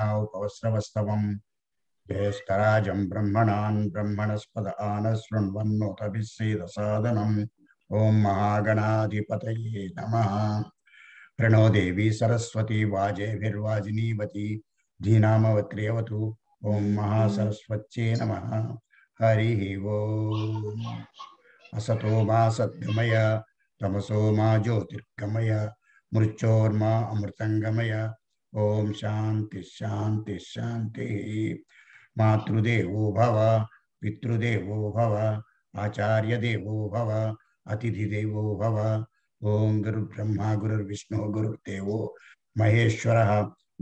कौस्रवस्तवम् ज्येष्ठराजम् ब्रह्मणान् ब्रह्मणस्पद आनशृण्वन्नोतभिस्सीदसादनम् ॐ महागणाधिपतये नमः प्रणो देवी सरस्वती वाजेभिर्वाजिनीवती धीनामवत्र्यवतु ॐ महासरस्वत्यै नमः हरिः ओम् असतो मा सद्गमय तमसो मा ज्योतिर्गमय मृत्योर्मा अमृतङ्गमय ओम शांति शांति शांति मातृदेव भव पितृदेवो भव आचार्य देवो भव अतिथिदेव भव ओं गुरुर्ब्रह्मा गुरुर्विष्णु गुरुर्देव महेश्वर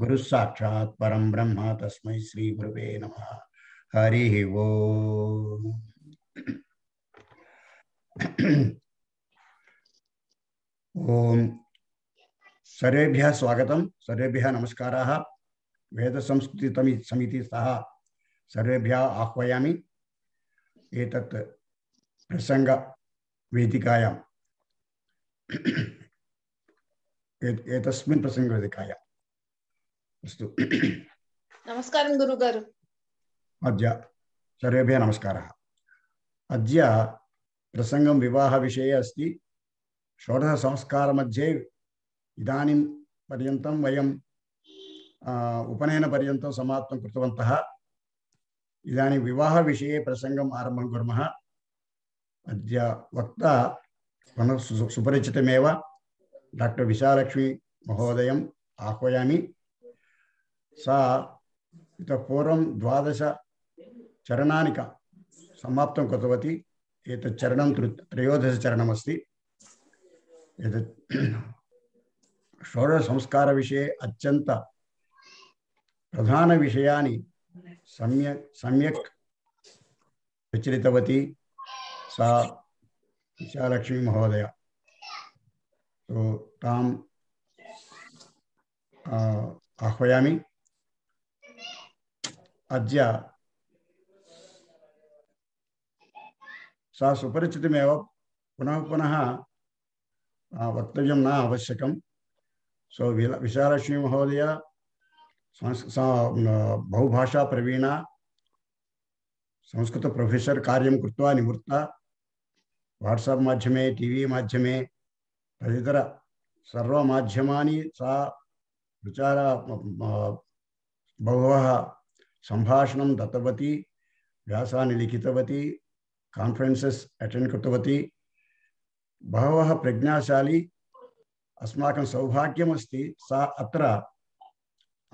गुरुसाक्षात् परम ब्रह्म तस्म श्री गुरव नम हरि वो ओम सर्वेभ्यः स्वागतं सर्वेभ्यः नमस्काराः वेदसंस्कृतमि समिति सह सर्वेभ्यः एक प्रसंग वेदिकायां एतस्मिन् वेदिकायां अस्तु नमस्कार गुरुगर अद्य सर्वेभ्यः नमस्कार अद्य विवाह विवाहविषये अस्ति मध्ये इदानीं पर्यन्तं वयं उपनयनपर्यन्तं समाप्तं कृतवन्तः इदानीं विवाहविषये प्रसङ्गम् आरम्भं कुर्मः अद्य वक्ता पुनः सुपरिचितमेव डाक्टर् विशालक्ष्मी महोदयम् आह्वयामि सा इतः पूर्वं द्वादशचरणानि समाप्तं कृतवती एतत् चरणं त्रयोदशचरणमस्ति एतत् षोड संस्कार षोडशसंस्कारविषये प्रधान प्रधानविषयाणि सम्यक् सम्यक् प्रचलितवती सा विशालक्ष्मी महोदय तो ताम आह्वयामि अद्य सा सुपरिचितमेव पुनः पुनः वक्तव्यं न आवश्यकं सो विशालक्ष्मी महोदय बहुभाषा प्रवीणा संस्कृत प्रोफेसर कार्य निवृत्ता वाट्सअप मध्यम टी वी माध्यमे तदितर सर्वमाध्यमानि सा विचार बहु संभाषण दत्तवती व्यासानि लिखितवती कान्फरेन्सस् अटेंड कृतवती बहव प्रज्ञाशाली अस्माक सौभाग्यमस्त सा अत्र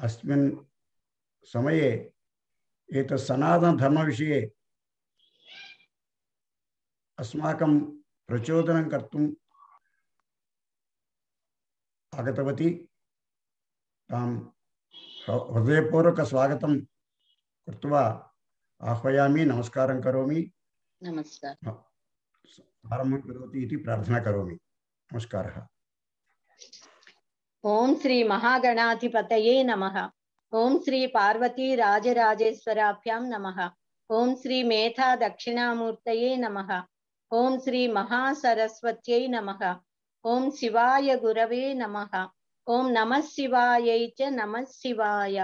अस्मिन् समये एतत् सनातनधर्मविषये अस्माकं प्रचोदनं आगतवती हृदयपूर्वक स्वागत कृत्वा नमस्कार कौमी नमस्कार नमस्कारः करोति इति प्रार्थना करोमि नमस्कारः ओम श्री महागणाधिपत नम ओं श्री पार्वती राजराजेश्वराभ्यां नम ओं श्री मेधा दक्षिणामूर्त नम ओम श्री महासरस्वत नम ओं शिवाय गुरव नम ओं नम शिवाय च शिवाय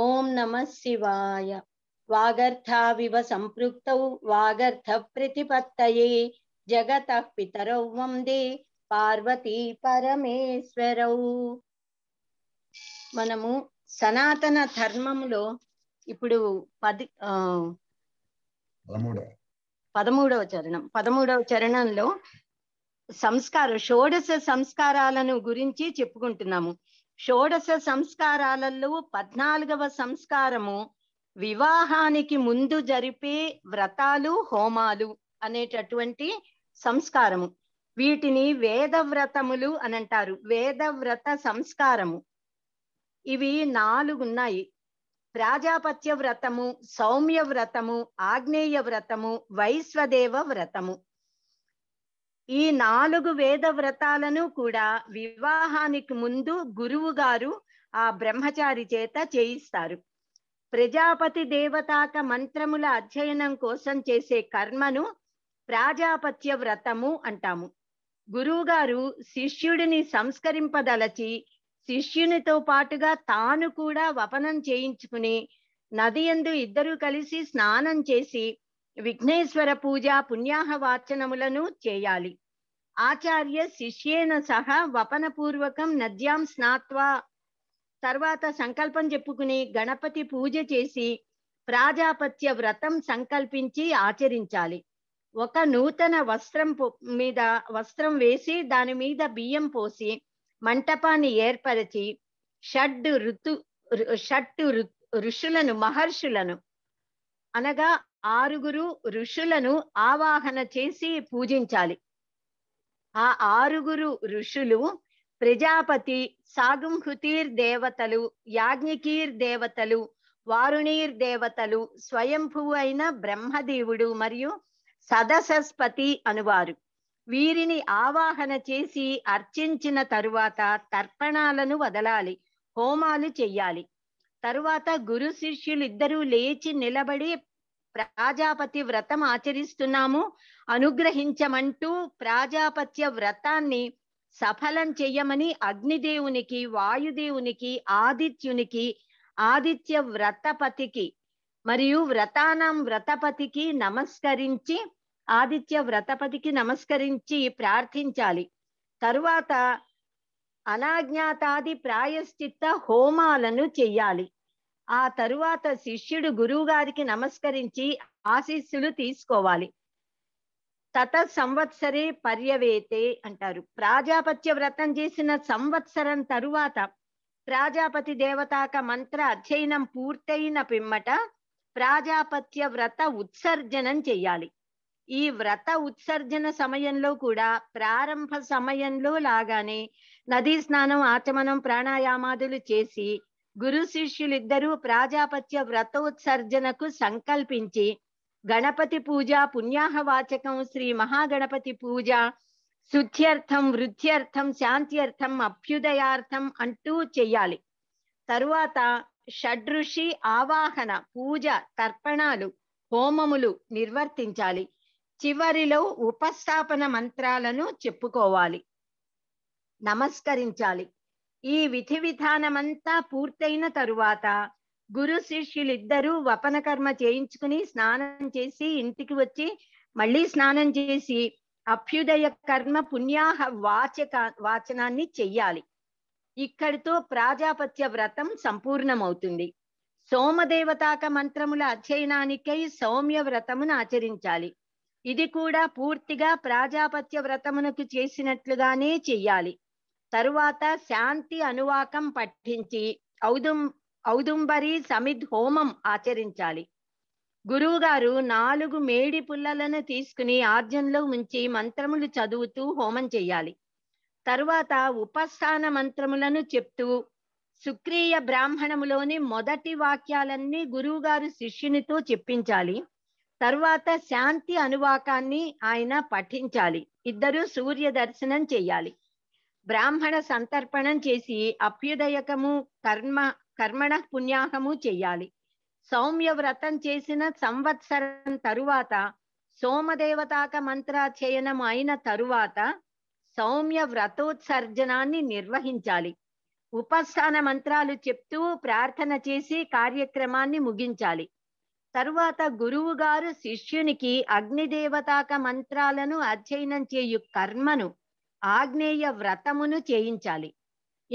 ओं नम शिवाय वागर्थाविव वागर्थ वागर्थप्रतिपत्तये जगतः पितरौ वंदे పార్వతీ పరమేశ్వరవు మనము సనాతన ధర్మములో ఇప్పుడు పది పదమూడవ చరణం పదమూడవ చరణంలో సంస్కారం షోడశ సంస్కారాలను గురించి చెప్పుకుంటున్నాము షోడశ సంస్కారాలలో పద్నాలుగవ సంస్కారము వివాహానికి ముందు జరిపే వ్రతాలు హోమాలు అనేటటువంటి సంస్కారము వీటిని వేదవ్రతములు అని అంటారు వేదవ్రత సంస్కారము ఇవి నాలుగున్నాయి ప్రాజాపత్య వ్రతము సౌమ్య వ్రతము ఆగ్నేయ వ్రతము వైశ్వదేవ వ్రతము ఈ నాలుగు వేద వ్రతాలను కూడా వివాహానికి ముందు గురువు గారు ఆ బ్రహ్మచారి చేత చేయిస్తారు ప్రజాపతి దేవతాక మంత్రముల అధ్యయనం కోసం చేసే కర్మను ప్రాజాపత్య వ్రతము అంటాము గురువుగారు శిష్యుడిని సంస్కరింపదలచి శిష్యునితో పాటుగా తాను కూడా వపనం చేయించుకుని నది ఎందు ఇద్దరు కలిసి స్నానం చేసి విఘ్నేశ్వర పూజ పుణ్యాహ వాచనములను చేయాలి ఆచార్య శిష్యేన సహా వపనపూర్వకం నద్యాం స్నాత్వా తర్వాత సంకల్పం చెప్పుకుని గణపతి పూజ చేసి ప్రాజాపత్య వ్రతం సంకల్పించి ఆచరించాలి ఒక నూతన వస్త్రం మీద వస్త్రం వేసి దాని మీద బియ్యం పోసి మంటపాన్ని ఏర్పరిచి షడ్ ఋతు షట్టు ఋషులను మహర్షులను అనగా ఆరుగురు ఋషులను ఆవాహన చేసి పూజించాలి ఆ ఆరుగురు ఋషులు ప్రజాపతి సాగుంహుతీర్ దేవతలు యాజ్ఞికీర్ దేవతలు వారుణీర్ దేవతలు స్వయంభూ అయిన బ్రహ్మదేవుడు మరియు సదసస్పతి అనువారు వీరిని ఆవాహన చేసి అర్చించిన తరువాత తర్పణాలను వదలాలి హోమాలు చెయ్యాలి తరువాత గురు శిష్యులిద్దరూ లేచి నిలబడి ప్రాజాపతి వ్రతం ఆచరిస్తున్నాము అనుగ్రహించమంటూ ప్రాజాపత్య వ్రతాన్ని సఫలం చెయ్యమని అగ్నిదేవునికి వాయుదేవునికి ఆదిత్యునికి ఆదిత్య వ్రతపతికి మరియు వ్రతానం వ్రతపతికి నమస్కరించి ఆదిత్య వ్రతపతికి నమస్కరించి ప్రార్థించాలి తరువాత అనాజ్ఞాతాది ప్రాయశ్చిత్త హోమాలను చెయ్యాలి ఆ తరువాత శిష్యుడు గురువుగారికి నమస్కరించి ఆశీస్సులు తీసుకోవాలి తత సంవత్సరే పర్యవేతే అంటారు ప్రాజాపత్య వ్రతం చేసిన సంవత్సరం తరువాత ప్రాజాపతి దేవతాక మంత్ర అధ్యయనం పూర్తయిన పిమ్మట ప్రాజాపత్య వ్రత ఉత్సర్జనం చెయ్యాలి ఈ వ్రత ఉత్సర్జన సమయంలో కూడా ప్రారంభ సమయంలో లాగానే నదీ స్నానం ఆచమనం ప్రాణాయామాదులు చేసి గురు శిష్యులిద్దరూ ప్రాజాపత్య వ్రతోత్సర్జనకు సంకల్పించి గణపతి పూజ పుణ్యాహ వాచకం శ్రీ మహాగణపతి పూజ శుద్ధ్యర్థం వృద్ధ్యర్థం శాంత్యర్థం అభ్యుదయార్థం అంటూ చెయ్యాలి తరువాత షడ్రుషి ఆవాహన పూజ తర్పణాలు హోమములు నిర్వర్తించాలి చివరిలో ఉపస్థాపన మంత్రాలను చెప్పుకోవాలి నమస్కరించాలి ఈ విధి విధానమంతా పూర్తయిన తరువాత గురు శిష్యులిద్దరూ వపన కర్మ చేయించుకుని స్నానం చేసి ఇంటికి వచ్చి మళ్ళీ స్నానం చేసి అభ్యుదయ కర్మ పుణ్యాహ వాచక వాచనాన్ని చెయ్యాలి ఇక్కడితో ప్రాజాపత్య వ్రతం సంపూర్ణమవుతుంది సోమదేవతాక మంత్రముల అధ్యయనానికై సౌమ్య వ్రతమును ఆచరించాలి ఇది కూడా పూర్తిగా ప్రాజాపత్య వ్రతమునకు చేసినట్లుగానే చెయ్యాలి తరువాత శాంతి అనువాకం పఠించి ఔదుం ఔదుంబరి సమిద్ హోమం ఆచరించాలి గురువుగారు నాలుగు మేడి పుల్లలను తీసుకుని ఆర్జంలో ఉంచి మంత్రములు చదువుతూ హోమం చెయ్యాలి తరువాత ఉపస్థాన మంత్రములను చెప్తూ సుక్రియ బ్రాహ్మణములోని మొదటి వాక్యాలన్నీ గురువుగారు శిష్యునితో చెప్పించాలి తర్వాత శాంతి అనువాకాన్ని ఆయన పఠించాలి ఇద్దరు సూర్య దర్శనం చేయాలి బ్రాహ్మణ సంతర్పణం చేసి అభ్యుదయకము కర్మ కర్మణ పుణ్యాహము చేయాలి సౌమ్య వ్రతం చేసిన సంవత్సరం తరువాత సోమదేవతాక మంత్రాధ్యయనం అయిన తరువాత సౌమ్య వ్రతోత్సర్జనాన్ని నిర్వహించాలి ఉపస్థాన మంత్రాలు చెప్తూ ప్రార్థన చేసి కార్యక్రమాన్ని ముగించాలి తరువాత గురువు గారు శిష్యునికి అగ్నిదేవతాక మంత్రాలను అధ్యయనం చేయు కర్మను ఆగ్నేయ వ్రతమును చేయించాలి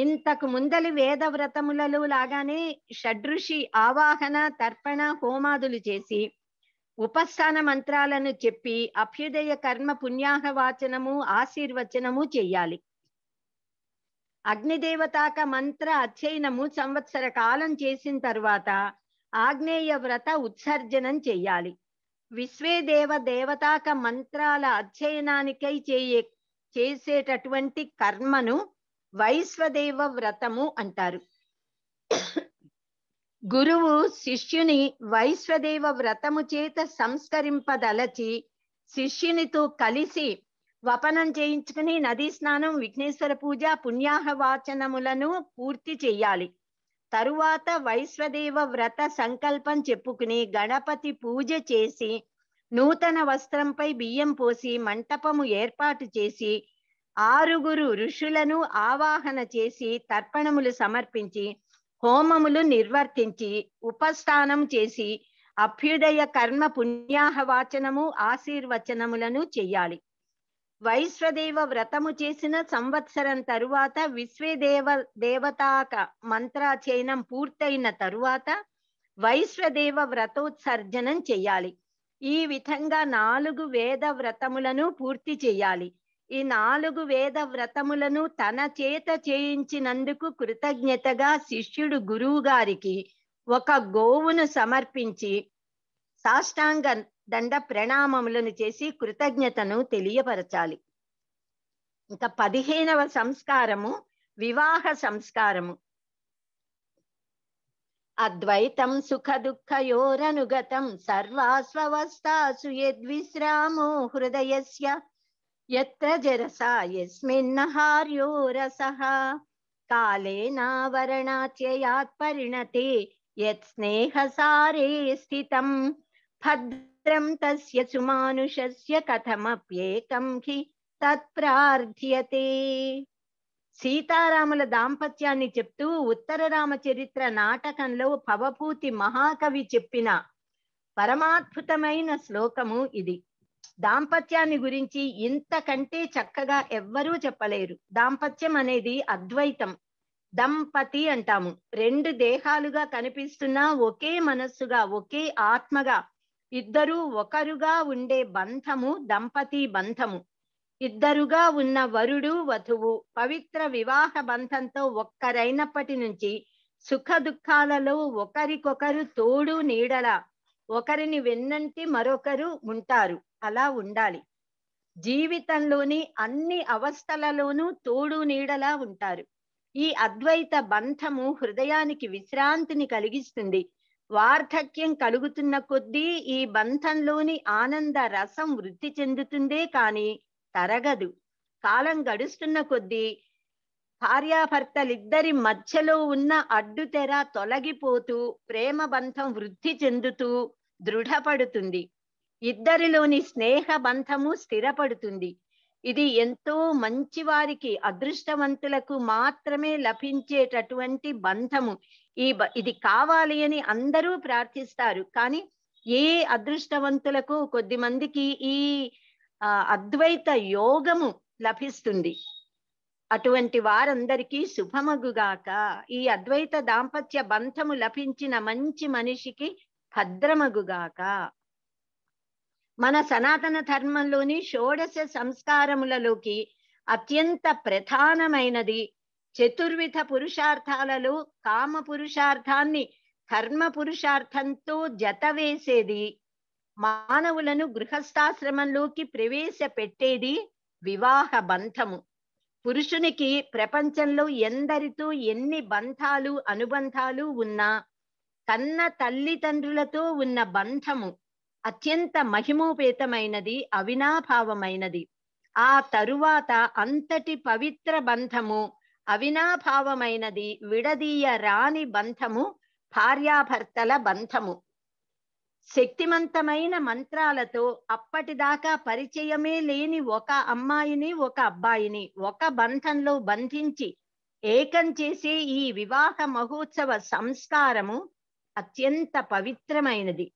ఇంతకు ముందలి వేద వ్రతములలో లాగానే షడ్రుషి ఆవాహన తర్పణ హోమాదులు చేసి ఉపస్థాన మంత్రాలను చెప్పి అభ్యుదయ కర్మ పుణ్యాహ వాచనము ఆశీర్వచనము చెయ్యాలి అగ్నిదేవతాక మంత్ర అధ్యయనము సంవత్సర కాలం చేసిన తరువాత ఆగ్నేయ వ్రత ఉత్సర్జనం చెయ్యాలి విశ్వేదేవ దేవతాక మంత్రాల అధ్యయనానికై చేయే చేసేటటువంటి కర్మను వైశ్వదేవ వ్రతము అంటారు గురువు శిష్యుని వైశ్వదేవ వ్రతము చేత సంస్కరింపదలచి శిష్యునితో కలిసి వపనం చేయించుకుని నదీ స్నానం విఘ్నేశ్వర పూజ పుణ్యాహ వాచనములను పూర్తి చేయాలి తరువాత వైశ్వదేవ వ్రత సంకల్పం చెప్పుకుని గణపతి పూజ చేసి నూతన వస్త్రంపై బియ్యం పోసి మంటపము ఏర్పాటు చేసి ఆరుగురు ఋషులను ఆవాహన చేసి తర్పణములు సమర్పించి హోమములు నిర్వర్తించి ఉపస్థానం చేసి అభ్యుదయ కర్మ పుణ్యాహ వాచనము ఆశీర్వచనములను చెయ్యాలి వైశ్వదేవ వ్రతము చేసిన సంవత్సరం తరువాత విశ్వేదేవ దేవతాక మంత్రాచయనం పూర్తయిన తరువాత వైశ్వదేవ వ్రతోత్సర్జనం చెయ్యాలి ఈ విధంగా నాలుగు వేద వ్రతములను పూర్తి చేయాలి ఈ నాలుగు వేద వ్రతములను తన చేత చేయించినందుకు కృతజ్ఞతగా శిష్యుడు గురువు గారికి ఒక గోవును సమర్పించి సాష్టాంగ దండ ప్రణామములను చేసి కృతజ్ఞతను తెలియపరచాలి ఇంకా పదిహేనవ సంస్కారము వివాహ సంస్కారము అద్వైతం సుఖ దుఃఖయోరనుగతం సర్వాస్వస్థాసు యద్విశ్రామో హృదయస్య ఎత్ర జరస యస్మిన్నహార్యో రసః కాళేనావరణాత్యయాత్ పరిణతే యత్ స్నేహసారే స్థితం భద్ర त्रं తస్య సుమానుషస్య కథమప్యేకం హి తత్ప్రార్థ్యతే సీతారాముల దాంపత్యాన్ని చెప్తూ ఉత్తర రామచరిత్ర నాటకంలో పవపూతి మహాకవి చెప్పిన పరమాద్భుతమైన శ్లోకము ఇది దాంపత్యాన్ని గురించి ఇంతకంటే చక్కగా ఎవ్వరూ చెప్పలేరు దాంపత్యం అనేది అద్వైతం దంపతి అంటాము రెండు దేహాలుగా కనిపిస్తున్నా ఒకే మనస్సుగా ఒకే ఆత్మగా ఇద్దరూ ఒకరుగా ఉండే బంధము దంపతి బంధము ఇద్దరుగా ఉన్న వరుడు వధువు పవిత్ర వివాహ బంధంతో ఒక్కరైనప్పటి నుంచి సుఖ దుఃఖాలలో ఒకరికొకరు తోడు నీడల ఒకరిని వెన్నంటి మరొకరు ఉంటారు అలా ఉండాలి జీవితంలోని అన్ని అవస్థలలోనూ తోడు నీడలా ఉంటారు ఈ అద్వైత బంధము హృదయానికి విశ్రాంతిని కలిగిస్తుంది వార్ధక్యం కలుగుతున్న కొద్దీ ఈ బంధంలోని ఆనంద రసం వృద్ధి చెందుతుందే కాని తరగదు కాలం గడుస్తున్న కొద్దీ భార్యాభర్తలిద్దరి మధ్యలో ఉన్న అడ్డుతెర తొలగిపోతూ ప్రేమ బంధం వృద్ధి చెందుతూ దృఢపడుతుంది ఇద్దరిలోని స్నేహ బంధము స్థిరపడుతుంది ఇది ఎంతో మంచి వారికి అదృష్టవంతులకు మాత్రమే లభించేటటువంటి బంధము ఈ ఇది కావాలి అని అందరూ ప్రార్థిస్తారు కానీ ఏ అదృష్టవంతులకు కొద్ది మందికి ఈ అద్వైత యోగము లభిస్తుంది అటువంటి వారందరికీ శుభమగుగాక ఈ అద్వైత దాంపత్య బంధము లభించిన మంచి మనిషికి భద్రమగుగాక మన సనాతన ధర్మంలోని షోడశ సంస్కారములలోకి అత్యంత ప్రధానమైనది చతుర్విధ పురుషార్థాలలో కామ పురుషార్థాన్ని కర్మ పురుషార్థంతో జత వేసేది మానవులను గృహస్థాశ్రమంలోకి ప్రవేశపెట్టేది వివాహ బంధము పురుషునికి ప్రపంచంలో ఎందరితో ఎన్ని బంధాలు అనుబంధాలు ఉన్నా కన్న తల్లిదండ్రులతో ఉన్న బంధము అత్యంత మహిమోపేతమైనది అవినాభావమైనది ఆ తరువాత అంతటి పవిత్ర బంధము అవినాభావమైనది విడదీయ రాని బంధము భార్యాభర్తల బంధము శక్తిమంతమైన మంత్రాలతో అప్పటిదాకా పరిచయమే లేని ఒక అమ్మాయిని ఒక అబ్బాయిని ఒక బంధంలో బంధించి ఏకం చేసే ఈ వివాహ మహోత్సవ సంస్కారము అత్యంత పవిత్రమైనది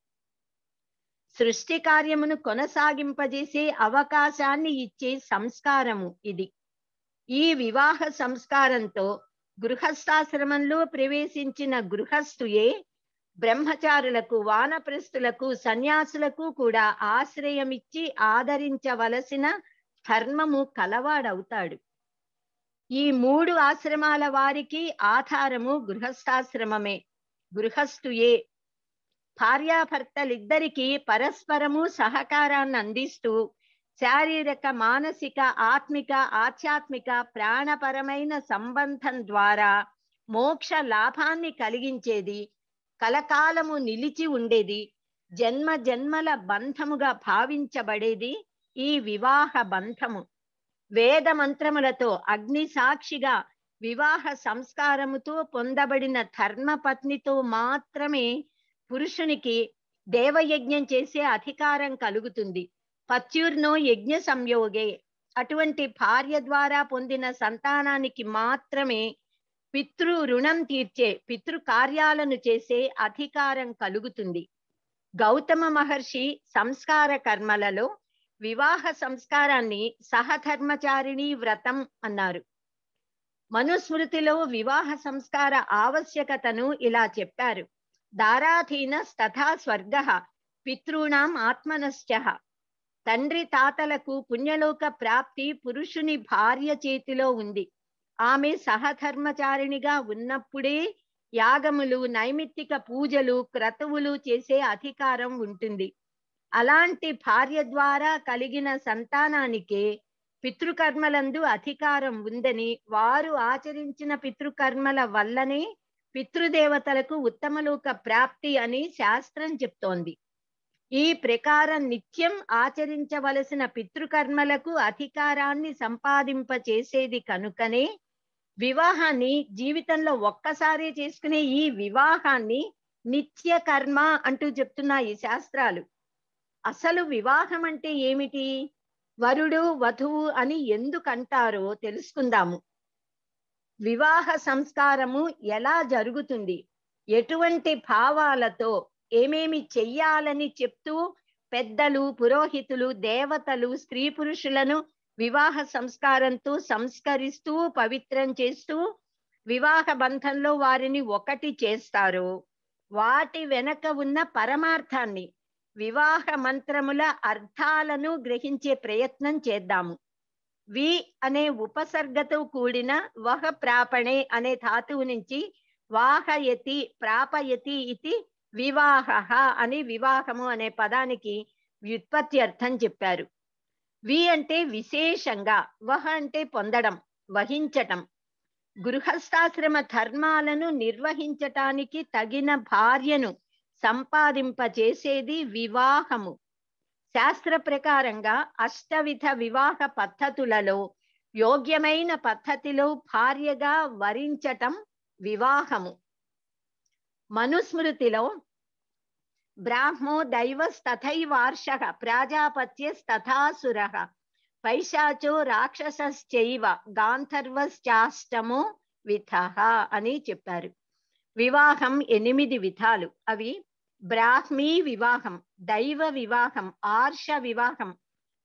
సృష్టి కార్యమును కొనసాగింపజేసే అవకాశాన్ని ఇచ్చే సంస్కారము ఇది ఈ వివాహ సంస్కారంతో గృహస్థాశ్రమంలో ప్రవేశించిన గృహస్థుయే బ్రహ్మచారులకు వానప్రస్తులకు సన్యాసులకు కూడా ఆశ్రయమిచ్చి ఆదరించవలసిన ధర్మము కలవాడవుతాడు ఈ మూడు ఆశ్రమాల వారికి ఆధారము గృహస్థాశ్రమమే గృహస్థుయే భార్యాభర్తలిద్దరికీ పరస్పరము సహకారాన్ని అందిస్తూ శారీరక మానసిక ఆత్మిక ఆధ్యాత్మిక ప్రాణపరమైన సంబంధం ద్వారా మోక్ష లాభాన్ని కలిగించేది కలకాలము నిలిచి ఉండేది జన్మ జన్మల బంధముగా భావించబడేది ఈ వివాహ బంధము వేద మంత్రములతో అగ్ని సాక్షిగా వివాహ సంస్కారముతో పొందబడిన ధర్మపత్నితో మాత్రమే పురుషునికి దేవయజ్ఞం చేసే అధికారం కలుగుతుంది పత్యుర్ను యజ్ఞ సంయోగే అటువంటి భార్య ద్వారా పొందిన సంతానానికి మాత్రమే పితృ రుణం తీర్చే పితృ కార్యాలను చేసే అధికారం కలుగుతుంది గౌతమ మహర్షి సంస్కార కర్మలలో వివాహ సంస్కారాన్ని సహధర్మచారిణి వ్రతం అన్నారు మనుస్మృతిలో వివాహ సంస్కార ఆవశ్యకతను ఇలా చెప్పారు దారాధీన తథా స్వర్గ పితృణాం ఆత్మనశ్చ తండ్రి తాతలకు పుణ్యలోక ప్రాప్తి పురుషుని భార్య చేతిలో ఉంది ఆమె సహధర్మచారిణిగా ఉన్నప్పుడే యాగములు నైమిత్తిక పూజలు క్రతువులు చేసే అధికారం ఉంటుంది అలాంటి భార్య ద్వారా కలిగిన సంతానానికే పితృకర్మలందు అధికారం ఉందని వారు ఆచరించిన పితృకర్మల వల్లనే పితృదేవతలకు ఉత్తమలోక ప్రాప్తి అని శాస్త్రం చెప్తోంది ఈ ప్రకారం నిత్యం ఆచరించవలసిన పితృకర్మలకు అధికారాన్ని సంపాదింప చేసేది కనుకనే వివాహాన్ని జీవితంలో ఒక్కసారి చేసుకునే ఈ వివాహాన్ని నిత్య కర్మ అంటూ చెప్తున్నాయి శాస్త్రాలు అసలు వివాహం అంటే ఏమిటి వరుడు వధువు అని ఎందుకంటారో తెలుసుకుందాము వివాహ సంస్కారము ఎలా జరుగుతుంది ఎటువంటి భావాలతో ఏమేమి చెయ్యాలని చెప్తూ పెద్దలు పురోహితులు దేవతలు స్త్రీ పురుషులను వివాహ సంస్కారంతో సంస్కరిస్తూ పవిత్రం చేస్తూ వివాహ బంధంలో వారిని ఒకటి చేస్తారు వాటి వెనక ఉన్న పరమార్థాన్ని వివాహ మంత్రముల అర్థాలను గ్రహించే ప్రయత్నం చేద్దాము వి అనే ఉపసర్గతో కూడిన వహ ప్రాపణే అనే ధాతువు నుంచి వాహయతి ప్రాపయతి ఇది వివాహ అని వివాహము అనే పదానికి వ్యుత్పత్తి అర్థం చెప్పారు వి అంటే విశేషంగా వహ అంటే పొందడం వహించటం గృహస్థాశ్రమ ధర్మాలను నిర్వహించటానికి తగిన భార్యను సంపాదింపచేసేది వివాహము శాస్త్ర ప్రకారంగా అష్టవిధ వివాహ పద్ధతులలో యోగ్యమైన పద్ధతిలో భార్యగా వరించటం వివాహము మనుస్మృతిలో బ్రాహ్మో దైవస్తథైవార్ష ప్రాజాపత్యస్తథాసుర పైశాచో రాక్షసైవ గాంధర్వశ్చాష్టము విధ అని చెప్పారు వివాహం ఎనిమిది విధాలు అవి బ్రాహ్మీ వివాహం దైవ వివాహం ఆర్ష వివాహం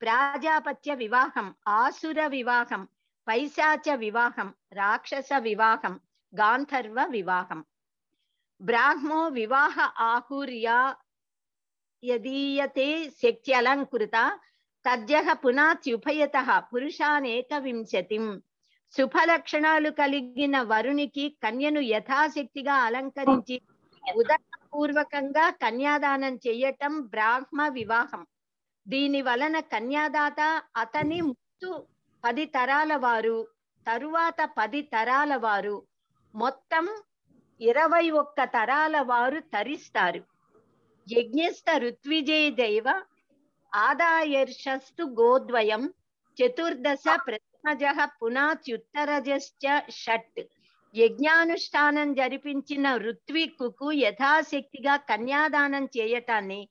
ప్రాజాపత్య వివాహం ఆసుర వివాహం పైశాచ వివాహం రాక్షస వివాహం గాంధర్వ వివాహం బ్రాహ్మో వివాహ ఆహూర్య యదీయతే శక్త్యలంకృత తద్యహ పునాత్యుభయత పురుషానేకవింశతిం శుభలక్షణాలు కలిగిన వరునికి కన్యను యథాశక్తిగా అలంకరించి ఉదయపూర్వకంగా కన్యాదానం చెయ్యటం బ్రాహ్మ వివాహం దీని వలన కన్యాదాత అతని ముందు పది తరాల వారు తరువాత పది తరాల వారు మొత్తం ఇరవై ఒక్క తరాల వారు తరిస్తారు యజ్ఞస్థ ఋత్విజయ దైవ ఆదాయర్షస్తు గోద్వయం చతుర్దశ ప్రథమజ పునాత్యుత్తరజశ్చ షట్ యజ్ఞానుష్ఠానం జరిపించిన ఋత్విక్కుకు యథాశక్తిగా కన్యాదానం చేయటాన్ని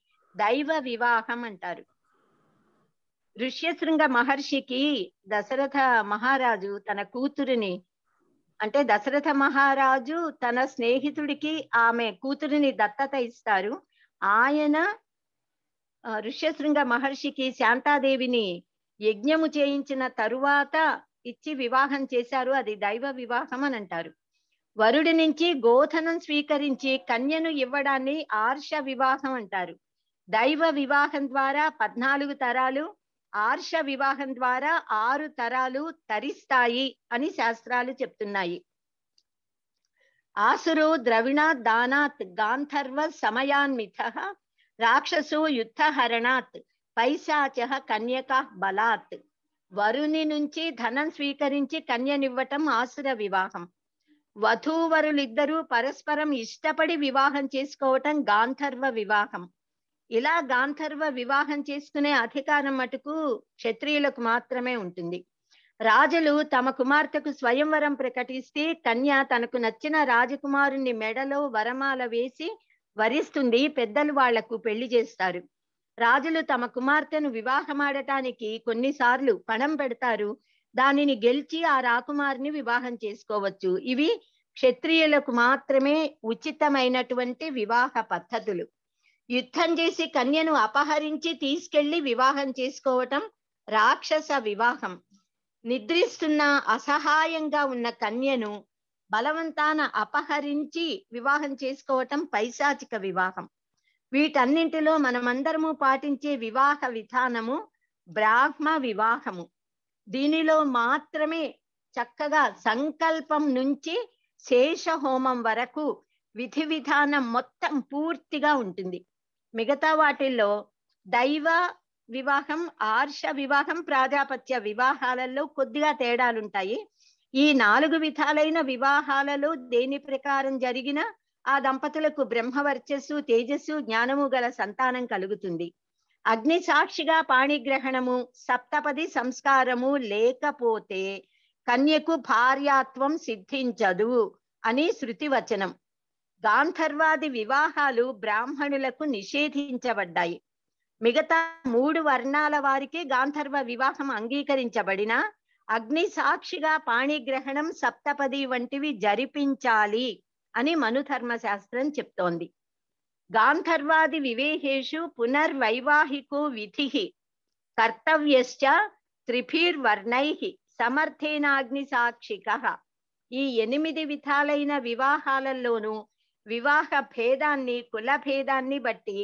దైవ వివాహం అంటారు ఋష్యశృంగ మహర్షికి దశరథ మహారాజు తన కూతురిని అంటే దశరథ మహారాజు తన స్నేహితుడికి ఆమె కూతురిని దత్తత ఇస్తారు ఆయన ఋష్యశృంగ మహర్షికి శాంతాదేవిని యజ్ఞము చేయించిన తరువాత ఇచ్చి వివాహం చేశారు అది దైవ వివాహం అని అంటారు వరుడి నుంచి గోధనం స్వీకరించి కన్యను ఇవ్వడాన్ని ఆర్ష వివాహం అంటారు దైవ వివాహం ద్వారా పద్నాలుగు తరాలు ఆర్ష వివాహం ద్వారా ఆరు తరాలు తరిస్తాయి అని శాస్త్రాలు చెప్తున్నాయి ఆసురు ద్రవిణ దానాత్ గాంధర్వ సమయాన్విత రాక్షసు యుద్ధహరణాత్ పైశాచ కన్యకా బలాత్ వరుని నుంచి ధనం స్వీకరించి కన్యనివ్వటం ఆసుర వివాహం వధూవరులిద్దరూ పరస్పరం ఇష్టపడి వివాహం చేసుకోవటం గాంధర్వ వివాహం ఇలా గాంధర్వ వివాహం చేసుకునే అధికారం మటుకు క్షత్రియులకు మాత్రమే ఉంటుంది రాజులు తమ కుమార్తెకు స్వయంవరం ప్రకటిస్తే కన్య తనకు నచ్చిన రాజకుమారుణ్ణి మెడలో వరమాల వేసి వరిస్తుంది పెద్దలు వాళ్లకు పెళ్లి చేస్తారు రాజులు తమ కుమార్తెను వివాహమాడటానికి కొన్నిసార్లు పణం పెడతారు దానిని గెలిచి ఆ రాకుమారిని వివాహం చేసుకోవచ్చు ఇవి క్షత్రియులకు మాత్రమే ఉచితమైనటువంటి వివాహ పద్ధతులు యుద్ధం చేసి కన్యను అపహరించి తీసుకెళ్లి వివాహం చేసుకోవటం రాక్షస వివాహం నిద్రిస్తున్న అసహాయంగా ఉన్న కన్యను బలవంతాన అపహరించి వివాహం చేసుకోవటం పైశాచిక వివాహం వీటన్నింటిలో మనమందరము పాటించే వివాహ విధానము బ్రాహ్మ వివాహము దీనిలో మాత్రమే చక్కగా సంకల్పం నుంచి శేష హోమం వరకు విధి విధానం మొత్తం పూర్తిగా ఉంటుంది మిగతా వాటిల్లో దైవ వివాహం ఆర్ష వివాహం ప్రాజాపత్య వివాహాలలో కొద్దిగా తేడాలుంటాయి ఈ నాలుగు విధాలైన వివాహాలలో దేని ప్రకారం జరిగిన ఆ దంపతులకు బ్రహ్మవర్చస్సు తేజస్సు జ్ఞానము గల సంతానం కలుగుతుంది అగ్ని సాక్షిగా పాణిగ్రహణము సప్తపది సంస్కారము లేకపోతే కన్యకు భార్యాత్వం సిద్ధించదు అని శృతి వచనం గాంధర్వాది వివాహాలు బ్రాహ్మణులకు నిషేధించబడ్డాయి మిగతా మూడు వర్ణాల వారికి గాంధర్వ వివాహం అంగీకరించబడిన అగ్ని సాక్షిగా పాణిగ్రహణం సప్తపది వంటివి జరిపించాలి అని మనుధర్మ శాస్త్రం చెప్తోంది గాంధర్వాది వివేహేషు పునర్వైవాహికో విధి కర్తవ్యశ్చ త్రిభిర్వర్ణై సమర్థేనాగ్ని సాక్షిక ఈ ఎనిమిది విధాలైన వివాహాలలోనూ వివాహ భేదాన్ని కుల భేదాన్ని బట్టి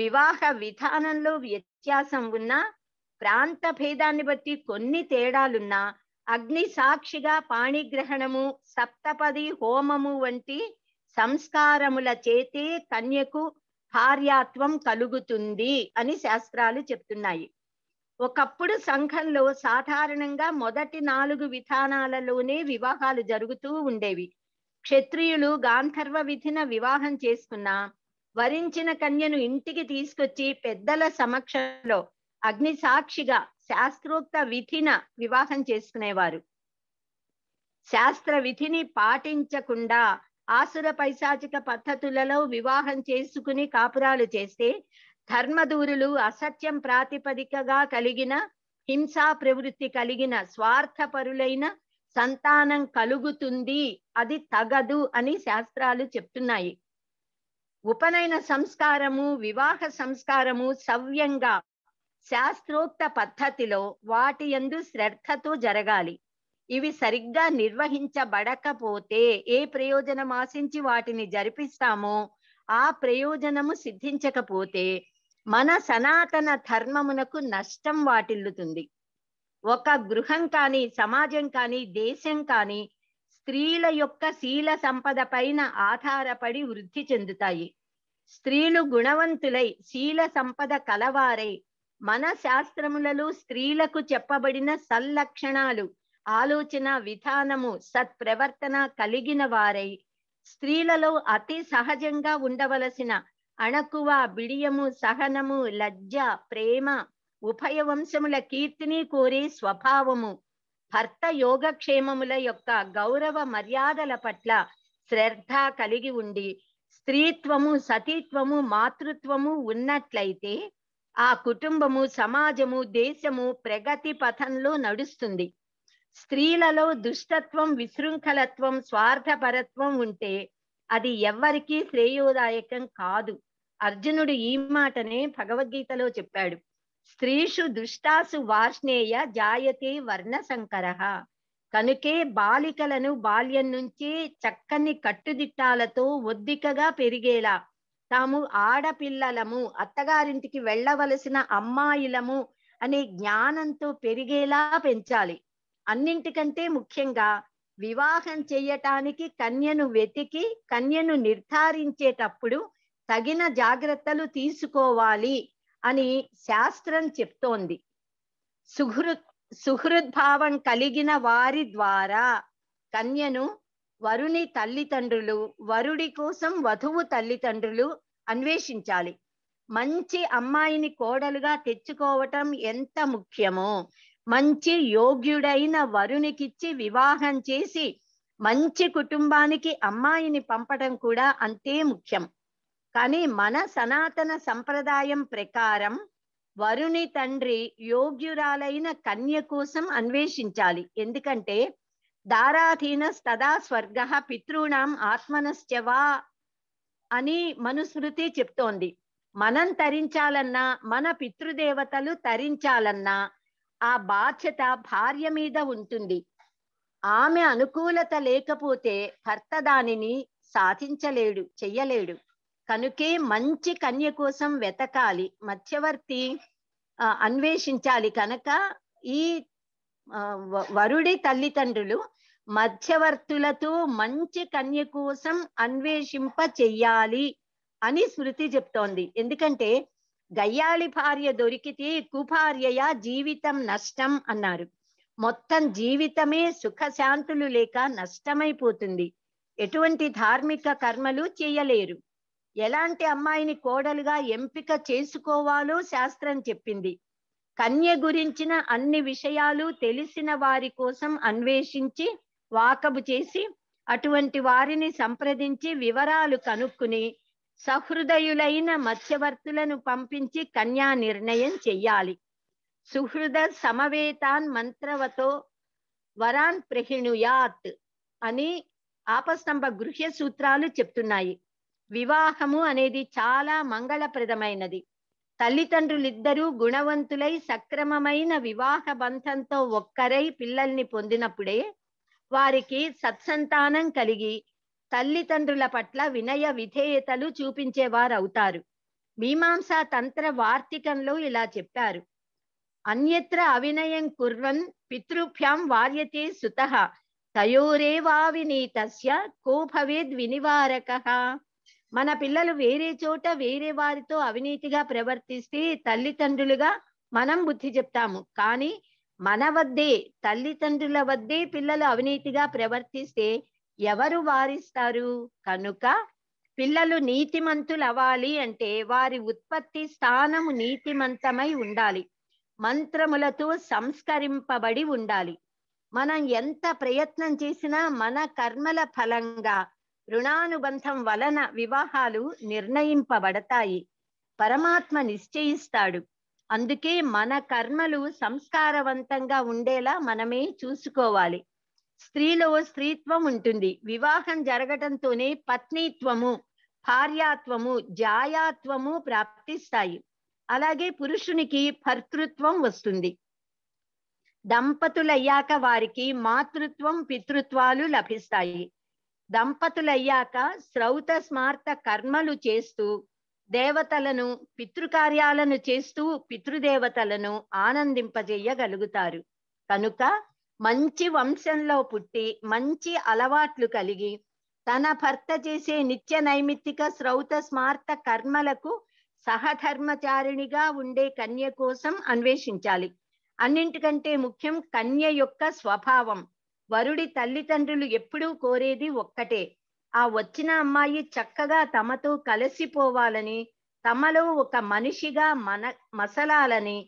వివాహ విధానంలో వ్యత్యాసం ఉన్నా ప్రాంత భేదాన్ని బట్టి కొన్ని తేడాలున్నా అగ్ని సాక్షిగా పాణిగ్రహణము సప్తపది హోమము వంటి సంస్కారముల చేతే కన్యకు భార్యాత్వం కలుగుతుంది అని శాస్త్రాలు చెప్తున్నాయి ఒకప్పుడు సంఘంలో సాధారణంగా మొదటి నాలుగు విధానాలలోనే వివాహాలు జరుగుతూ ఉండేవి క్షత్రియులు గాంధర్వ విధిన వివాహం చేసుకున్న వరించిన కన్యను ఇంటికి తీసుకొచ్చి పెద్దల సమక్షంలో అగ్ని సాక్షిగా శాస్త్రోక్త విధిన వివాహం చేసుకునేవారు శాస్త్ర విధిని పాటించకుండా ఆసుర పైశాచిక పద్ధతులలో వివాహం చేసుకుని కాపురాలు చేస్తే ధర్మదూరులు అసత్యం ప్రాతిపదికగా కలిగిన హింసా ప్రవృత్తి కలిగిన స్వార్థపరులైన సంతానం కలుగుతుంది అది తగదు అని శాస్త్రాలు చెప్తున్నాయి ఉపనయన సంస్కారము వివాహ సంస్కారము సవ్యంగా శాస్త్రోక్త పద్ధతిలో వాటి ఎందు శ్రద్ధతో జరగాలి ఇవి సరిగ్గా నిర్వహించబడకపోతే ఏ ప్రయోజనం ఆశించి వాటిని జరిపిస్తామో ఆ ప్రయోజనము సిద్ధించకపోతే మన సనాతన ధర్మమునకు నష్టం వాటిల్లుతుంది ఒక గృహం కానీ సమాజం కానీ దేశం కానీ స్త్రీల యొక్క శీల సంపద పైన ఆధారపడి వృద్ధి చెందుతాయి స్త్రీలు గుణవంతులై శీల సంపద కలవారై మన శాస్త్రములలో స్త్రీలకు చెప్పబడిన సల్లక్షణాలు ఆలోచన విధానము సత్ప్రవర్తన కలిగిన వారై స్త్రీలలో అతి సహజంగా ఉండవలసిన అణకువ బిడియము సహనము లజ్జ ప్రేమ ఉభయ వంశముల కీర్తిని కోరి స్వభావము భర్త యోగక్షేమముల యొక్క గౌరవ మర్యాదల పట్ల శ్రద్ధ కలిగి ఉండి స్త్రీత్వము సతీత్వము మాతృత్వము ఉన్నట్లయితే ఆ కుటుంబము సమాజము దేశము ప్రగతి పథంలో నడుస్తుంది స్త్రీలలో దుష్టత్వం విశృంఖలత్వం స్వార్థపరత్వం ఉంటే అది ఎవ్వరికీ శ్రేయోదాయకం కాదు అర్జునుడు ఈ మాటనే భగవద్గీతలో చెప్పాడు స్త్రీషు దుష్టాసు వాష్ణేయ జాయతే సంకర కనుకే బాలికలను బాల్యం నుంచి చక్కని కట్టుదిట్టాలతో ఒద్దికగా పెరిగేలా తాము ఆడపిల్లలము అత్తగారింటికి వెళ్ళవలసిన అమ్మాయిలము అనే జ్ఞానంతో పెరిగేలా పెంచాలి అన్నింటికంటే ముఖ్యంగా వివాహం చేయటానికి కన్యను వెతికి కన్యను నిర్ధారించేటప్పుడు తగిన జాగ్రత్తలు తీసుకోవాలి అని శాస్త్రం చెప్తోంది సుహృ సుహృద్భావం కలిగిన వారి ద్వారా కన్యను వరుని తల్లిదండ్రులు వరుడి కోసం వధువు తల్లిదండ్రులు అన్వేషించాలి మంచి అమ్మాయిని కోడలుగా తెచ్చుకోవటం ఎంత ముఖ్యమో మంచి యోగ్యుడైన వరునికిచ్చి వివాహం చేసి మంచి కుటుంబానికి అమ్మాయిని పంపడం కూడా అంతే ముఖ్యం కానీ మన సనాతన సంప్రదాయం ప్రకారం వరుణి తండ్రి యోగ్యురాలైన కన్య కోసం అన్వేషించాలి ఎందుకంటే దారాధీన తదా స్వర్గ పితృణం ఆత్మనశ్చవా అని మనుస్మృతి చెప్తోంది మనం తరించాలన్నా మన పితృదేవతలు తరించాలన్నా ఆ బాధ్యత భార్య మీద ఉంటుంది ఆమె అనుకూలత లేకపోతే భర్త దానిని సాధించలేడు చెయ్యలేడు కనుకే మంచి కన్య కోసం వెతకాలి మధ్యవర్తి అన్వేషించాలి కనుక ఈ వరుడి తల్లిదండ్రులు మధ్యవర్తులతో మంచి కన్య కోసం అన్వేషింప చెయ్యాలి అని స్మృతి చెప్తోంది ఎందుకంటే గయ్యాళి భార్య దొరికితే కుభార్యయ జీవితం నష్టం అన్నారు మొత్తం జీవితమే సుఖశాంతులు లేక నష్టమైపోతుంది ఎటువంటి ధార్మిక కర్మలు చేయలేరు ఎలాంటి అమ్మాయిని కోడలుగా ఎంపిక చేసుకోవాలో శాస్త్రం చెప్పింది కన్య గురించిన అన్ని విషయాలు తెలిసిన వారి కోసం అన్వేషించి వాకబు చేసి అటువంటి వారిని సంప్రదించి వివరాలు కనుక్కుని సహృదయులైన మధ్యవర్తులను పంపించి కన్యా నిర్ణయం చెయ్యాలి సుహృద సమవేతాన్ మంత్రవతో వరాన్ ప్రహిణుయాత్ అని ఆపస్తంభ గృహ్య సూత్రాలు చెప్తున్నాయి వివాహము అనేది చాలా మంగళప్రదమైనది తల్లిదండ్రులిద్దరూ గుణవంతులై సక్రమమైన వివాహ బంధంతో ఒక్కరై పిల్లల్ని పొందినప్పుడే వారికి సత్సంతానం కలిగి తల్లిదండ్రుల పట్ల వినయ విధేయతలు చూపించేవారవుతారు మీమాంసా తంత్ర వార్తికంలో ఇలా చెప్పారు అన్యత్ర అవినయం కుర్వన్ పితృభ్యాం వార్యతే సుత తయోరేవావినీతస్య కో భవేద్ వినివారక మన పిల్లలు వేరే చోట వేరే వారితో అవినీతిగా ప్రవర్తిస్తే తల్లిదండ్రులుగా మనం బుద్ధి చెప్తాము కానీ మన వద్దే తల్లిదండ్రుల వద్దే పిల్లలు అవినీతిగా ప్రవర్తిస్తే ఎవరు వారిస్తారు కనుక పిల్లలు నీతిమంతులు అవ్వాలి అంటే వారి ఉత్పత్తి స్థానము నీతిమంతమై ఉండాలి మంత్రములతో సంస్కరింపబడి ఉండాలి మనం ఎంత ప్రయత్నం చేసినా మన కర్మల ఫలంగా రుణానుబంధం వలన వివాహాలు నిర్ణయింపబడతాయి పరమాత్మ నిశ్చయిస్తాడు అందుకే మన కర్మలు సంస్కారవంతంగా ఉండేలా మనమే చూసుకోవాలి స్త్రీలో స్త్రీత్వం ఉంటుంది వివాహం జరగటంతోనే పత్నిత్వము భార్యాత్వము జాయాత్వము ప్రాప్తిస్తాయి అలాగే పురుషునికి భర్తృత్వం వస్తుంది దంపతులయ్యాక వారికి మాతృత్వం పితృత్వాలు లభిస్తాయి దంపతులయ్యాక శ్రౌత స్మార్త కర్మలు చేస్తూ దేవతలను పితృకార్యాలను చేస్తూ పితృదేవతలను ఆనందింపజేయగలుగుతారు కనుక మంచి వంశంలో పుట్టి మంచి అలవాట్లు కలిగి తన భర్త చేసే నిత్య నైమిత్తిక శ్రౌత స్మార్త కర్మలకు సహధర్మచారిణిగా ఉండే కన్య కోసం అన్వేషించాలి అన్నింటికంటే ముఖ్యం కన్య యొక్క స్వభావం వరుడి తల్లిదండ్రులు ఎప్పుడూ కోరేది ఒక్కటే ఆ వచ్చిన అమ్మాయి చక్కగా తమతో కలిసిపోవాలని తమలో ఒక మనిషిగా మన మసలాలని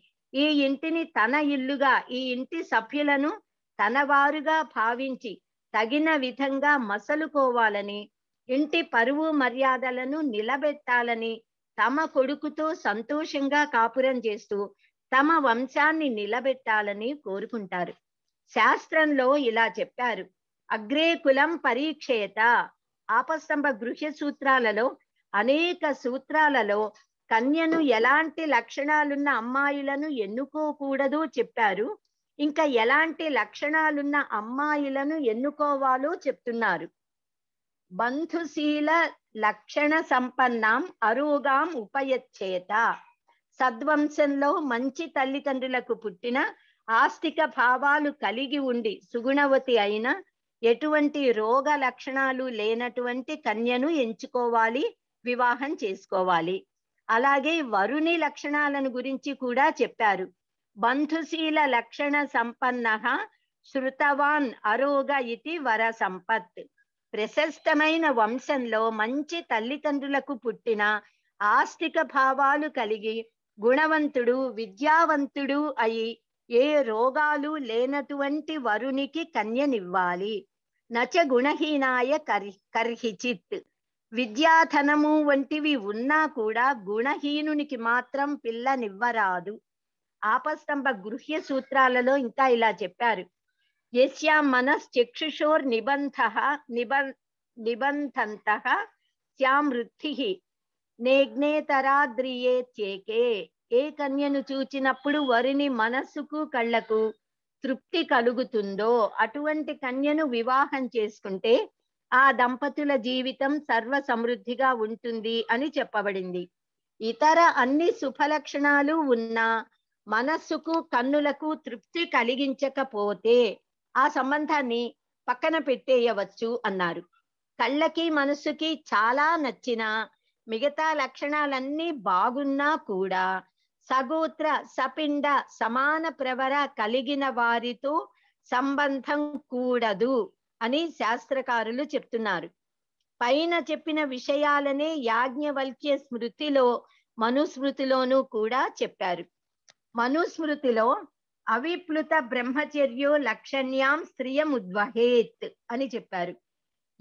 ఈ ఇంటిని తన ఇల్లుగా ఈ ఇంటి సభ్యులను తన వారుగా భావించి తగిన విధంగా మసలుకోవాలని ఇంటి పరువు మర్యాదలను నిలబెట్టాలని తమ కొడుకుతో సంతోషంగా కాపురం చేస్తూ తమ వంశాన్ని నిలబెట్టాలని కోరుకుంటారు శాస్త్రంలో ఇలా చెప్పారు అగ్రే కులం పరీక్షేత ఆపస్తంభ గృహ్య సూత్రాలలో అనేక సూత్రాలలో కన్యను ఎలాంటి లక్షణాలున్న అమ్మాయిలను ఎన్నుకోకూడదు చెప్పారు ఇంకా ఎలాంటి లక్షణాలున్న అమ్మాయిలను ఎన్నుకోవాలో చెప్తున్నారు బంధుశీల లక్షణ సంపన్నం అరుగాం ఉపయచ్చేత సద్వంశంలో మంచి తల్లిదండ్రులకు పుట్టిన ఆస్తిక భావాలు కలిగి ఉండి సుగుణవతి అయిన ఎటువంటి రోగ లక్షణాలు లేనటువంటి కన్యను ఎంచుకోవాలి వివాహం చేసుకోవాలి అలాగే వరుణి లక్షణాలను గురించి కూడా చెప్పారు బంధుశీల లక్షణ సంపన్న శృతవాన్ అరోగ ఇది వర సంపత్ ప్రశస్తమైన వంశంలో మంచి తల్లిదండ్రులకు పుట్టిన ఆస్తిక భావాలు కలిగి గుణవంతుడు విద్యావంతుడు అయి ఏ రోగాలు లేనటువంటి వరునికి కన్యనివ్వాలి నచ గుణహీనాయ కర్హి కర్హిచిత్ విద్యాధనము వంటివి ఉన్నా కూడా గుణహీనునికి మాత్రం పిల్లనివ్వరాదు ఆపస్తంభ గృహ్య సూత్రాలలో ఇంకా ఇలా చెప్పారు యస్యా మనశ్చక్షుషోర్ నిబంధ నిబం నిబంధంత శ్యాం వృద్ధి నేగ్నేతరాద్రియేత్యేకే ఏ కన్యను చూచినప్పుడు వరిని మనస్సుకు కళ్ళకు తృప్తి కలుగుతుందో అటువంటి కన్యను వివాహం చేసుకుంటే ఆ దంపతుల జీవితం సర్వ సమృద్ధిగా ఉంటుంది అని చెప్పబడింది ఇతర అన్ని శుభలక్షణాలు ఉన్నా మనస్సుకు కన్నులకు తృప్తి కలిగించకపోతే ఆ సంబంధాన్ని పక్కన పెట్టేయవచ్చు అన్నారు కళ్ళకి మనస్సుకి చాలా నచ్చిన మిగతా లక్షణాలన్నీ బాగున్నా కూడా సగోత్ర సపిండ సమాన ప్రవర కలిగిన వారితో సంబంధం కూడదు అని శాస్త్రకారులు చెప్తున్నారు పైన చెప్పిన విషయాలనే యాజ్ఞవల్క్య స్మృతిలో మనుస్మృతిలోనూ కూడా చెప్పారు మనుస్మృతిలో అవిప్లుత బ్రహ్మచర్యో లక్షణ్యాం స్త్రియం ఉద్వహేత్ అని చెప్పారు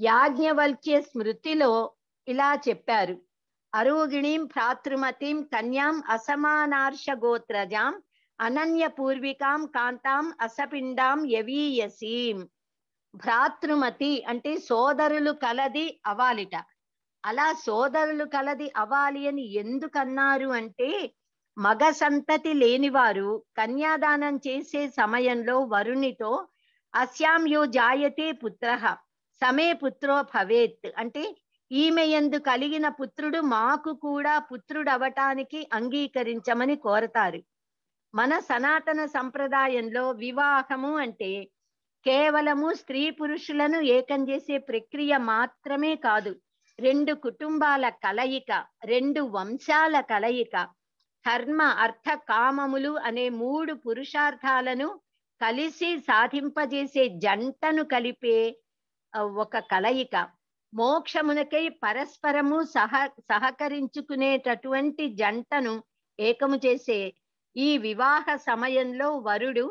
యాజ్ఞవల్క్య స్మృతిలో ఇలా చెప్పారు అరోగిణీం భ్రాతృమతిం కన్యాం అసమానార్ష గోత్రజాం అనన్య పూర్వికాం కాంతాం అసపిండాం యవీయసీం భ్రాతృమతి అంటే సోదరులు కలది అవాలిట అలా సోదరులు కలది అవాలి అని ఎందుకన్నారు అంటే మగ సంతతి లేనివారు కన్యాదానం చేసే సమయంలో వరుణితో అస్యాం యో జాయతే పుత్ర సమే పుత్రో భవేత్ అంటే ఈమె ఎందు కలిగిన పుత్రుడు మాకు కూడా పుత్రుడవటానికి అంగీకరించమని కోరతారు మన సనాతన సంప్రదాయంలో వివాహము అంటే కేవలము స్త్రీ పురుషులను ఏకం చేసే ప్రక్రియ మాత్రమే కాదు రెండు కుటుంబాల కలయిక రెండు వంశాల కలయిక కర్మ అర్థ కామములు అనే మూడు పురుషార్థాలను కలిసి సాధింపజేసే జంటను కలిపే ఒక కలయిక మోక్షమునకై పరస్పరము సహ సహకరించుకునేటటువంటి జంటను ఏకము చేసే ఈ వివాహ సమయంలో వరుడు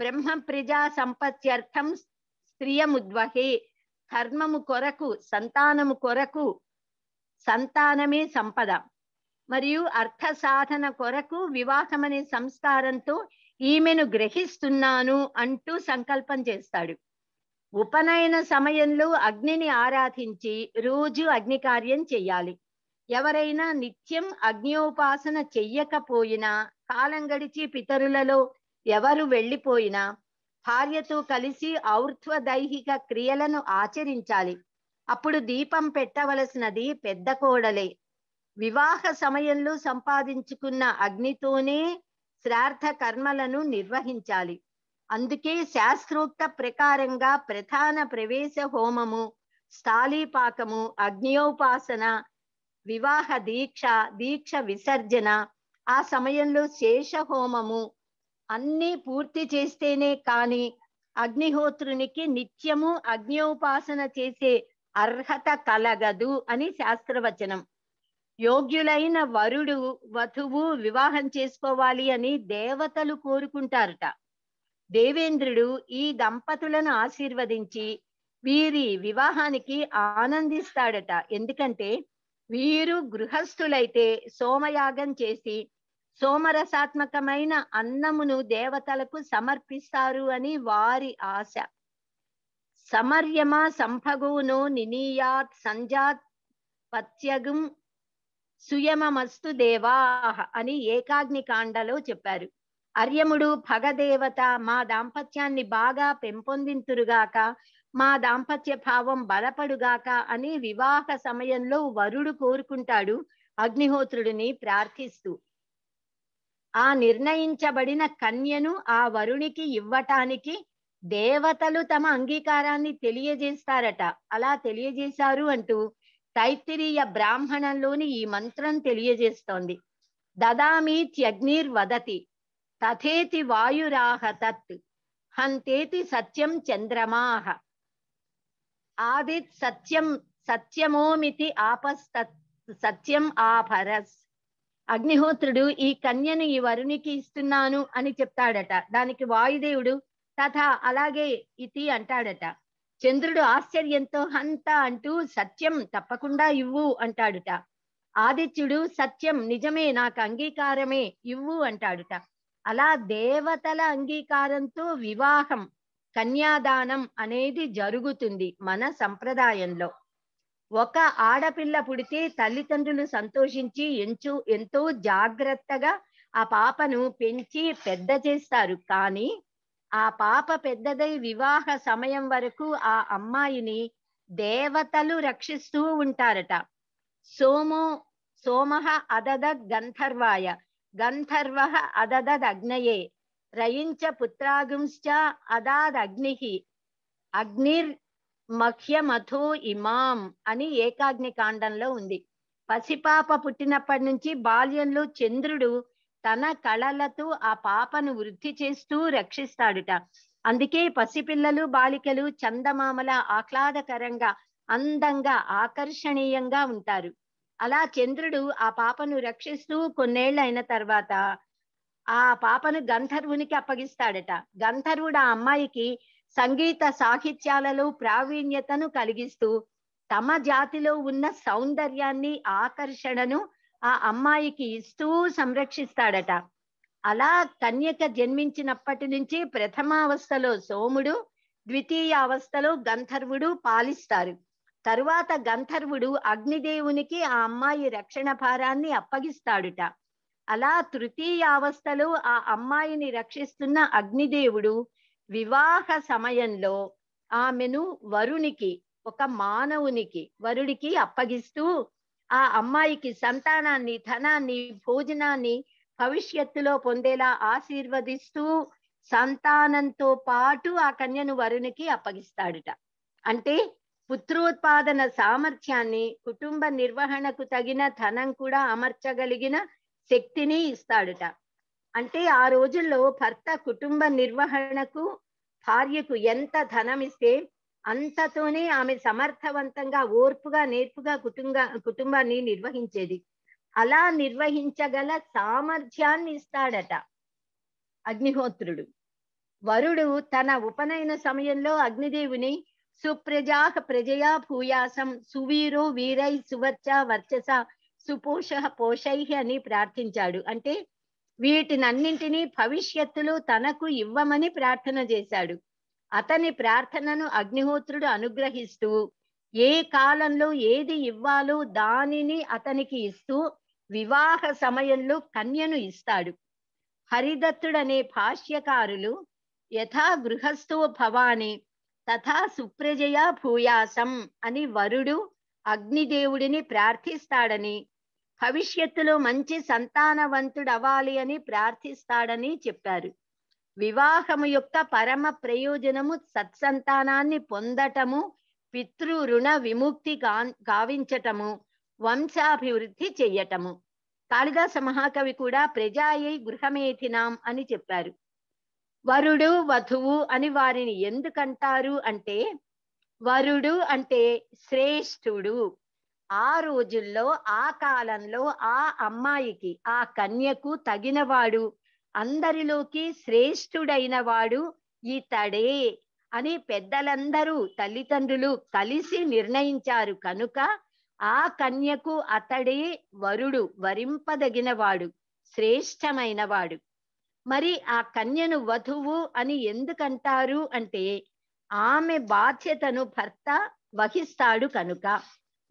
బ్రహ్మ ప్రజా స్త్రీయము స్త్రియముద్వహి ధర్మము కొరకు సంతానము కొరకు సంతానమే సంపద మరియు అర్థ సాధన కొరకు వివాహమనే సంస్కారంతో ఈమెను గ్రహిస్తున్నాను అంటూ సంకల్పం చేస్తాడు ఉపనయన సమయంలో అగ్నిని ఆరాధించి రోజు అగ్ని కార్యం చెయ్యాలి ఎవరైనా నిత్యం అగ్నిోపాసన చెయ్యకపోయినా కాలం గడిచి పితరులలో ఎవరు వెళ్ళిపోయినా భార్యతో కలిసి ఔర్ధ్వ దైహిక క్రియలను ఆచరించాలి అప్పుడు దీపం పెట్టవలసినది పెద్ద కోడలే వివాహ సమయంలో సంపాదించుకున్న అగ్నితోనే శ్రార్థ కర్మలను నిర్వహించాలి అందుకే శాస్త్రోక్త ప్రకారంగా ప్రధాన ప్రవేశ హోమము స్థాళీపాకము అగ్నియోపాసన వివాహ దీక్ష దీక్ష విసర్జన ఆ సమయంలో శేష హోమము అన్నీ పూర్తి చేస్తేనే కాని అగ్నిహోత్రునికి నిత్యము అగ్నియోపాసన చేసే అర్హత కలగదు అని శాస్త్రవచనం యోగ్యులైన వరుడు వధువు వివాహం చేసుకోవాలి అని దేవతలు కోరుకుంటారట దేవేంద్రుడు ఈ దంపతులను ఆశీర్వదించి వీరి వివాహానికి ఆనందిస్తాడట ఎందుకంటే వీరు గృహస్థులైతే సోమయాగం చేసి సోమరసాత్మకమైన అన్నమును దేవతలకు సమర్పిస్తారు అని వారి ఆశ సమర్యమ సంభగును నినీయాత్ సంజాత్ పత్యగం సుయమమస్తు దేవాహ అని ఏకాగ్ని కాండలో చెప్పారు అర్యముడు భగదేవత మా దాంపత్యాన్ని బాగా పెంపొందింతురుగాక మా దాంపత్య భావం బలపడుగాక అని వివాహ సమయంలో వరుడు కోరుకుంటాడు అగ్నిహోత్రుడిని ప్రార్థిస్తూ ఆ నిర్ణయించబడిన కన్యను ఆ వరునికి ఇవ్వటానికి దేవతలు తమ అంగీకారాన్ని తెలియజేస్తారట అలా తెలియజేశారు అంటూ తైత్తిరీయ బ్రాహ్మణంలోని ఈ మంత్రం తెలియజేస్తోంది దదామి త్యగ్నిర్ వదతి తథేతి వాయురాహ తత్ హంతేతి సత్యం చంద్రమాహ ఆదిత్ సత్యం సత్యమోమితి ఆపస్తత్ సత్యం ఆపరస్ అగ్నిహోత్రుడు ఈ కన్యను ఈ వరునికి ఇస్తున్నాను అని చెప్తాడట దానికి వాయుదేవుడు తథా అలాగే ఇతి అంటాడట చంద్రుడు ఆశ్చర్యంతో హంత అంటూ సత్యం తప్పకుండా ఇవ్వు అంటాడుట ఆదిత్యుడు సత్యం నిజమే నాకు అంగీకారమే ఇవ్వు అంటాడుట అలా దేవతల అంగీకారంతో వివాహం కన్యాదానం అనేది జరుగుతుంది మన సంప్రదాయంలో ఒక ఆడపిల్ల పుడితే తల్లిదండ్రులు సంతోషించి ఎంచు ఎంతో జాగ్రత్తగా ఆ పాపను పెంచి పెద్ద చేస్తారు కానీ ఆ పాప పెద్దదై వివాహ సమయం వరకు ఆ అమ్మాయిని దేవతలు రక్షిస్తూ ఉంటారట సోమో సోమహ అదద గంధర్వాయ గంధర్వ అదదగ్నయే రయించ పుత్రాగుంశ్చ అదాదగ్ని అగ్నిర్ మహ్యమథో ఇమాం అని ఏకాగ్ని కాండంలో ఉంది పసిపాప పుట్టినప్పటి నుంచి బాల్యంలో చంద్రుడు తన కళలతో ఆ పాపను వృద్ధి చేస్తూ రక్షిస్తాడుట అందుకే పసిపిల్లలు బాలికలు చందమామల ఆహ్లాదకరంగా అందంగా ఆకర్షణీయంగా ఉంటారు అలా చంద్రుడు ఆ పాపను రక్షిస్తూ కొన్నేళ్ళు అయిన తర్వాత ఆ పాపను గంధర్వునికి అప్పగిస్తాడట గంధర్వుడు ఆ అమ్మాయికి సంగీత సాహిత్యాలలో ప్రావీణ్యతను కలిగిస్తూ తమ జాతిలో ఉన్న సౌందర్యాన్ని ఆకర్షణను ఆ అమ్మాయికి ఇస్తూ సంరక్షిస్తాడట అలా కన్యక జన్మించినప్పటి నుంచి ప్రథమావస్థలో సోముడు ద్వితీయ అవస్థలో గంధర్వుడు పాలిస్తారు తరువాత గంధర్వుడు అగ్నిదేవునికి ఆ అమ్మాయి రక్షణ భారాన్ని అప్పగిస్తాడుట అలా తృతీయావస్థలో ఆ అమ్మాయిని రక్షిస్తున్న అగ్నిదేవుడు వివాహ సమయంలో ఆమెను వరునికి ఒక మానవునికి వరుడికి అప్పగిస్తూ ఆ అమ్మాయికి సంతానాన్ని ధనాన్ని భోజనాన్ని భవిష్యత్తులో పొందేలా ఆశీర్వదిస్తూ సంతానంతో పాటు ఆ కన్యను వరునికి అప్పగిస్తాడుట అంటే పుత్రోత్పాదన సామర్థ్యాన్ని కుటుంబ నిర్వహణకు తగిన ధనం కూడా అమర్చగలిగిన శక్తిని ఇస్తాడట అంటే ఆ రోజుల్లో భర్త కుటుంబ నిర్వహణకు భార్యకు ఎంత ధనం ఇస్తే అంతతోనే ఆమె సమర్థవంతంగా ఓర్పుగా నేర్పుగా కుటుంబ కుటుంబాన్ని నిర్వహించేది అలా నిర్వహించగల సామర్థ్యాన్ని ఇస్తాడట అగ్నిహోత్రుడు వరుడు తన ఉపనయన సమయంలో అగ్నిదేవుని సుప్రజా ప్రజయా భూయాసం సువీరో వీరై సువర్చ వర్చస సుపోష పోషై అని ప్రార్థించాడు అంటే వీటినన్నింటినీ భవిష్యత్తులో తనకు ఇవ్వమని ప్రార్థన చేశాడు అతని ప్రార్థనను అగ్నిహోత్రుడు అనుగ్రహిస్తూ ఏ కాలంలో ఏది ఇవ్వాలో దానిని అతనికి ఇస్తూ వివాహ సమయంలో కన్యను ఇస్తాడు హరిదత్తుడనే భాష్యకారులు యథా గృహస్థో భవాని తథా సుప్రజయ భూయాసం అని వరుడు అగ్నిదేవుడిని ప్రార్థిస్తాడని భవిష్యత్తులో మంచి సంతానవంతుడవాలి అని ప్రార్థిస్తాడని చెప్పారు వివాహము యొక్క పరమ ప్రయోజనము సత్సంతానాన్ని పొందటము పితృ రుణ విముక్తి గావించటము వంశాభివృద్ధి చెయ్యటము కాళిదాస మహాకవి కూడా ప్రజాయై గృహమేథినాం అని చెప్పారు వరుడు వధువు అని వారిని ఎందుకంటారు అంటే వరుడు అంటే శ్రేష్ఠుడు ఆ రోజుల్లో ఆ కాలంలో ఆ అమ్మాయికి ఆ కన్యకు తగినవాడు అందరిలోకి శ్రేష్ఠుడైన వాడు ఇతడే అని పెద్దలందరూ తల్లిదండ్రులు కలిసి నిర్ణయించారు కనుక ఆ కన్యకు అతడే వరుడు వరింపదగినవాడు శ్రేష్టమైనవాడు మరి ఆ కన్యను వధువు అని ఎందుకంటారు అంటే ఆమె బాధ్యతను భర్త వహిస్తాడు కనుక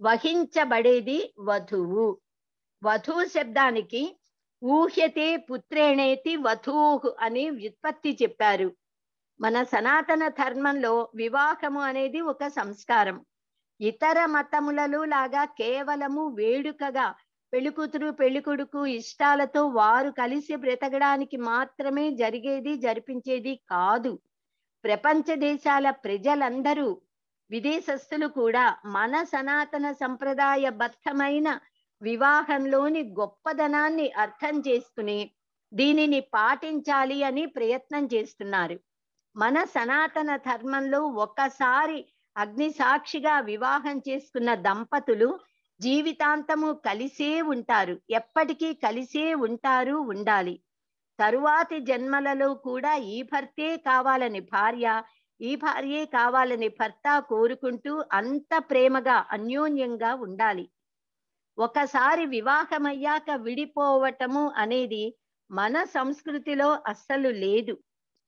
వహించబడేది వధువు వధువు శబ్దానికి ఊహ్యతే పుత్రేణేతి వధూహ్ అని వ్యుత్పత్తి చెప్పారు మన సనాతన ధర్మంలో వివాహము అనేది ఒక సంస్కారం ఇతర మతములలో లాగా కేవలము వేడుకగా పెళ్లి కూతురు పెళ్లి కొడుకు ఇష్టాలతో వారు కలిసి బ్రతకడానికి మాత్రమే జరిగేది జరిపించేది కాదు ప్రపంచ దేశాల ప్రజలందరూ విదేశస్థులు కూడా మన సనాతన సంప్రదాయ బద్ధమైన వివాహంలోని గొప్పదనాన్ని అర్థం చేసుకుని దీనిని పాటించాలి అని ప్రయత్నం చేస్తున్నారు మన సనాతన ధర్మంలో ఒక్కసారి అగ్ని సాక్షిగా వివాహం చేసుకున్న దంపతులు జీవితాంతము కలిసే ఉంటారు ఎప్పటికీ కలిసే ఉంటారు ఉండాలి తరువాతి జన్మలలో కూడా ఈ భర్తే కావాలని భార్య ఈ భార్యే కావాలని భర్త కోరుకుంటూ అంత ప్రేమగా అన్యోన్యంగా ఉండాలి ఒకసారి వివాహమయ్యాక విడిపోవటము అనేది మన సంస్కృతిలో అస్సలు లేదు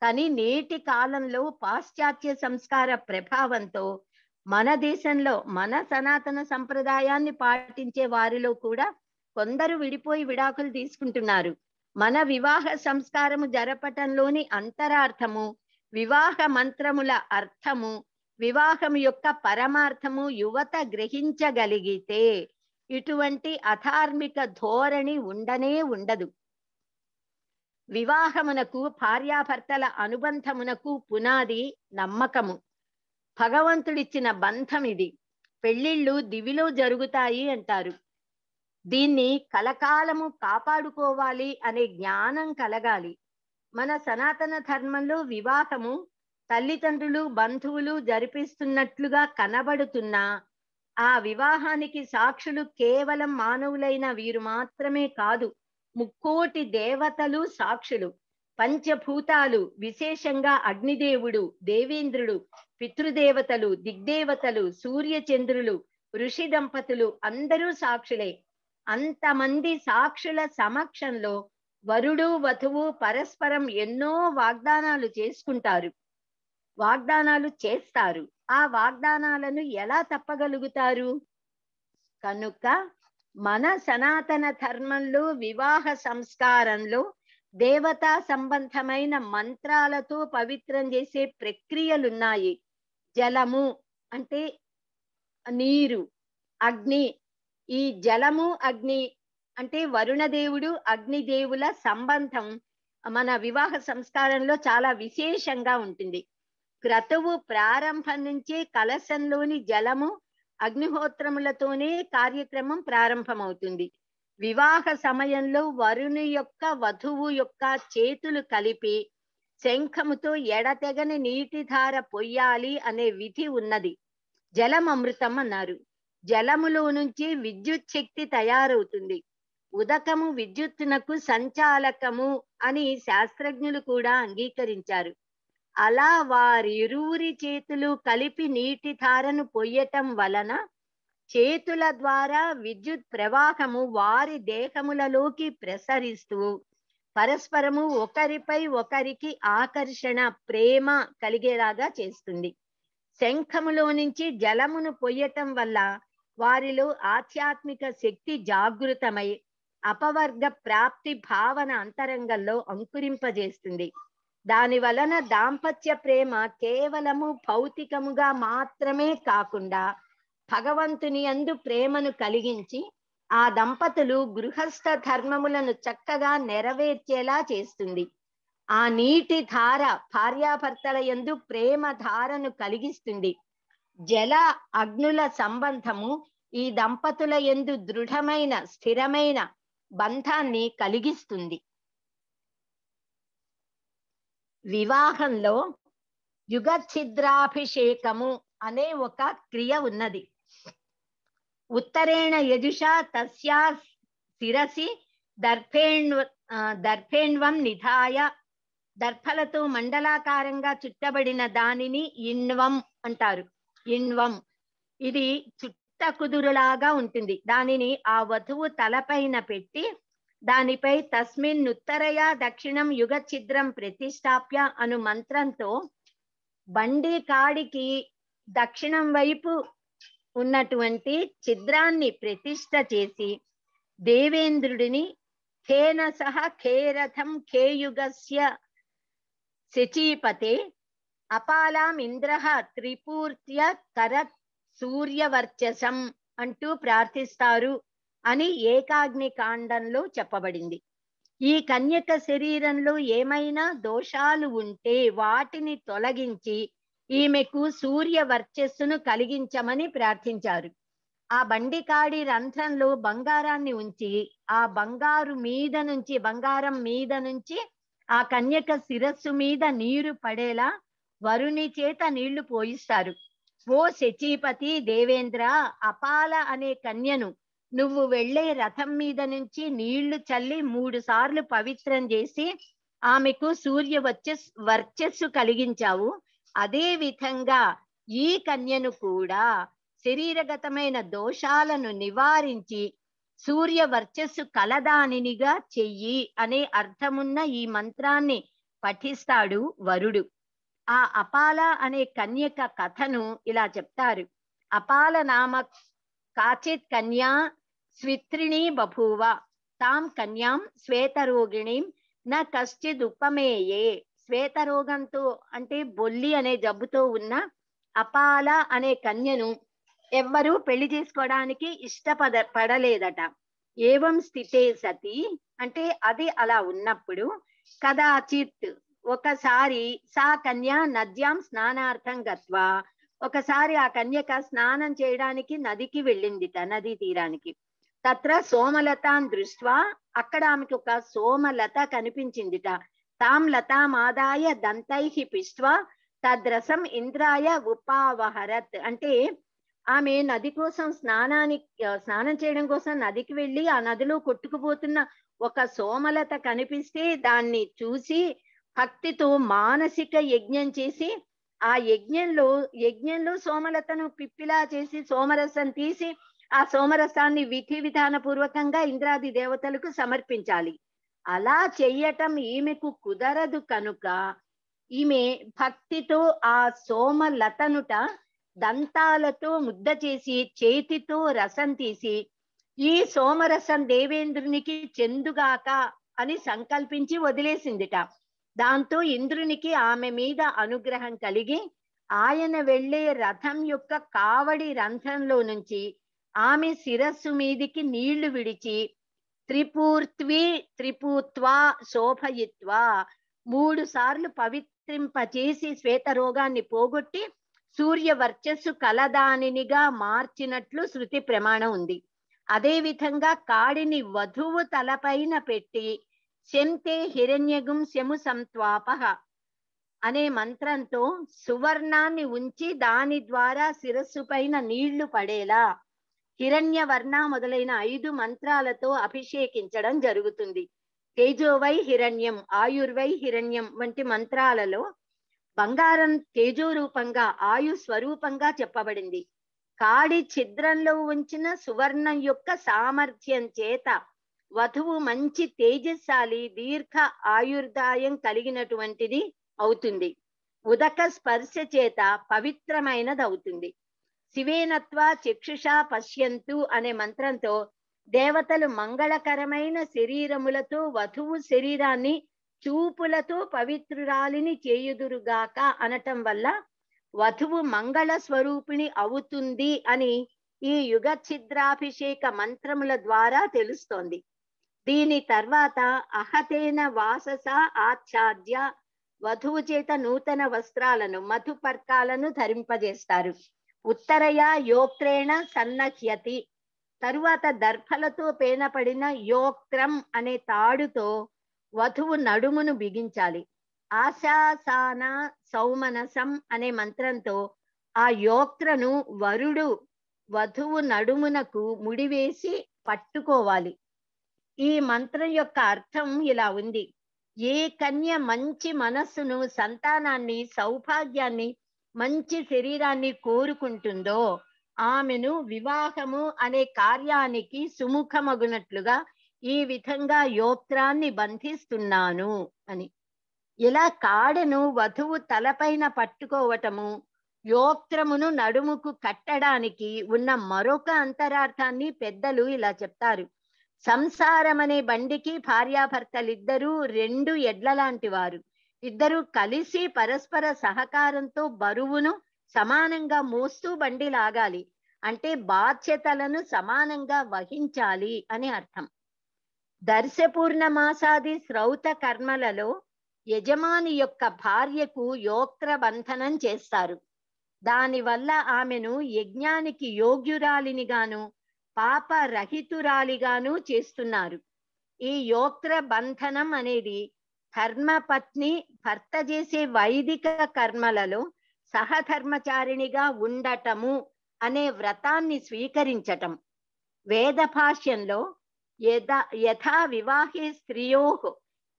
కానీ నేటి కాలంలో పాశ్చాత్య సంస్కార ప్రభావంతో మన దేశంలో మన సనాతన సంప్రదాయాన్ని పాటించే వారిలో కూడా కొందరు విడిపోయి విడాకులు తీసుకుంటున్నారు మన వివాహ సంస్కారము జరపటంలోని అంతరార్థము వివాహ మంత్రముల అర్థము వివాహం యొక్క పరమార్థము యువత గ్రహించగలిగితే ఇటువంటి అధార్మిక ధోరణి ఉండనే ఉండదు వివాహమునకు భార్యాభర్తల అనుబంధమునకు పునాది నమ్మకము భగవంతుడిచ్చిన బంధం ఇది పెళ్లిళ్ళు దివిలో జరుగుతాయి అంటారు దీన్ని కలకాలము కాపాడుకోవాలి అనే జ్ఞానం కలగాలి మన సనాతన ధర్మంలో వివాహము తల్లిదండ్రులు బంధువులు జరిపిస్తున్నట్లుగా కనబడుతున్నా ఆ వివాహానికి సాక్షులు కేవలం మానవులైన వీరు మాత్రమే కాదు ముక్కోటి దేవతలు సాక్షులు పంచభూతాలు విశేషంగా అగ్నిదేవుడు దేవేంద్రుడు పితృదేవతలు దిగ్దేవతలు సూర్య చంద్రులు ఋషి దంపతులు అందరూ సాక్షులే అంతమంది సాక్షుల సమక్షంలో వరుడు వధువు పరస్పరం ఎన్నో వాగ్దానాలు చేసుకుంటారు వాగ్దానాలు చేస్తారు ఆ వాగ్దానాలను ఎలా తప్పగలుగుతారు కనుక మన సనాతన ధర్మంలో వివాహ సంస్కారంలో దేవతా సంబంధమైన మంత్రాలతో పవిత్రం చేసే ప్రక్రియలున్నాయి జలము అంటే నీరు అగ్ని ఈ జలము అగ్ని అంటే వరుణదేవుడు అగ్నిదేవుల సంబంధం మన వివాహ సంస్కారంలో చాలా విశేషంగా ఉంటుంది క్రతువు ప్రారంభం నుంచే కలశంలోని జలము అగ్నిహోత్రములతోనే కార్యక్రమం ప్రారంభమవుతుంది వివాహ సమయంలో వరుణి యొక్క వధువు యొక్క చేతులు కలిపి శంఖముతో ఎడతెగని నీటి ధార పొయ్యాలి అనే విధి ఉన్నది జలమమృతం అన్నారు జలములో నుంచి విద్యుత్ శక్తి తయారవుతుంది ఉదకము విద్యుత్తునకు సంచాలకము అని శాస్త్రజ్ఞులు కూడా అంగీకరించారు అలా వారిరువురి చేతులు కలిపి నీటి ధారను పొయ్యటం వలన చేతుల ద్వారా విద్యుత్ ప్రవాహము వారి దేహములలోకి ప్రసరిస్తూ పరస్పరము ఒకరిపై ఒకరికి ఆకర్షణ ప్రేమ కలిగేలాగా చేస్తుంది శంఖములో నుంచి జలమును పొయ్యటం వల్ల వారిలో ఆధ్యాత్మిక శక్తి జాగృతమై అపవర్గ ప్రాప్తి భావన అంతరంగంలో అంకురింపజేస్తుంది దాని వలన దాంపత్య ప్రేమ కేవలము భౌతికముగా మాత్రమే కాకుండా భగవంతుని అందు ప్రేమను కలిగించి ఆ దంపతులు గృహస్థ ధర్మములను చక్కగా నెరవేర్చేలా చేస్తుంది ఆ నీటి ధార భార్యాభర్తల ఎందు ప్రేమ ధారను కలిగిస్తుంది జల అగ్నుల సంబంధము ఈ దంపతుల ఎందు దృఢమైన స్థిరమైన బంధాన్ని కలిగిస్తుంది వివాహంలో యుగ ఛిద్రాభిషేకము అనే ఒక క్రియ ఉన్నది ఉత్తరేణ యజుషా తస్యా శిరసి దర్పేణ్ దర్పేణ్వం నిధాయ దర్పలతో మండలాకారంగా చుట్టబడిన దానిని ఇణ్వం అంటారు ఇణ్వం ఇది చుట్ట కుదురులాగా ఉంటుంది దానిని ఆ వధువు తలపైన పెట్టి దానిపై తస్మిన్ ఉత్తరయ దక్షిణం యుగ ఛిద్రం ప్రతిష్టాప్య అను మంత్రంతో బండి కాడికి దక్షిణం వైపు ఉన్నటువంటి ఛిద్రాన్ని ప్రతిష్ట చేసి దేవేంద్రుడిని ఖేన సహ ఖేరథం ఖేయుగస్య శచీపతే అపాలాం ఇంద్ర త్రిపూర్త్య కర సూర్యవర్చసం అంటూ ప్రార్థిస్తారు అని ఏకాగ్ని కాండంలో చెప్పబడింది ఈ కన్యక శరీరంలో ఏమైనా దోషాలు ఉంటే వాటిని తొలగించి ఈమెకు సూర్య వర్చస్సును కలిగించమని ప్రార్థించారు ఆ బండికాడి రంధ్రంలో బంగారాన్ని ఉంచి ఆ బంగారు మీద నుంచి బంగారం మీద నుంచి ఆ కన్యక శిరస్సు మీద నీరు పడేలా వరుని చేత నీళ్లు పోయిస్తారు ఓ శచీపతి దేవేంద్ర అపాల అనే కన్యను నువ్వు వెళ్లే రథం మీద నుంచి నీళ్లు చల్లి మూడు సార్లు పవిత్రం చేసి ఆమెకు సూర్య వచ్చస్ వర్చస్సు కలిగించావు అదే విధంగా ఈ కన్యను కూడా శరీరగతమైన దోషాలను నివారించి సూర్య వర్చస్సు కలదానినిగా చెయ్యి అనే అర్థమున్న ఈ మంత్రాన్ని పఠిస్తాడు వరుడు ఆ అపాల అనే కన్యక కథను ఇలా చెప్తారు అపాల నామ కాచిత్ కన్యా స్విత్రిణి బభూవ తాం కన్యాం శ్వేతరోగిణీం న ఉపమేయే శ్వేత రోగంతో అంటే బొల్లి అనే జబ్బుతో ఉన్న అపాల అనే కన్యను ఎవ్వరూ పెళ్లి చేసుకోవడానికి ఇష్టపడ పడలేదట ఏవం స్థితే సతి అంటే అది అలా ఉన్నప్పుడు కదాచిత్ ఒకసారి సా కన్య నద్యాం స్నానార్థం గత్వా ఒకసారి ఆ కన్యక స్నానం చేయడానికి నదికి వెళ్ళిందిట నదీ తీరానికి తత్ర సోమలతాన్ దృష్ట్వా అక్కడ ఆమెకు ఒక సోమలత కనిపించిందిట తాం లతామాదాయ దంతై పిష్వ తద్రసం ఇంద్రాయ ఉపావహరత్ అంటే ఆమె నది కోసం స్నానానికి స్నానం చేయడం కోసం నదికి వెళ్ళి ఆ నదిలో కొట్టుకుపోతున్న ఒక సోమలత కనిపిస్తే దాన్ని చూసి భక్తితో మానసిక యజ్ఞం చేసి ఆ యజ్ఞంలో యజ్ఞంలో సోమలతను పిప్పిలా చేసి సోమరసం తీసి ఆ సోమరసాన్ని విధి విధాన పూర్వకంగా ఇంద్రాది దేవతలకు సమర్పించాలి అలా చెయ్యటం ఈమెకు కుదరదు కనుక ఈమె భక్తితో ఆ సోమలతనుట దంతాలతో ముద్ద చేసి చేతితో రసం తీసి ఈ సోమరసం దేవేంద్రునికి చెందుగాక అని సంకల్పించి వదిలేసిందిట దాంతో ఇంద్రునికి ఆమె మీద అనుగ్రహం కలిగి ఆయన వెళ్లే రథం యొక్క కావడి రంధ్రంలో నుంచి ఆమె శిరస్సు మీదికి నీళ్లు విడిచి త్రిపూర్త్వి త్రిపూత్వా శోభయిత్వ మూడు సార్లు పవిత్రింపచేసి శ్వేత రోగాన్ని పోగొట్టి సూర్య వర్చస్సు కలదానినిగా మార్చినట్లు శృతి ప్రమాణం ఉంది అదేవిధంగా కాడిని వధువు తలపైన పెట్టి శంతే హిరణ్యగుం శము సంత్వాప అనే మంత్రంతో సువర్ణాన్ని ఉంచి దాని ద్వారా శిరస్సు పైన నీళ్లు పడేలా హిరణ్యవర్ణ మొదలైన ఐదు మంత్రాలతో అభిషేకించడం జరుగుతుంది తేజోవై హిరణ్యం ఆయుర్వై హిరణ్యం వంటి మంత్రాలలో బంగారం తేజో రూపంగా ఆయు స్వరూపంగా చెప్పబడింది కాడి ఛిద్రంలో ఉంచిన సువర్ణం యొక్క సామర్థ్యం చేత వధువు మంచి తేజస్సాలి దీర్ఘ ఆయుర్దాయం కలిగినటువంటిది అవుతుంది ఉదక స్పర్శ చేత పవిత్రమైనది అవుతుంది శివేనత్వ చక్షుషా పశ్యంతు అనే మంత్రంతో దేవతలు మంగళకరమైన శరీరములతో వధువు శరీరాన్ని చూపులతో పవిత్రురాలిని చేయుదురుగాక అనటం వల్ల వధువు మంగళ స్వరూపిణి అవుతుంది అని ఈ యుగ ఛిద్రాభిషేక మంత్రముల ద్వారా తెలుస్తోంది దీని తర్వాత అహతేన వాసస ఆచార్య వధువు చేత నూతన వస్త్రాలను మధుపర్కాలను ధరింపజేస్తారు ఉత్తరయా యోక్త్రేణ సన్నహ్యతి తరువాత దర్భలతో పేనపడిన యోక్త్రం అనే తాడుతో వధువు నడుమును బిగించాలి ఆశాసాన సౌమనసం అనే మంత్రంతో ఆ యోక్త్రను వరుడు వధువు నడుమునకు ముడివేసి పట్టుకోవాలి ఈ మంత్రం యొక్క అర్థం ఇలా ఉంది ఏ కన్య మంచి మనస్సును సంతానాన్ని సౌభాగ్యాన్ని మంచి శరీరాన్ని కోరుకుంటుందో ఆమెను వివాహము అనే కార్యానికి సుముఖమగునట్లుగా ఈ విధంగా యోత్రాన్ని బంధిస్తున్నాను అని ఇలా కాడను వధువు తలపైన పట్టుకోవటము యోత్రమును నడుముకు కట్టడానికి ఉన్న మరొక అంతరార్థాన్ని పెద్దలు ఇలా చెప్తారు సంసారమనే అనే బండికి భార్యాభర్తలిద్దరూ రెండు ఎడ్ల లాంటి వారు ఇద్దరు కలిసి పరస్పర సహకారంతో బరువును సమానంగా మోస్తూ బండి లాగాలి అంటే బాధ్యతలను సమానంగా వహించాలి అని అర్థం దర్శపూర్ణమాసాది శ్రౌత కర్మలలో యజమాని యొక్క భార్యకు యోక్ర బంధనం చేస్తారు దానివల్ల ఆమెను యజ్ఞానికి యోగ్యురాలినిగాను పాపరహితురాలిగాను చేస్తున్నారు ఈ యోక్ర బంధనం అనేది ధర్మపత్ని భర్త చేసే వైదిక కర్మలలో సహధర్మచారిణిగా ఉండటము అనే వ్రతాన్ని స్వీకరించటం వేద భాష్యంలో యథా యథా వివాహే స్త్రీయో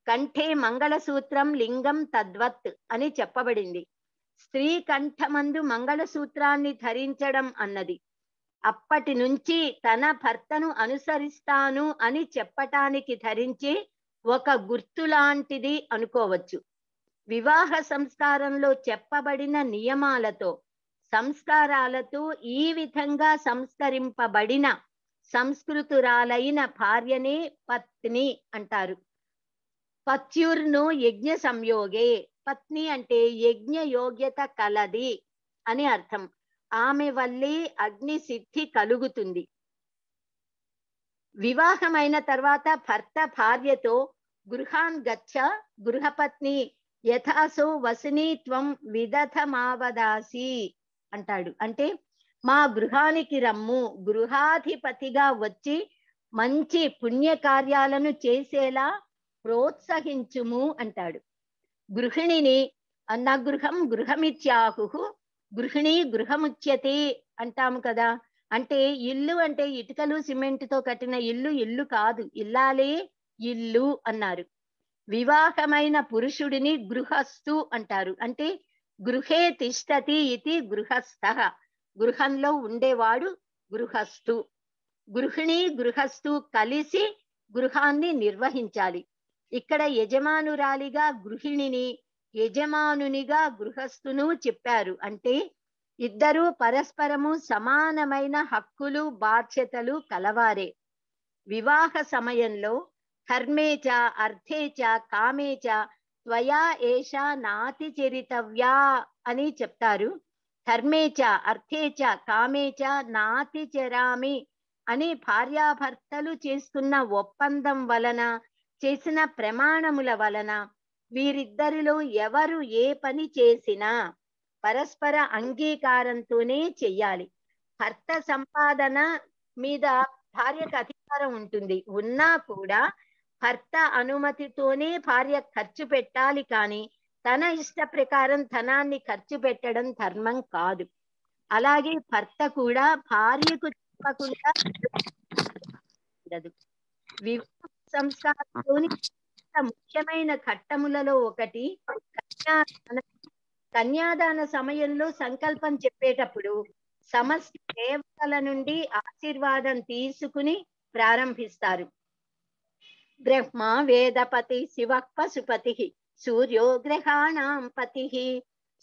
కంఠే మంగళసూత్రం లింగం తద్వత్ అని చెప్పబడింది స్త్రీ కంఠమందు మంగళసూత్రాన్ని ధరించడం అన్నది అప్పటి నుంచి తన భర్తను అనుసరిస్తాను అని చెప్పటానికి ధరించే ఒక గుర్తులాంటిది అనుకోవచ్చు వివాహ సంస్కారంలో చెప్పబడిన నియమాలతో సంస్కారాలతో ఈ విధంగా సంస్కరింపబడిన సంస్కృతురాలైన భార్యనే పత్ని అంటారు పత్యుర్ను యజ్ఞ సంయోగే పత్ని అంటే యజ్ఞ యోగ్యత కలది అని అర్థం ఆమె వల్లే అగ్ని సిద్ధి కలుగుతుంది వివాహమైన తర్వాత భర్త భార్యతో గృహాన్ గచ్చ గృహపత్ని యథాసు వసినిత్వం విదథమావదాసి అంటాడు అంటే మా గృహానికి రమ్ము గృహాధిపతిగా వచ్చి మంచి పుణ్య కార్యాలను చేసేలా ప్రోత్సహించుము అంటాడు గృహిణిని అన్న గృహం గృహమిత్యాహు గృహిణి గృహముచ్యతి అంటాము కదా అంటే ఇల్లు అంటే ఇటుకలు సిమెంట్ తో కట్టిన ఇల్లు ఇల్లు కాదు ఇల్లాలే ఇల్లు అన్నారు వివాహమైన పురుషుడిని గృహస్థు అంటారు అంటే గృహే తిష్టతి ఇది గృహస్థ గృహంలో ఉండేవాడు గృహస్థు గృహిణి గృహస్థు కలిసి గృహాన్ని నిర్వహించాలి ఇక్కడ యజమానురాలిగా గృహిణిని యజమానునిగా గృహస్థును చెప్పారు అంటే ఇద్దరూ పరస్పరము సమానమైన హక్కులు బాధ్యతలు కలవారే వివాహ సమయంలో కర్మే చ అర్థే చ కామే చ త్వయా ఏషా నాతి చరితవ్యా అని చెప్తారు కర్మే చ అర్థే చ కామే చ నాతి చరామి అని భార్యాభర్తలు చేస్తున్న ఒప్పందం వలన చేసిన ప్రమాణముల వలన వీరిద్దరిలో ఎవరు ఏ పని చేసినా పరస్పర అంగీకారంతోనే చెయ్యాలి భర్త సంపాదన మీద భార్యకు అధికారం ఉంటుంది ఉన్నా కూడా భర్త అనుమతితోనే భార్య ఖర్చు పెట్టాలి కానీ తన ఇష్ట ప్రకారం ధనాన్ని ఖర్చు పెట్టడం ధర్మం కాదు అలాగే భర్త కూడా భార్యకు చెప్పకుండా వివాహ సంస్కారంలోని ముఖ్యమైన ఘట్టములలో ఒకటి కన్యాదాన కన్యాదాన సమయంలో సంకల్పం చెప్పేటప్పుడు సమస్త దేవతల నుండి ఆశీర్వాదం తీసుకుని ప్రారంభిస్తారు ब्रह्मा वेदपतिः शिवः पशुपतिः सूर्यो ग्रहाणां पतिः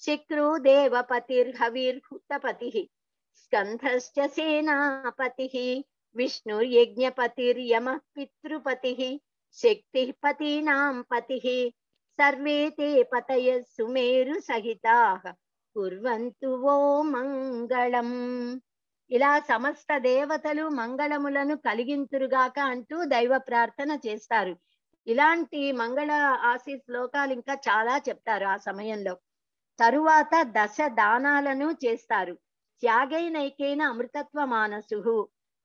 शक्रुदेवपतिर्हविर्हुतपतिः स्कन्धश्च विष्णु विष्णुर्यज्ञपतिर्यमः पितृपति शक्ति पतीनां पति सर्वे ते पतयः सुमेरुसहिताः कुर्वन्तु वो मङ्गलम् ఇలా సమస్త దేవతలు మంగళములను కలిగింతురుగాక అంటూ దైవ ప్రార్థన చేస్తారు ఇలాంటి మంగళ ఆశీ శ్లోకాలు ఇంకా చాలా చెప్తారు ఆ సమయంలో తరువాత దశ దానాలను చేస్తారు త్యాగైనైకైన అమృతత్వ మానసు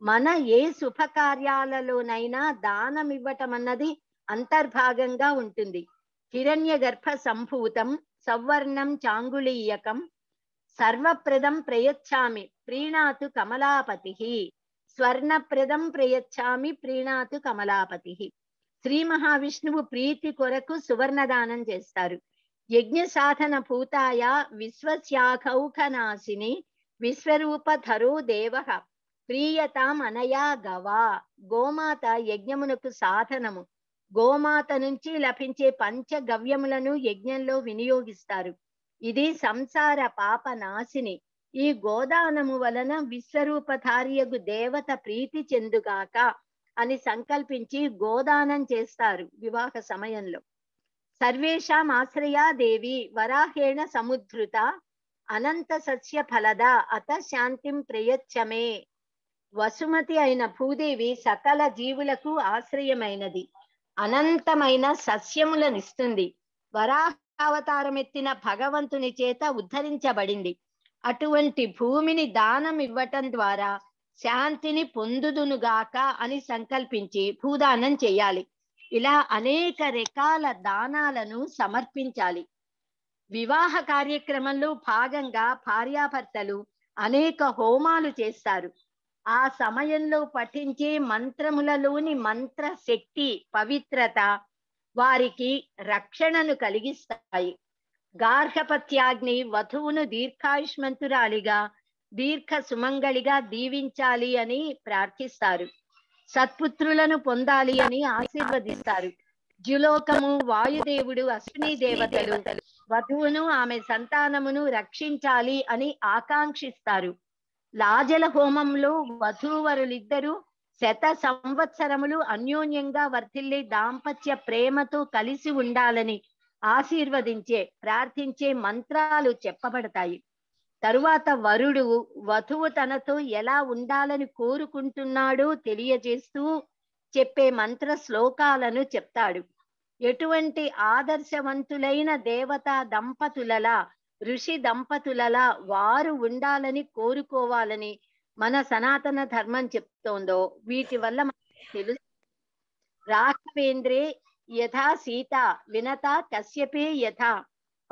మన ఏ శుభకార్యాలలోనైనా దానం ఇవ్వటం అన్నది అంతర్భాగంగా ఉంటుంది హిరణ్య గర్భ సంభూతం సవర్ణం చాంగుళీయకం సర్వప్రదం ప్రయచ్చామి ప్రీణాతు కమలాపతి స్వర్ణప్రదం ప్రయచ్చామి ప్రీణాతు కమలాపతి శ్రీ మహావిష్ణువు ప్రీతి కొరకు సువర్ణదానం చేస్తారు యజ్ఞ సాధన భూతాయ విశ్వశాఖౌఖనాశిని ధరో దేవ ప్రీయతాం అనయా గవా గోమాత యజ్ఞమునకు సాధనము గోమాత నుంచి లభించే పంచగవ్యములను యజ్ఞంలో వినియోగిస్తారు ఇది సంసార పాప నాశిని ఈ గోదానము వలన విశ్వరూపధారియగు దేవత ప్రీతి చెందుగాక అని సంకల్పించి గోదానం చేస్తారు వివాహ సమయంలో సర్వేషాం ఆశ్రయాదేవి వరాహేణ సముద్ధృత అనంత సస్య ఫలద అత శాంతిం ప్రయచ్చమే వసుమతి అయిన భూదేవి సకల జీవులకు ఆశ్రయమైనది అనంతమైన సస్యములనిస్తుంది వరాహ అవతారం ఎత్తిన భగవంతుని చేత ఉద్ధరించబడింది అటువంటి భూమిని దానం ఇవ్వటం ద్వారా శాంతిని పొందుదునుగాక అని సంకల్పించి భూదానం చేయాలి ఇలా అనేక రకాల దానాలను సమర్పించాలి వివాహ కార్యక్రమంలో భాగంగా భార్యాభర్తలు అనేక హోమాలు చేస్తారు ఆ సమయంలో పఠించే మంత్రములలోని మంత్ర శక్తి పవిత్రత వారికి రక్షణను కలిగిస్తాయి గార్హపత్యాగ్ని వధువును దీర్ఘాయుష్మంతురాలిగా దీర్ఘ సుమంగళిగా దీవించాలి అని ప్రార్థిస్తారు సత్పుత్రులను పొందాలి అని ఆశీర్వదిస్తారు జులోకము వాయుదేవుడు అశ్విని దేవతలు వధువును ఆమె సంతానమును రక్షించాలి అని ఆకాంక్షిస్తారు లాజల హోమంలో వధూవరులిద్దరూ శత సంవత్సరములు అన్యోన్యంగా వర్తిల్లి దాంపత్య ప్రేమతో కలిసి ఉండాలని ఆశీర్వదించే ప్రార్థించే మంత్రాలు చెప్పబడతాయి తరువాత వరుడు వధువు తనతో ఎలా ఉండాలని కోరుకుంటున్నాడో తెలియజేస్తూ చెప్పే మంత్ర శ్లోకాలను చెప్తాడు ఎటువంటి ఆదర్శవంతులైన దేవతా దంపతులలా ఋషి దంపతులలా వారు ఉండాలని కోరుకోవాలని మన సనాతన ధర్మం చెప్తోందో వీటి వల్ల మనకు తెలుసు రాఘవేంద్రే యథా సీత వినత కశ్యపే యథ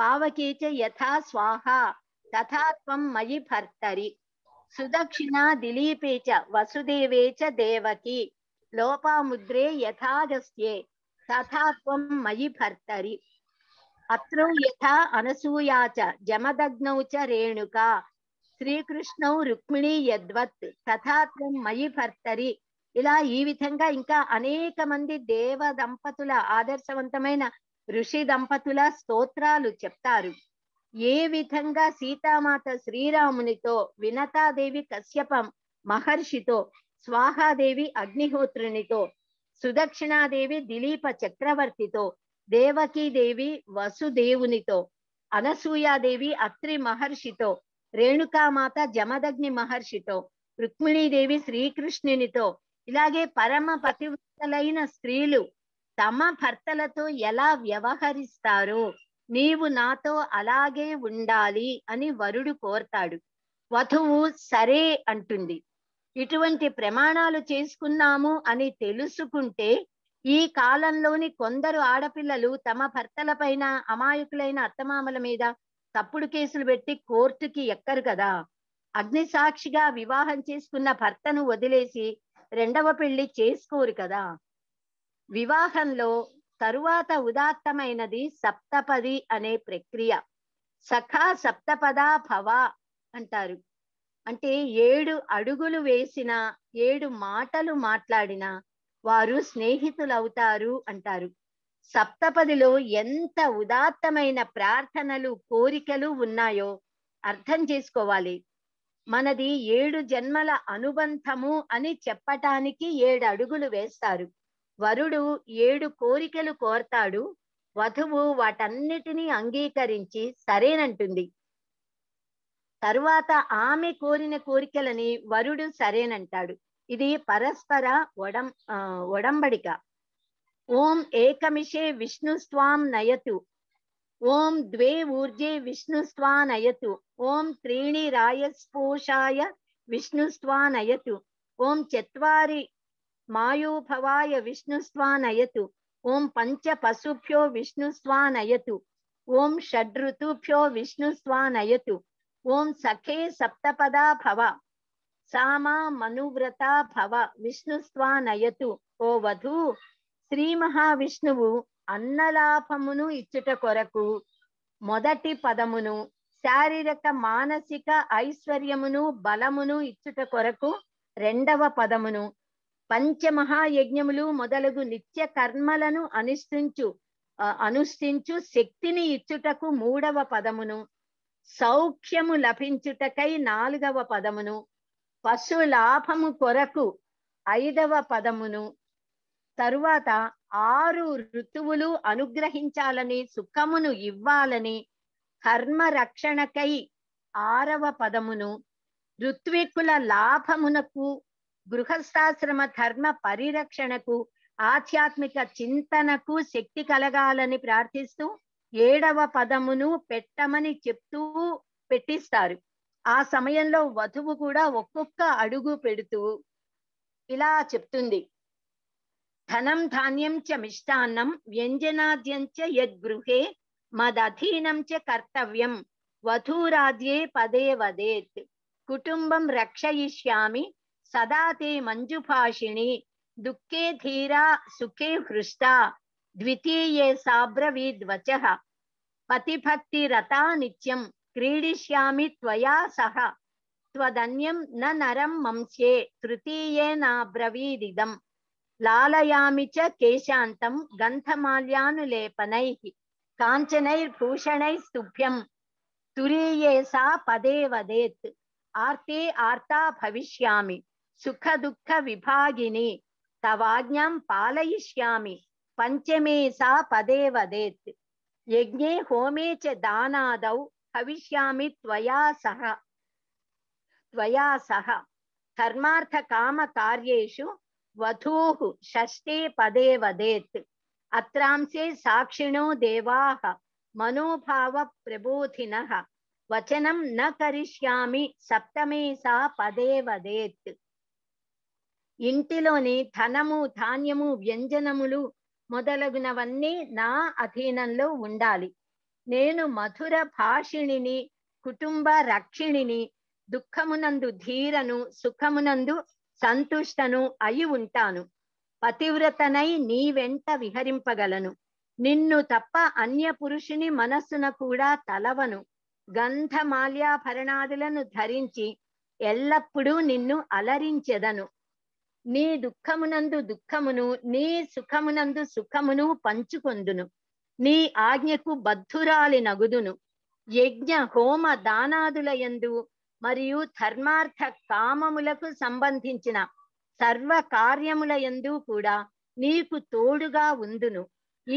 పావకేచ యథా స్వాహ తథా త్వం మయి భర్తరి సుదక్షిణ దిలీపే చ వసుదేవే చ దేవకి లోపాముద్రే యథాగస్యే తథా త్వం మయి భర్తరి అత్రౌ యథా అనసూయా చ జమదగ్నౌ చ రేణుకా శ్రీకృష్ణం రుక్మిణి యద్వత్ తథాత్వం మయి భర్తరి ఇలా ఈ విధంగా ఇంకా అనేక మంది దేవ దంపతుల ఆదర్శవంతమైన ఋషి దంపతుల స్తోత్రాలు చెప్తారు ఏ విధంగా సీతామాత శ్రీరామునితో వినతాదేవి కశ్యపం మహర్షితో స్వాహాదేవి అగ్నిహోత్రునితో సుదక్షిణాదేవి దిలీప చక్రవర్తితో దేవకీదేవి వసుదేవునితో అనసూయాదేవి అత్రి మహర్షితో రేణుకామాత జమదగ్ని మహర్షితో రుక్మిణీదేవి శ్రీకృష్ణునితో ఇలాగే పరమ పతివ్రతలైన స్త్రీలు తమ భర్తలతో ఎలా వ్యవహరిస్తారు నీవు నాతో అలాగే ఉండాలి అని వరుడు కోరతాడు వధువు సరే అంటుంది ఇటువంటి ప్రమాణాలు చేసుకున్నాము అని తెలుసుకుంటే ఈ కాలంలోని కొందరు ఆడపిల్లలు తమ భర్తల పైన అమాయకులైన అత్తమామల మీద తప్పుడు కేసులు పెట్టి కోర్టుకి ఎక్కరు కదా అగ్నిసాక్షిగా వివాహం చేసుకున్న భర్తను వదిలేసి రెండవ పెళ్లి చేసుకోరు కదా వివాహంలో తరువాత ఉదాత్తమైనది సప్తపది అనే ప్రక్రియ సఖా సప్తపద భవ అంటారు అంటే ఏడు అడుగులు వేసిన ఏడు మాటలు మాట్లాడిన వారు స్నేహితులవుతారు అంటారు సప్తపదిలో ఎంత ఉదాత్తమైన ప్రార్థనలు కోరికలు ఉన్నాయో అర్థం చేసుకోవాలి మనది ఏడు జన్మల అనుబంధము అని చెప్పటానికి ఏడు అడుగులు వేస్తారు వరుడు ఏడు కోరికలు కోరతాడు వధువు వాటన్నిటినీ అంగీకరించి సరేనంటుంది తరువాత ఆమె కోరిన కోరికలని వరుడు సరేనంటాడు ఇది పరస్పర ఒడం ఒడంబడిక ॐ एकमिषे विष्णुस्त्वां नयतु ॐ द्वे ऊर्जे विष्णुस्वा नयतु ॐ त्रीणि रायस्पोषाय विष्णुस्वा नयतु ॐ चत्वारि मायूभवाय विष्णुस्त्वा नयतु पंच पशुभ्यो विष्णुस्वा नयतु ॐ षड्ऋतुभ्यो विष्णुस्त्वा नयतु ॐ सखे सप्तपदा भव सा मा मनुव्रता भव विष्णुस्त्वा नयतु ओ वधू శ్రీ మహావిష్ణువు అన్నలాభమును ఇచ్చుట కొరకు మొదటి పదమును శారీరక మానసిక ఐశ్వర్యమును బలమును ఇచ్చుట కొరకు రెండవ పదమును పంచమహాయజ్ఞములు మొదలగు నిత్య కర్మలను అనుష్ఠించు అనుష్ఠించు శక్తిని ఇచ్చుటకు మూడవ పదమును సౌఖ్యము లభించుటకై నాలుగవ పదమును పశులాభము కొరకు ఐదవ పదమును తరువాత ఆరు ఋతువులు అనుగ్రహించాలని సుఖమును ఇవ్వాలని కర్మ రక్షణకై ఆరవ పదమును ఋత్వికుల లాభమునకు గృహస్థాశ్రమ ధర్మ పరిరక్షణకు ఆధ్యాత్మిక చింతనకు శక్తి కలగాలని ప్రార్థిస్తూ ఏడవ పదమును పెట్టమని చెప్తూ పెట్టిస్తారు ఆ సమయంలో వధువు కూడా ఒక్కొక్క అడుగు పెడుతూ ఇలా చెప్తుంది धनं धान्यं च मिष्टान्नं व्यञ्जनाद्यं च यद्गृहे मदधीनं च कर्तव्यं वधूराद्ये पदे वदेत् कुटुम्बं रक्षयिष्यामि सदा ते मञ्जुभाषिणि दुःखे धीरा सुखे हृष्टा द्वितीये साब्रवीद्वचः पतिभक्तिरता नित्यं क्रीडिष्यामि त्वया सह त्वदन्यं न नरं मंस्ये तृतीये லாலயாமி ச கேசாந்தம் கந்தமால்யானுலேபனைஹி காஞ்சனைர் பூஷணை ஸ்துபியம் துரீயே சா பதே வதேத் ஆர்த்தே ஆர்த்தா பவிஷ்யாமி சுக துக்க விபாகினி தவாஜ்ஞம் பாலயிஷ்யாமி பஞ்சமே சா பதே வதேத் யஜ்ஞே ஹோமே ச தானாதௌ भविष्यामि त्वया सह त्वया सह कर्मार्थकामकार्येषु వధూ షష్ఠే పదే వదేత్ అత్రాంసే సాక్షిణో దేవా మనోభావ ప్రబోధిన వచనం న కరిష్యామి సప్తమే సా పదే వదేత్ ఇంటిలోని ధనము ధాన్యము వ్యంజనములు మొదలగునవన్నీ నా అధీనంలో ఉండాలి నేను మధుర భాషిణిని కుటుంబ రక్షిణిని దుఃఖమునందు ధీరను సుఖమునందు సంతుష్టను అయి ఉంటాను పతివ్రతనై నీ వెంట విహరింపగలను నిన్ను తప్ప అన్య పురుషుని మనస్సున కూడా తలవను గంధమాల్యాభరణాదులను ధరించి ఎల్లప్పుడూ నిన్ను అలరించెదను నీ దుఃఖమునందు దుఃఖమును నీ సుఖమునందు సుఖమును పంచుకొందును నీ ఆజ్ఞకు బద్ధురాలి నగుదును యజ్ఞ హోమ దానాదుల యందు మరియు ధర్మార్థ కామములకు సంబంధించిన సర్వ కార్యముల ఎందు కూడా నీకు తోడుగా ఉందును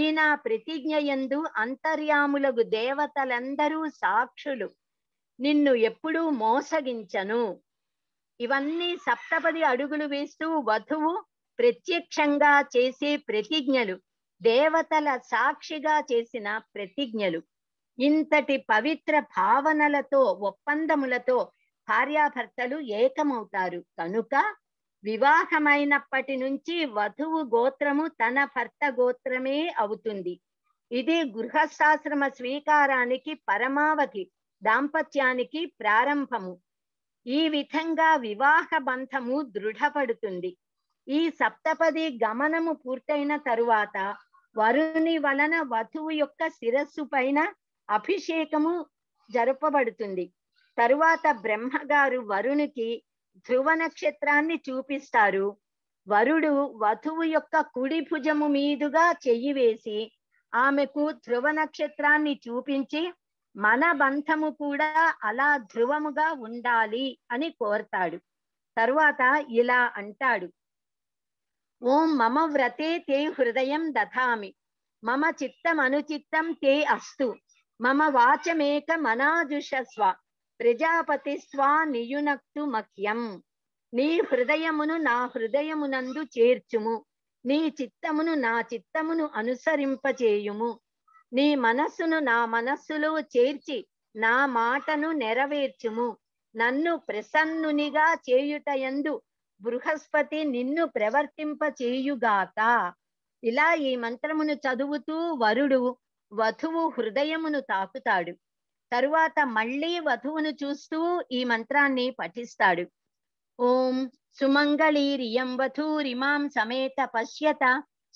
ఈయన ప్రతిజ్ఞ ఎందు అంతర్యాములకు దేవతలందరూ సాక్షులు నిన్ను ఎప్పుడూ మోసగించను ఇవన్నీ సప్తపది అడుగులు వేస్తూ వధువు ప్రత్యక్షంగా చేసే ప్రతిజ్ఞలు దేవతల సాక్షిగా చేసిన ప్రతిజ్ఞలు ఇంతటి పవిత్ర భావనలతో ఒప్పందములతో భార్యాభర్తలు ఏకమవుతారు కనుక వివాహమైనప్పటి నుంచి వధువు గోత్రము తన భర్త గోత్రమే అవుతుంది ఇది గృహస్థాశ్రమ స్వీకారానికి పరమావధి దాంపత్యానికి ప్రారంభము ఈ విధంగా వివాహ బంధము దృఢపడుతుంది ఈ సప్తపది గమనము పూర్తయిన తరువాత వరుని వలన వధువు యొక్క శిరస్సు పైన అభిషేకము జరపబడుతుంది తరువాత బ్రహ్మగారు వరునికి ధ్రువ నక్షత్రాన్ని చూపిస్తారు వరుడు వధువు యొక్క కుడి భుజము మీదుగా చెయ్యి వేసి ఆమెకు ధ్రువ నక్షత్రాన్ని చూపించి మన బంధము కూడా అలా ధ్రువముగా ఉండాలి అని కోరతాడు తరువాత ఇలా అంటాడు ఓం మమ వ్రతే తే హృదయం దధామి మమ చిత్తం అనుచిత్తం తే అస్తు మమ వాచమేక మనాజుషస్వ ప్రజాపతి స్వా నియునక్తు మఖ్యం నీ హృదయమును నా హృదయమునందు చేర్చుము నీ చిత్తమును నా చిత్తమును అనుసరింపచేయుము నీ మనస్సును నా మనస్సులో చేర్చి నా మాటను నెరవేర్చుము నన్ను ప్రసన్నునిగా చేయుటయందు బృహస్పతి నిన్ను ప్రవర్తింప చేయుగాక ఇలా ఈ మంత్రమును చదువుతూ వరుడు వధువు హృదయమును తాకుతాడు తరువాత మళ్ళీ వధువును చూస్తూ ఈ మంత్రాన్ని పఠిస్తాడు ఓం సుమంగళీరియం వధూరిమాం సమేత పశ్యత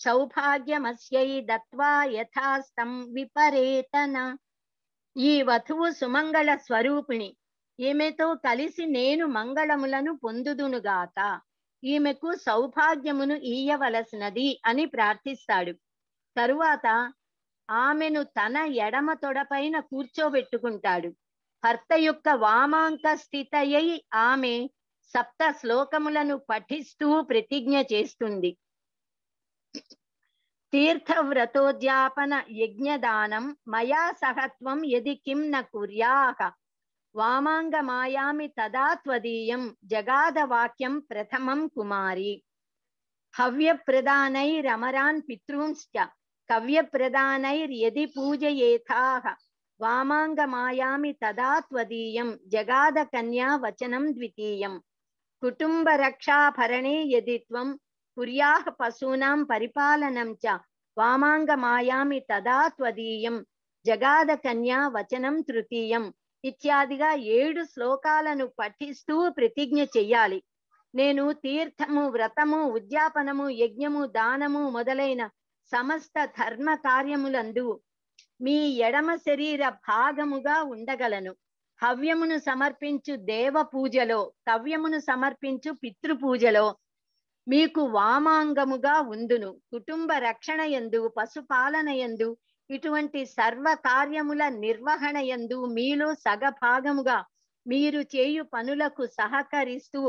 సౌభాగ్యమస్యై దత్వా యథాస్తం విపరేతన ఈ వధువు సుమంగళ స్వరూపిణి ఈమెతో కలిసి నేను మంగళములను పొందుదునుగాక ఈమెకు సౌభాగ్యమును ఈయవలసినది అని ప్రార్థిస్తాడు తరువాత ఆమెను తన ఎడమ తొడపైన కూర్చోబెట్టుకుంటాడు భర్త యొక్క వామాంక స్థితయ్యై ఆమె సప్త శ్లోకములను పఠిస్తూ ప్రతిజ్ఞ చేస్తుంది తీర్థవ్రతోద్యాపన యజ్ఞదానం మయా సహత్వం యది కిం న కుర్యాహ మాయామి తదా త్వదీయం వాక్యం ప్రథమం కుమారి హవ్యప్రదానై రమరాన్ పితృంశ్చ కవ్యప్రదానైర్యది పూజయేథాహ మాయామి తదా త్వదీయం కన్యా వచనం ద్వితీయం కుటుంబ రక్షాభరణే యది త్వం కుర్యాః పశూనాం పరిపాలనం చ వామాంగ మాయామి తదా త్వదీయం కన్యా వచనం తృతీయం ఇత్యాదిగా ఏడు శ్లోకాలను పఠిస్తూ ప్రతిజ్ఞ చెయ్యాలి నేను తీర్థము వ్రతము ఉద్యాపనము యజ్ఞము దానము మొదలైన సమస్త ధర్మ కార్యములందు మీ ఎడమ శరీర భాగముగా ఉండగలను హవ్యమును సమర్పించు దేవ పూజలో కవ్యమును సమర్పించు పితృ పూజలో మీకు వామాంగముగా ఉందును కుటుంబ రక్షణ ఎందు పశుపాలన ఎందు ఇటువంటి సర్వ కార్యముల నిర్వహణ ఎందు మీలో సగభాగముగా మీరు చేయు పనులకు సహకరిస్తూ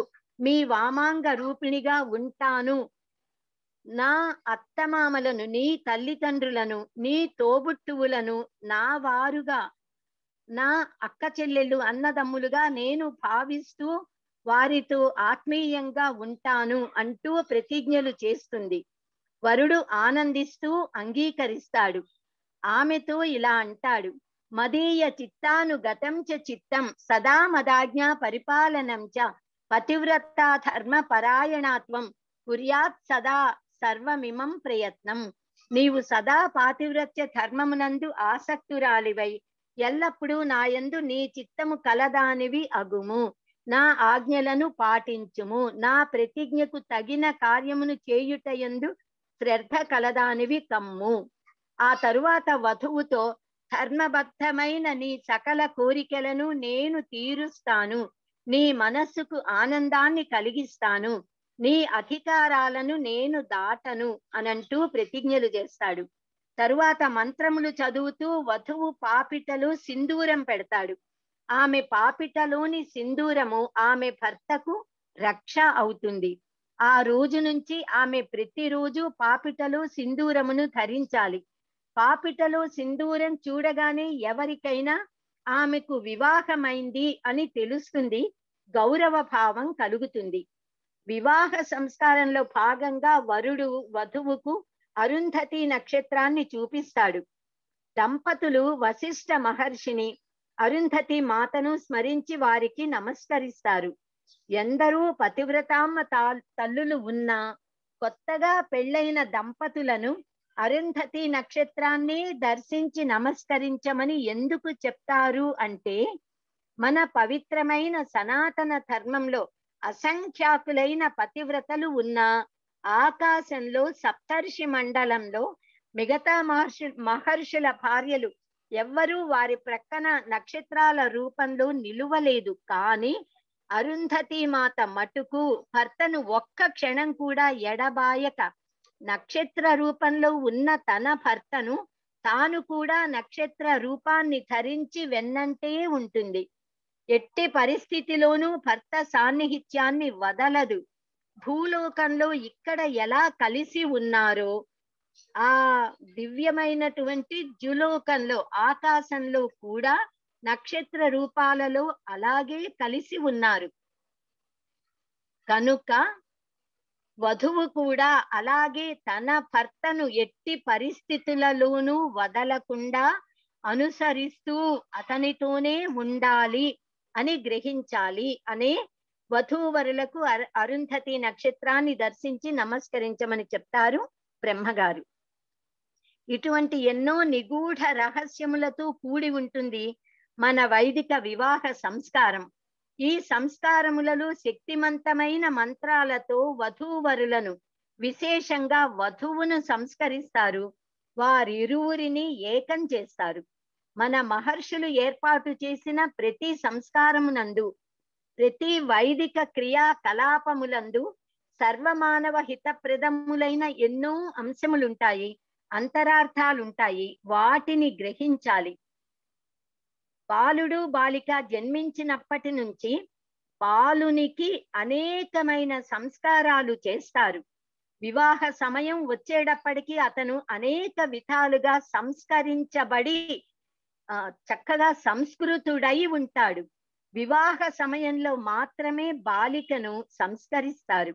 మీ వామాంగ రూపిణిగా ఉంటాను నా అత్తమామలను నీ తల్లిదండ్రులను నీ తోబుట్టువులను నా వారుగా నా అక్క చెల్లెళ్ళు అన్నదమ్ములుగా నేను భావిస్తూ వారితో ఆత్మీయంగా ఉంటాను అంటూ ప్రతిజ్ఞలు చేస్తుంది వరుడు ఆనందిస్తూ అంగీకరిస్తాడు ఆమెతో ఇలా అంటాడు మదీయ చిత్తాను గతం చ చిత్తం సదా మదాజ్ఞా పరిపాలనం చ పతివ్రత ధర్మ పరాయణాత్వం కుర్యాత్ సదా సర్వమిమం ప్రయత్నం నీవు సదా పాతివ్రత్య ధర్మమునందు ఆసక్తురాలివై ఎల్లప్పుడూ నాయందు నీ చిత్తము కలదానివి అగుము నా ఆజ్ఞలను పాటించుము నా ప్రతిజ్ఞకు తగిన కార్యమును చేయుటయందు శ్రద్ధ కలదానివి కమ్ము ఆ తరువాత వధువుతో ధర్మబద్ధమైన నీ సకల కోరికలను నేను తీరుస్తాను నీ మనస్సుకు ఆనందాన్ని కలిగిస్తాను నీ అధికారాలను నేను దాటను అనంటూ ప్రతిజ్ఞలు చేస్తాడు తరువాత మంత్రములు చదువుతూ వధువు పాపిటలు సింధూరం పెడతాడు ఆమె పాపిటలోని సింధూరము ఆమె భర్తకు రక్ష అవుతుంది ఆ రోజు నుంచి ఆమె ప్రతిరోజు పాపిటలు సింధూరమును ధరించాలి పాపిటలు సింధూరం చూడగానే ఎవరికైనా ఆమెకు వివాహమైంది అని తెలుస్తుంది గౌరవ భావం కలుగుతుంది వివాహ సంస్కారంలో భాగంగా వరుడు వధువుకు అరుంధతి నక్షత్రాన్ని చూపిస్తాడు దంపతులు వశిష్ఠ మహర్షిని అరుంధతి మాతను స్మరించి వారికి నమస్కరిస్తారు ఎందరూ పతివ్రతామ్మ తల్లులు ఉన్నా కొత్తగా పెళ్ళైన దంపతులను అరుంధతి నక్షత్రాన్ని దర్శించి నమస్కరించమని ఎందుకు చెప్తారు అంటే మన పవిత్రమైన సనాతన ధర్మంలో అసంఖ్యాకులైన పతివ్రతలు ఉన్న ఆకాశంలో సప్తర్షి మండలంలో మిగతా మహర్షి మహర్షుల భార్యలు ఎవ్వరూ వారి ప్రక్కన నక్షత్రాల రూపంలో నిలువలేదు కానీ అరుంధతి మాత మటుకు భర్తను ఒక్క క్షణం కూడా ఎడబాయక నక్షత్ర రూపంలో ఉన్న తన భర్తను తాను కూడా నక్షత్ర రూపాన్ని ధరించి వెన్నంటే ఉంటుంది ఎట్టి పరిస్థితిలోనూ భర్త సాన్నిహిత్యాన్ని వదలదు భూలోకంలో ఇక్కడ ఎలా కలిసి ఉన్నారో ఆ దివ్యమైనటువంటి జులోకంలో ఆకాశంలో కూడా నక్షత్ర రూపాలలో అలాగే కలిసి ఉన్నారు కనుక వధువు కూడా అలాగే తన భర్తను ఎట్టి పరిస్థితులలోనూ వదలకుండా అనుసరిస్తూ అతనితోనే ఉండాలి అని గ్రహించాలి అని వధూవరులకు అరుంధతి నక్షత్రాన్ని దర్శించి నమస్కరించమని చెప్తారు బ్రహ్మగారు ఇటువంటి ఎన్నో నిగూఢ రహస్యములతో కూడి ఉంటుంది మన వైదిక వివాహ సంస్కారం ఈ సంస్కారములలో శక్తిమంతమైన మంత్రాలతో వధూవరులను విశేషంగా వధువును సంస్కరిస్తారు వారిరువురిని ఏకం చేస్తారు మన మహర్షులు ఏర్పాటు చేసిన ప్రతి సంస్కారమునందు ప్రతి వైదిక క్రియా కలాపములందు సర్వమానవ హితప్రదములైన ఎన్నో అంశములుంటాయి అంతరార్థాలుంటాయి వాటిని గ్రహించాలి బాలుడు బాలిక జన్మించినప్పటి నుంచి బాలునికి అనేకమైన సంస్కారాలు చేస్తారు వివాహ సమయం వచ్చేటప్పటికీ అతను అనేక విధాలుగా సంస్కరించబడి ఆ చక్కగా సంస్కృతుడై ఉంటాడు వివాహ సమయంలో మాత్రమే బాలికను సంస్కరిస్తారు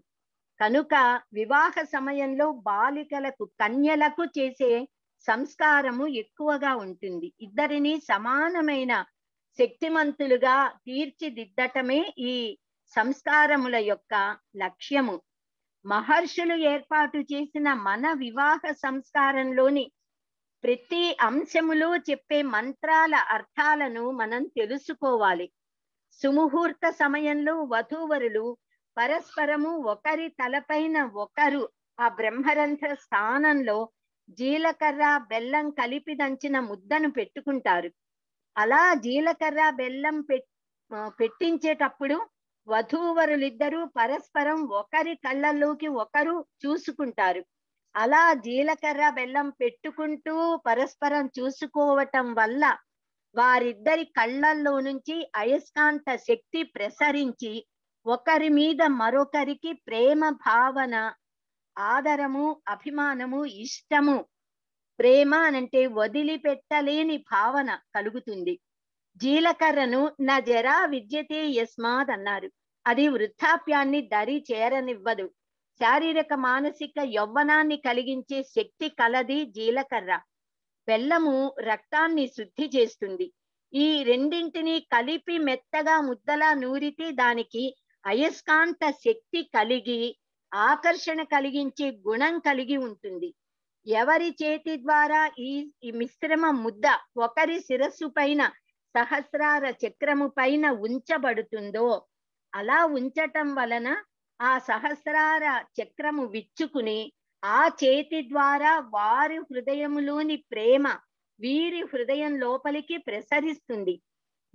కనుక వివాహ సమయంలో బాలికలకు కన్యలకు చేసే సంస్కారము ఎక్కువగా ఉంటుంది ఇద్దరిని సమానమైన శక్తిమంతులుగా తీర్చిదిద్దటమే ఈ సంస్కారముల యొక్క లక్ష్యము మహర్షులు ఏర్పాటు చేసిన మన వివాహ సంస్కారంలోని ప్రతి అంశములో చెప్పే మంత్రాల అర్థాలను మనం తెలుసుకోవాలి సుముహూర్త సమయంలో వధూవరులు పరస్పరము ఒకరి తలపైన ఒకరు ఆ బ్రహ్మరంధ్ర స్థానంలో జీలకర్ర బెల్లం కలిపి దంచిన ముద్దను పెట్టుకుంటారు అలా జీలకర్ర బెల్లం పెట్టించేటప్పుడు వధూవరులిద్దరూ పరస్పరం ఒకరి కళ్ళల్లోకి ఒకరు చూసుకుంటారు అలా జీలకర్ర బెల్లం పెట్టుకుంటూ పరస్పరం చూసుకోవటం వల్ల వారిద్దరి కళ్ళల్లో నుంచి అయస్కాంత శక్తి ప్రసరించి ఒకరి మీద మరొకరికి ప్రేమ భావన ఆదరము అభిమానము ఇష్టము ప్రేమ అనంటే వదిలిపెట్టలేని భావన కలుగుతుంది జీలకర్రను నా జరా విద్యతే యస్మాద్ అన్నారు అది వృద్ధాప్యాన్ని దరి చేరనివ్వదు శారీరక మానసిక యౌవనాన్ని కలిగించే శక్తి కలది జీలకర్ర బెల్లము రక్తాన్ని శుద్ధి చేస్తుంది ఈ రెండింటిని కలిపి మెత్తగా ముద్దలా నూరితే దానికి అయస్కాంత శక్తి కలిగి ఆకర్షణ కలిగించే గుణం కలిగి ఉంటుంది ఎవరి చేతి ద్వారా ఈ మిశ్రమ ముద్ద ఒకరి శిరస్సు పైన సహస్రార చక్రము పైన ఉంచబడుతుందో అలా ఉంచటం వలన ఆ సహస్రార చక్రము విచ్చుకుని ఆ చేతి ద్వారా వారి హృదయములోని ప్రేమ వీరి హృదయం లోపలికి ప్రసరిస్తుంది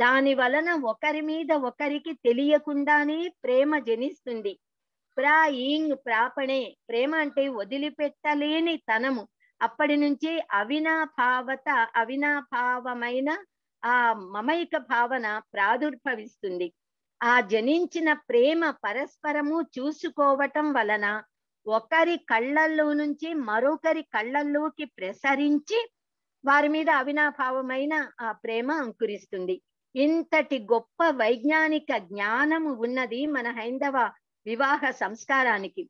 దాని వలన ఒకరి మీద ఒకరికి తెలియకుండానే ప్రేమ జనిస్తుంది ఈంగ్ ప్రాపణే ప్రేమ అంటే వదిలిపెట్టలేని తనము అప్పటి నుంచి అవినాభావత అవినాభావమైన ఆ మమైక భావన ప్రాదుర్భవిస్తుంది ఆ జనించిన ప్రేమ పరస్పరము చూసుకోవటం వలన ఒకరి కళ్ళల్లో నుంచి మరొకరి కళ్ళల్లోకి ప్రసరించి వారి మీద అవినాభావమైన ఆ ప్రేమ అంకురిస్తుంది ఇంతటి గొప్ప వైజ్ఞానిక జ్ఞానము ఉన్నది మన హైందవ వివాహ సంస్కారానికి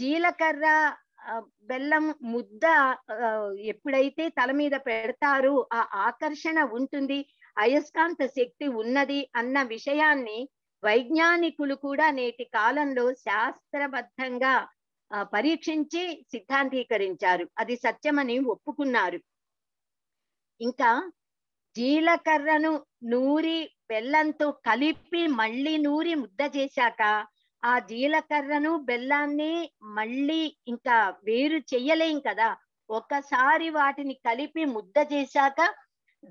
జీలకర్ర బెల్లం ముద్ద ఎప్పుడైతే తల మీద పెడతారు ఆ ఆకర్షణ ఉంటుంది అయస్కాంత శక్తి ఉన్నది అన్న విషయాన్ని వైజ్ఞానికులు కూడా నేటి కాలంలో శాస్త్రబద్ధంగా పరీక్షించి సిద్ధాంతీకరించారు అది సత్యమని ఒప్పుకున్నారు ఇంకా జీలకర్రను నూరి బెల్లంతో కలిపి మళ్ళీ నూరి ముద్ద చేశాక ఆ జీలకర్రను బెల్లాన్ని మళ్ళీ ఇంకా వేరు చెయ్యలేం కదా ఒకసారి వాటిని కలిపి ముద్ద చేశాక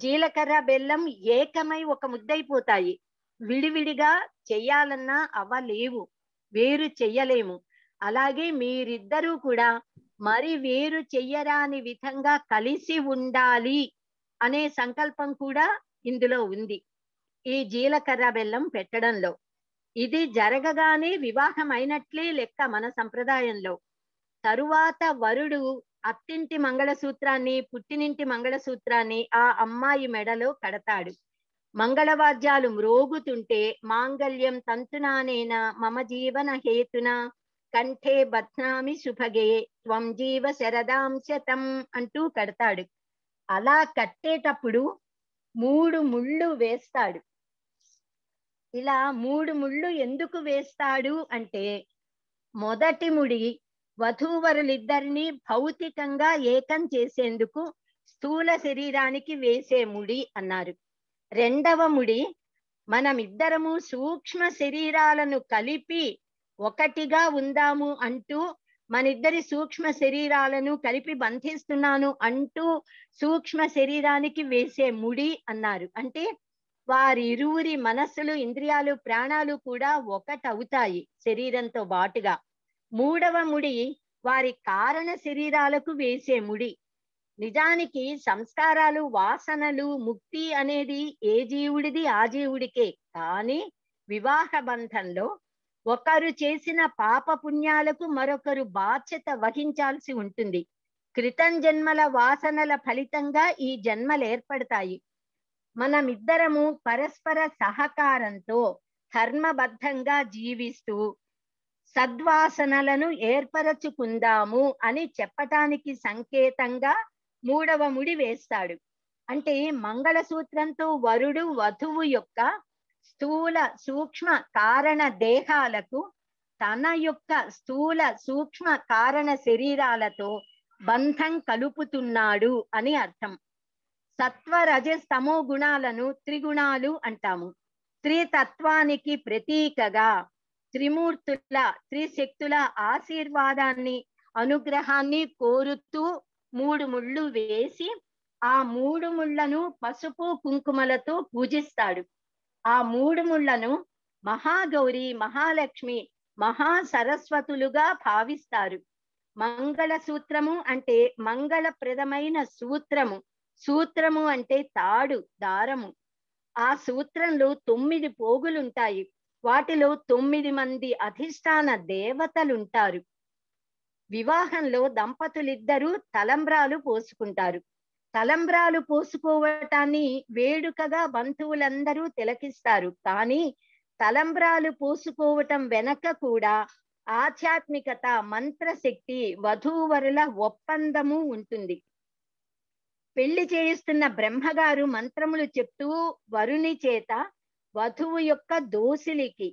జీలకర్ర బెల్లం ఏకమై ఒక ముద్దైపోతాయి విడివిడిగా చెయ్యాలన్నా అవ్వలేవు వేరు చెయ్యలేము అలాగే మీరిద్దరూ కూడా మరి వేరు చెయ్యరాని విధంగా కలిసి ఉండాలి అనే సంకల్పం కూడా ఇందులో ఉంది ఈ జీలకర్ర బెల్లం పెట్టడంలో ఇది జరగగానే వివాహం అయినట్లే లెక్క మన సంప్రదాయంలో తరువాత వరుడు అత్తింటి మంగళసూత్రాన్ని పుట్టినింటి మంగళసూత్రాన్ని ఆ అమ్మాయి మెడలో కడతాడు మంగళవాద్యాలు మ్రోగుతుంటే మాంగళ్యం తంతునానేన మమ జీవన హేతున కంఠే బద్నామి శుభగే త్వం జీవ శరదాంశతం అంటూ కడతాడు అలా కట్టేటప్పుడు మూడు ముళ్ళు వేస్తాడు ఇలా మూడు ముళ్ళు ఎందుకు వేస్తాడు అంటే మొదటి ముడి వధూవరులిద్దరినీ భౌతికంగా ఏకం చేసేందుకు స్థూల శరీరానికి వేసే ముడి అన్నారు రెండవ ముడి మనమిద్దరము సూక్ష్మ శరీరాలను కలిపి ఒకటిగా ఉందాము అంటూ మనిద్దరి సూక్ష్మ శరీరాలను కలిపి బంధిస్తున్నాను అంటూ సూక్ష్మ శరీరానికి వేసే ముడి అన్నారు అంటే వారి ఇరువురి మనస్సులు ఇంద్రియాలు ప్రాణాలు కూడా ఒకటవుతాయి శరీరంతో బాటుగా మూడవ ముడి వారి కారణ శరీరాలకు వేసే ముడి నిజానికి సంస్కారాలు వాసనలు ముక్తి అనేది ఏ జీవుడిది ఆ జీవుడికే కానీ వివాహ బంధంలో ఒకరు చేసిన పాప పుణ్యాలకు మరొకరు బాధ్యత వహించాల్సి ఉంటుంది క్రితం జన్మల వాసనల ఫలితంగా ఈ జన్మలు ఏర్పడతాయి మనమిద్దరము పరస్పర సహకారంతో ధర్మబద్ధంగా జీవిస్తూ సద్వాసనలను ఏర్పరచుకుందాము అని చెప్పటానికి సంకేతంగా మూడవ ముడి వేస్తాడు అంటే మంగళసూత్రంతో వరుడు వధువు యొక్క స్థూల సూక్ష్మ కారణ దేహాలకు తన యొక్క స్థూల సూక్ష్మ కారణ శరీరాలతో బంధం కలుపుతున్నాడు అని అర్థం సత్వ రజస్తమో గుణాలను త్రిగుణాలు అంటాము త్రితత్వానికి ప్రతీకగా త్రిమూర్తుల త్రిశక్తుల ఆశీర్వాదాన్ని అనుగ్రహాన్ని కోరుతూ మూడు ముళ్ళు వేసి ఆ మూడు ముళ్లను పసుపు కుంకుమలతో పూజిస్తాడు ఆ మూడు ముళ్లను మహాగౌరి మహాలక్ష్మి మహా సరస్వతులుగా భావిస్తారు మంగళ సూత్రము అంటే మంగళప్రదమైన సూత్రము సూత్రము అంటే తాడు దారము ఆ సూత్రంలో తొమ్మిది పోగులుంటాయి వాటిలో తొమ్మిది మంది అధిష్టాన దేవతలుంటారు వివాహంలో దంపతులిద్దరూ తలంబ్రాలు పోసుకుంటారు తలంబ్రాలు పోసుకోవటాన్ని వేడుకగా బంధువులందరూ తిలకిస్తారు కానీ తలంబ్రాలు పోసుకోవటం వెనక కూడా ఆధ్యాత్మికత మంత్రశక్తి వధూవరుల ఒప్పందము ఉంటుంది పెళ్లి చేయిస్తున్న బ్రహ్మగారు మంత్రములు చెప్తూ వరుని చేత వధువు యొక్క దోసిలికి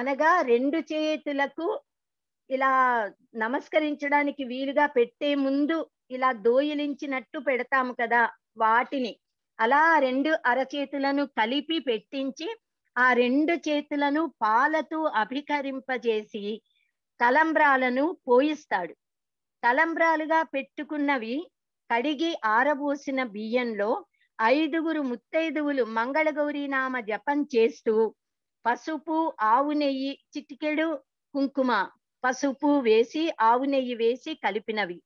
అనగా రెండు చేతులకు ఇలా నమస్కరించడానికి వీలుగా పెట్టే ముందు ఇలా దోయిలించినట్టు పెడతాము కదా వాటిని అలా రెండు అరచేతులను కలిపి పెట్టించి ఆ రెండు చేతులను పాలతో అభికరింపజేసి తలంబ్రాలను పోయిస్తాడు తలంబ్రాలుగా పెట్టుకున్నవి కడిగి ఆరబోసిన బియ్యంలో ఐదుగురు ముత్తైదువులు మంగళగౌరీనామ జపం చేస్తూ పసుపు ఆవు నెయ్యి చిటికెడు కుంకుమ పసుపు వేసి ఆవు నెయ్యి వేసి కలిపినవి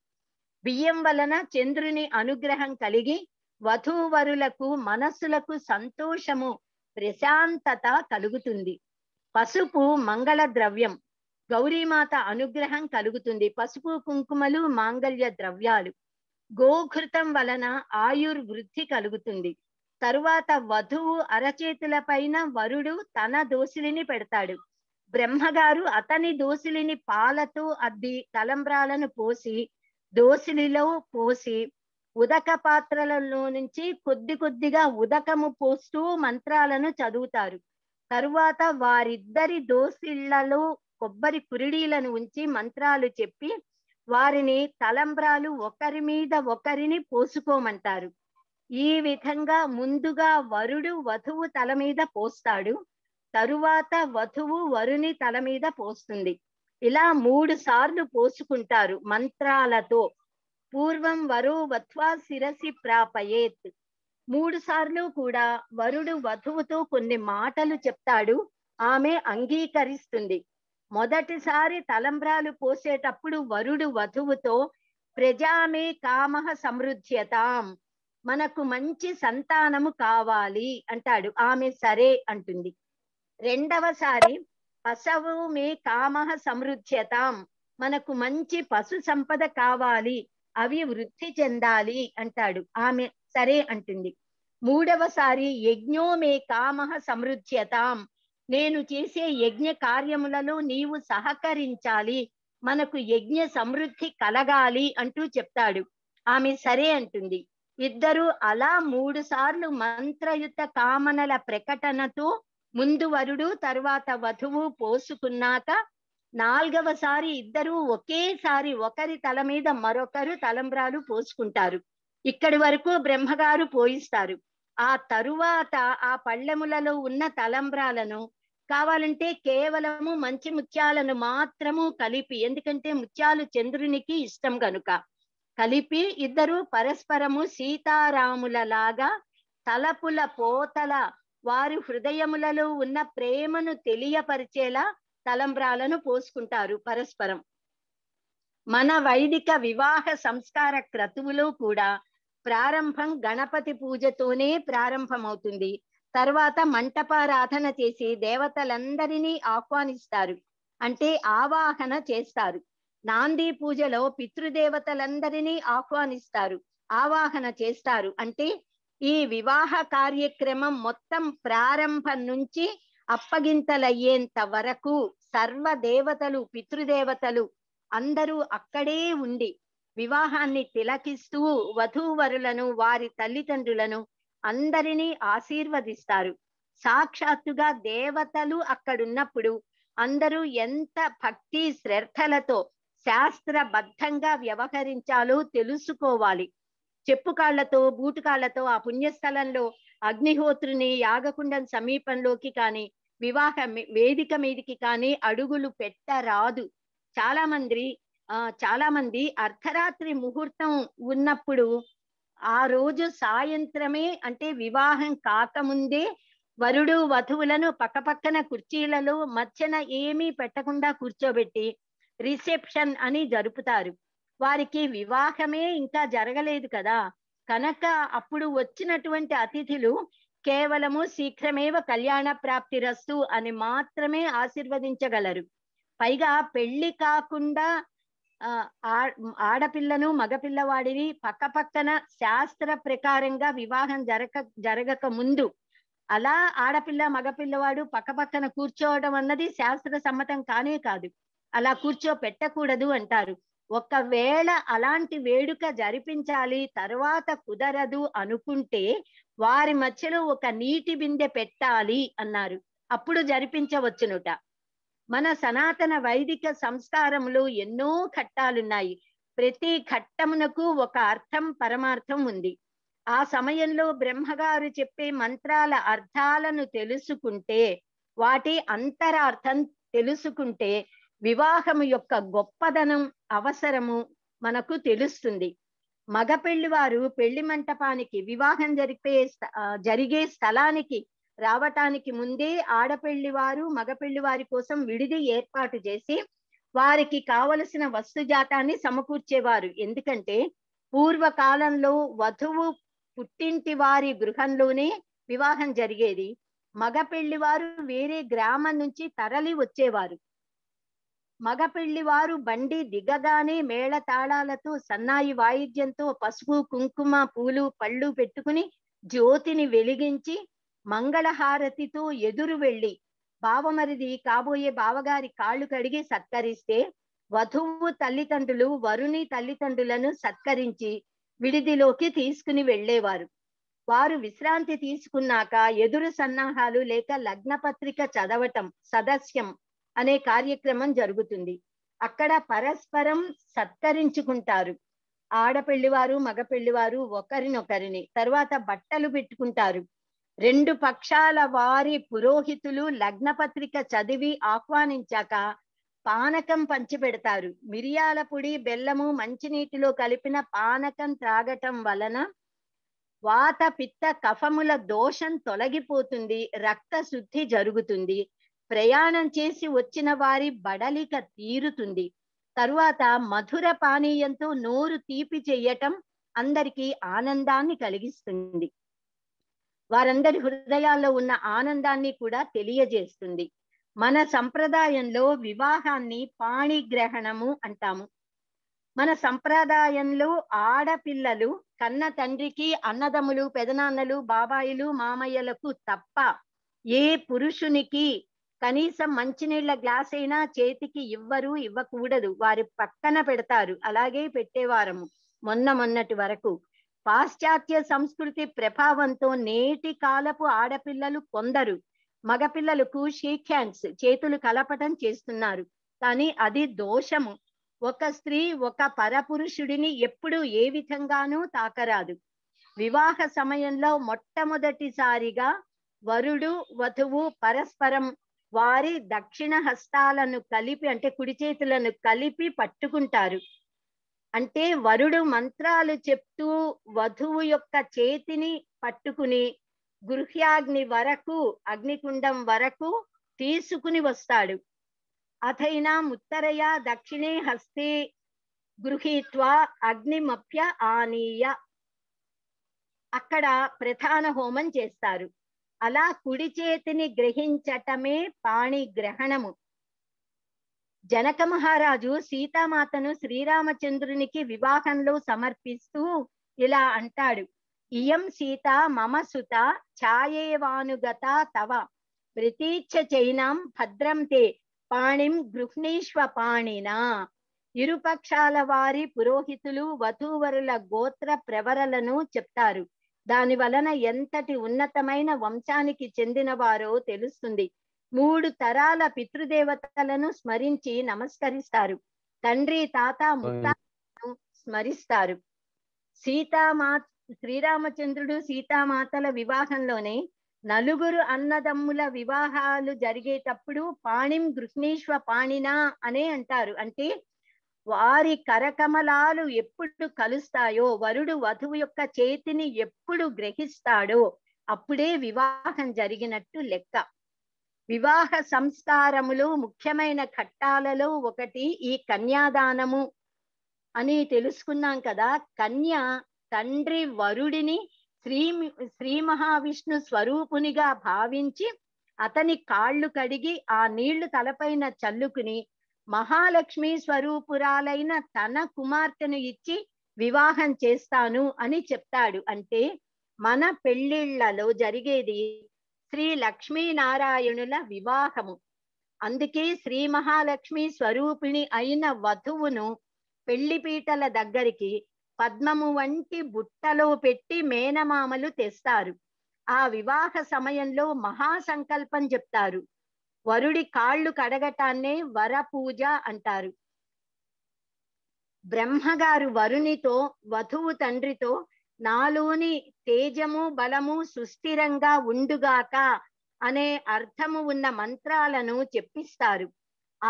బియ్యం వలన చంద్రుని అనుగ్రహం కలిగి వధూవరులకు మనస్సులకు సంతోషము ప్రశాంతత కలుగుతుంది పసుపు మంగళ ద్రవ్యం గౌరీమాత అనుగ్రహం కలుగుతుంది పసుపు కుంకుమలు మాంగళ్య ద్రవ్యాలు గోఘృతం వలన ఆయుర్వృద్ధి కలుగుతుంది తరువాత వధువు అరచేతుల పైన వరుడు తన దోసిలిని పెడతాడు బ్రహ్మగారు అతని దోసిలిని పాలతో అద్ది తలంబ్రాలను పోసి దోసిలిలో పోసి ఉదక పాత్రలలో నుంచి కొద్ది కొద్దిగా ఉదకము పోస్తూ మంత్రాలను చదువుతారు తరువాత వారిద్దరి దోసిళ్లలో కొబ్బరి కురిడీలను ఉంచి మంత్రాలు చెప్పి వారిని తలంబ్రాలు ఒకరి మీద ఒకరిని పోసుకోమంటారు ఈ విధంగా ముందుగా వరుడు వధువు తల మీద పోస్తాడు తరువాత వధువు వరుని తల మీద పోస్తుంది ఇలా మూడు సార్లు పోసుకుంటారు మంత్రాలతో పూర్వం వరు వధ్వా శిరసి ప్రాపయేత్ మూడు సార్లు కూడా వరుడు వధువుతో కొన్ని మాటలు చెప్తాడు ఆమె అంగీకరిస్తుంది మొదటిసారి తలంబ్రాలు పోసేటప్పుడు వరుడు వధువుతో ప్రజామే కామ సమృద్ధ్యతాం మనకు మంచి సంతానము కావాలి అంటాడు ఆమె సరే అంటుంది రెండవసారి పశవు మే కామ సమృద్ధ్యతాం మనకు మంచి పశు సంపద కావాలి అవి వృద్ధి చెందాలి అంటాడు ఆమె సరే అంటుంది మూడవసారి యజ్ఞో మే కామ సమృద్ధ్యతాం నేను చేసే యజ్ఞ కార్యములలో నీవు సహకరించాలి మనకు యజ్ఞ సమృద్ధి కలగాలి అంటూ చెప్తాడు ఆమె సరే అంటుంది ఇద్దరు అలా మూడు సార్లు మంత్రయుత కామనల ప్రకటనతో ముందు వరుడు తర్వాత వధువు పోసుకున్నాక నాలుగవసారి ఇద్దరూ ఒకేసారి ఒకరి తల మీద మరొకరు తలంబ్రాలు పోసుకుంటారు ఇక్కడి వరకు బ్రహ్మగారు పోయిస్తారు ఆ తరువాత ఆ పళ్ళెములలో ఉన్న తలంబ్రాలను కావాలంటే కేవలము మంచి ముత్యాలను మాత్రము కలిపి ఎందుకంటే ముత్యాలు చంద్రునికి ఇష్టం కనుక కలిపి ఇద్దరు పరస్పరము సీతారాముల లాగా తలపుల పోతల వారి హృదయములలో ఉన్న ప్రేమను తెలియపరిచేలా తలంబ్రాలను పోసుకుంటారు పరస్పరం మన వైదిక వివాహ సంస్కార క్రతువులు కూడా ప్రారంభం గణపతి పూజతోనే ప్రారంభమవుతుంది తర్వాత మంటపారాధన చేసి దేవతలందరినీ ఆహ్వానిస్తారు అంటే ఆవాహన చేస్తారు నాంది పూజలో పితృదేవతలందరినీ ఆహ్వానిస్తారు ఆవాహన చేస్తారు అంటే ఈ వివాహ కార్యక్రమం మొత్తం ప్రారంభం నుంచి అప్పగింతలయ్యేంత వరకు సర్వ దేవతలు పితృదేవతలు అందరూ అక్కడే ఉండి వివాహాన్ని తిలకిస్తూ వధూవరులను వారి తల్లిదండ్రులను అందరినీ ఆశీర్వదిస్తారు సాక్షాత్తుగా దేవతలు అక్కడున్నప్పుడు అందరూ ఎంత భక్తి శ్రద్ధలతో శాస్త్రబద్ధంగా వ్యవహరించాలో తెలుసుకోవాలి చెప్పుకాళ్లతో బూటుకాళ్లతో ఆ పుణ్యస్థలంలో అగ్నిహోత్రుని యాగకుండం సమీపంలోకి కానీ వివాహ వేదిక మీదికి కానీ అడుగులు పెట్టరాదు చాలా మంది ఆ చాలా మంది అర్ధరాత్రి ముహూర్తం ఉన్నప్పుడు ఆ రోజు సాయంత్రమే అంటే వివాహం కాకముందే వరుడు వధువులను పక్కపక్కన కుర్చీలలో మధ్యన ఏమీ పెట్టకుండా కూర్చోబెట్టి రిసెప్షన్ అని జరుపుతారు వారికి వివాహమే ఇంకా జరగలేదు కదా కనుక అప్పుడు వచ్చినటువంటి అతిథులు కేవలము శీఘ్రమేవ కళ్యాణ ప్రాప్తి రస్తు అని మాత్రమే ఆశీర్వదించగలరు పైగా పెళ్లి కాకుండా ఆడపిల్లను మగపిల్లవాడిని పక్క పక్కన శాస్త్ర ప్రకారంగా వివాహం జరగ జరగక ముందు అలా ఆడపిల్ల మగపిల్లవాడు పక్క పక్కన కూర్చోవడం అన్నది శాస్త్ర సమ్మతం కానే కాదు అలా కూర్చో పెట్టకూడదు అంటారు ఒకవేళ అలాంటి వేడుక జరిపించాలి తర్వాత కుదరదు అనుకుంటే వారి మధ్యలో ఒక నీటి బిందె పెట్టాలి అన్నారు అప్పుడు జరిపించవచ్చునుట మన సనాతన వైదిక సంస్కారములు ఎన్నో ఘట్టాలున్నాయి ప్రతి ఘట్టమునకు ఒక అర్థం పరమార్థం ఉంది ఆ సమయంలో బ్రహ్మగారు చెప్పే మంత్రాల అర్థాలను తెలుసుకుంటే వాటి అంతరార్థం తెలుసుకుంటే వివాహము యొక్క గొప్పదనం అవసరము మనకు తెలుస్తుంది మగ వారు పెళ్లి మంటపానికి వివాహం జరిపే జరిగే స్థలానికి రావటానికి ముందే ఆడపెళ్లి వారు మగపెళ్లి వారి కోసం విడిది ఏర్పాటు చేసి వారికి కావలసిన వస్తు జాతాన్ని సమకూర్చేవారు ఎందుకంటే పూర్వకాలంలో వధువు పుట్టింటి వారి గృహంలోనే వివాహం జరిగేది మగ పెళ్లి వారు వేరే గ్రామం నుంచి తరలి వచ్చేవారు మగ పెళ్లి వారు బండి దిగగానే మేళ తాళాలతో సన్నాయి వాయిద్యంతో పసుపు కుంకుమ పూలు పళ్ళు పెట్టుకుని జ్యోతిని వెలిగించి మంగళహారతితో ఎదురు వెళ్ళి బావమరిది కాబోయే బావగారి కాళ్ళు కడిగి సత్కరిస్తే వధువు తల్లిదండ్రులు వరుణి తల్లిదండ్రులను సత్కరించి విడిదిలోకి తీసుకుని వెళ్ళేవారు వారు విశ్రాంతి తీసుకున్నాక ఎదురు సన్నాహాలు లేక లగ్నపత్రిక చదవటం సదస్యం అనే కార్యక్రమం జరుగుతుంది అక్కడ పరస్పరం సత్కరించుకుంటారు ఆడపెళ్లివారు మగపెళ్లివారు ఒకరినొకరిని తర్వాత బట్టలు పెట్టుకుంటారు రెండు పక్షాల వారి పురోహితులు లగ్నపత్రిక చదివి ఆహ్వానించాక పానకం పంచిపెడతారు మిరియాల పొడి బెల్లము మంచినీటిలో కలిపిన పానకం త్రాగటం వలన వాత పిత్త కఫముల దోషం తొలగిపోతుంది రక్త శుద్ధి జరుగుతుంది ప్రయాణం చేసి వచ్చిన వారి బడలిక తీరుతుంది తరువాత మధుర పానీయంతో నోరు తీపి చెయ్యటం అందరికీ ఆనందాన్ని కలిగిస్తుంది వారందరి హృదయాల్లో ఉన్న ఆనందాన్ని కూడా తెలియజేస్తుంది మన సంప్రదాయంలో వివాహాన్ని పాణిగ్రహణము అంటాము మన సంప్రదాయంలో ఆడపిల్లలు కన్న తండ్రికి అన్నదమ్ములు పెదనాన్నలు బాబాయిలు మామయ్యలకు తప్ప ఏ పురుషునికి కనీసం మంచినీళ్ల గ్లాస్ అయినా చేతికి ఇవ్వరు ఇవ్వకూడదు వారి పక్కన పెడతారు అలాగే పెట్టేవారము మొన్న మొన్నటి వరకు పాశ్చాత్య సంస్కృతి ప్రభావంతో నేటి కాలపు ఆడపిల్లలు కొందరు మగపిల్లలకు షేక్ హ్యాండ్స్ చేతులు కలపటం చేస్తున్నారు కానీ అది దోషము ఒక స్త్రీ ఒక పరపురుషుడిని ఎప్పుడూ ఏ విధంగానూ తాకరాదు వివాహ సమయంలో మొట్టమొదటిసారిగా వరుడు వధువు పరస్పరం వారి దక్షిణ హస్తాలను కలిపి అంటే కుడి చేతులను కలిపి పట్టుకుంటారు అంటే వరుడు మంత్రాలు చెప్తూ వధువు యొక్క చేతిని పట్టుకుని గృహ్యాగ్ని వరకు అగ్నికుండం వరకు తీసుకుని వస్తాడు అథైనా ఉత్తరయ దక్షిణే హస్తి గృహీత్వా అగ్నిమప్య ఆనీయ అక్కడ ప్రధాన హోమం చేస్తారు అలా కుడి చేతిని గ్రహించటమే పాణిగ్రహణము జనక మహారాజు సీతామాతను శ్రీరామచంద్రునికి వివాహంలో సమర్పిస్తూ ఇలా అంటాడు ఇయం సీత మమ సుత ఛాయేవానుగత తవ ప్రతీచ్ఛ చైనాం భద్రం తే పాణిం గృహ్ణీశ్వ పాణినా ఇరుపక్షాల వారి పురోహితులు వధూవరుల గోత్ర ప్రవరలను చెప్తారు దాని వలన ఎంతటి ఉన్నతమైన వంశానికి చెందినవారో తెలుస్తుంది మూడు తరాల పితృదేవతలను స్మరించి నమస్కరిస్తారు తండ్రి తాత ముత్తాతను స్మరిస్తారు సీతామా శ్రీరామచంద్రుడు సీతామాతల వివాహంలోనే నలుగురు అన్నదమ్ముల వివాహాలు జరిగేటప్పుడు పాణిం గృహ్ణీశ్వ పాణినా అనే అంటారు అంటే వారి కరకమలాలు ఎప్పుడు కలుస్తాయో వరుడు వధువు యొక్క చేతిని ఎప్పుడు గ్రహిస్తాడో అప్పుడే వివాహం జరిగినట్టు లెక్క వివాహ సంస్కారములు ముఖ్యమైన ఘట్టాలలో ఒకటి ఈ కన్యాదానము అని తెలుసుకున్నాం కదా కన్య తండ్రి వరుడిని శ్రీ శ్రీ మహావిష్ణు స్వరూపునిగా భావించి అతని కాళ్ళు కడిగి ఆ నీళ్లు తలపైన చల్లుకుని మహాలక్ష్మి స్వరూపురాలైన తన కుమార్తెను ఇచ్చి వివాహం చేస్తాను అని చెప్తాడు అంటే మన పెళ్ళిళ్లలో జరిగేది శ్రీ లక్ష్మీనారాయణుల వివాహము అందుకే శ్రీ మహాలక్ష్మి స్వరూపిణి అయిన వధువును పెళ్లిపీటల దగ్గరికి పద్మము వంటి బుట్టలో పెట్టి మేనమామలు తెస్తారు ఆ వివాహ సమయంలో మహాసంకల్పం చెప్తారు వరుడి కాళ్ళు కడగటాన్నే వర పూజ అంటారు బ్రహ్మగారు వరునితో వధువు తండ్రితో నాలోని తేజము బలము సుస్థిరంగా ఉండుగాక అనే అర్థము ఉన్న మంత్రాలను చెప్పిస్తారు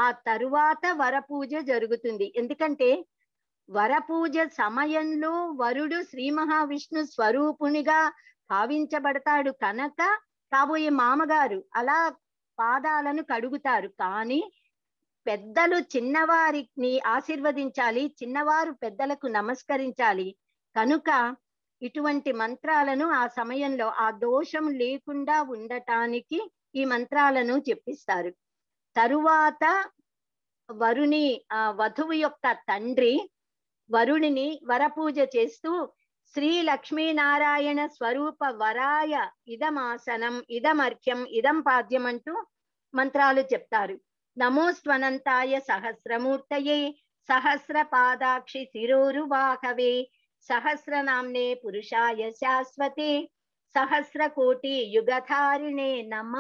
ఆ తరువాత వరపూజ జరుగుతుంది ఎందుకంటే వరపూజ సమయంలో వరుడు శ్రీ మహావిష్ణు స్వరూపునిగా భావించబడతాడు కనుక కాబోయే మామగారు అలా పాదాలను కడుగుతారు కానీ పెద్దలు చిన్నవారిని ఆశీర్వదించాలి చిన్నవారు పెద్దలకు నమస్కరించాలి కనుక ఇటువంటి మంత్రాలను ఆ సమయంలో ఆ దోషం లేకుండా ఉండటానికి ఈ మంత్రాలను చెప్పిస్తారు తరువాత వరుణి ఆ వధువు యొక్క తండ్రి వరుణిని వరపూజ చేస్తూ శ్రీ లక్ష్మీనారాయణ స్వరూప వరాయ ఇదమాసనం ఇదమర్ఘ్యం ఇదం పాద్యం అంటూ మంత్రాలు చెప్తారు నమోస్వనంతాయ సహస్రమూర్తయే సహస్ర పాదాక్షి శిరోరువాహవే సహస్రనామ్నే పురుషాయ సహస్ర సహస్రకోటి యుగధారిణే నమ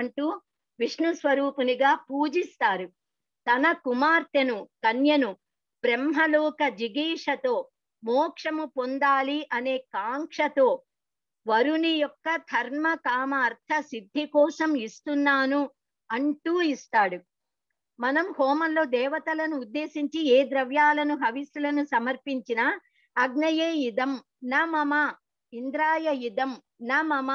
అంటూ విష్ణు స్వరూపునిగా పూజిస్తారు తన కుమార్తెను కన్యను బ్రహ్మలోక జిగీషతో మోక్షము పొందాలి అనే కాంక్షతో వరుని యొక్క ధర్మ కామ అర్థ సిద్ధి కోసం ఇస్తున్నాను అంటూ ఇస్తాడు మనం హోమంలో దేవతలను ఉద్దేశించి ఏ ద్రవ్యాలను హవిస్సులను సమర్పించినా అగ్నయే ఇదం నా మమ ఇంద్రాయ ఇదం నా మమ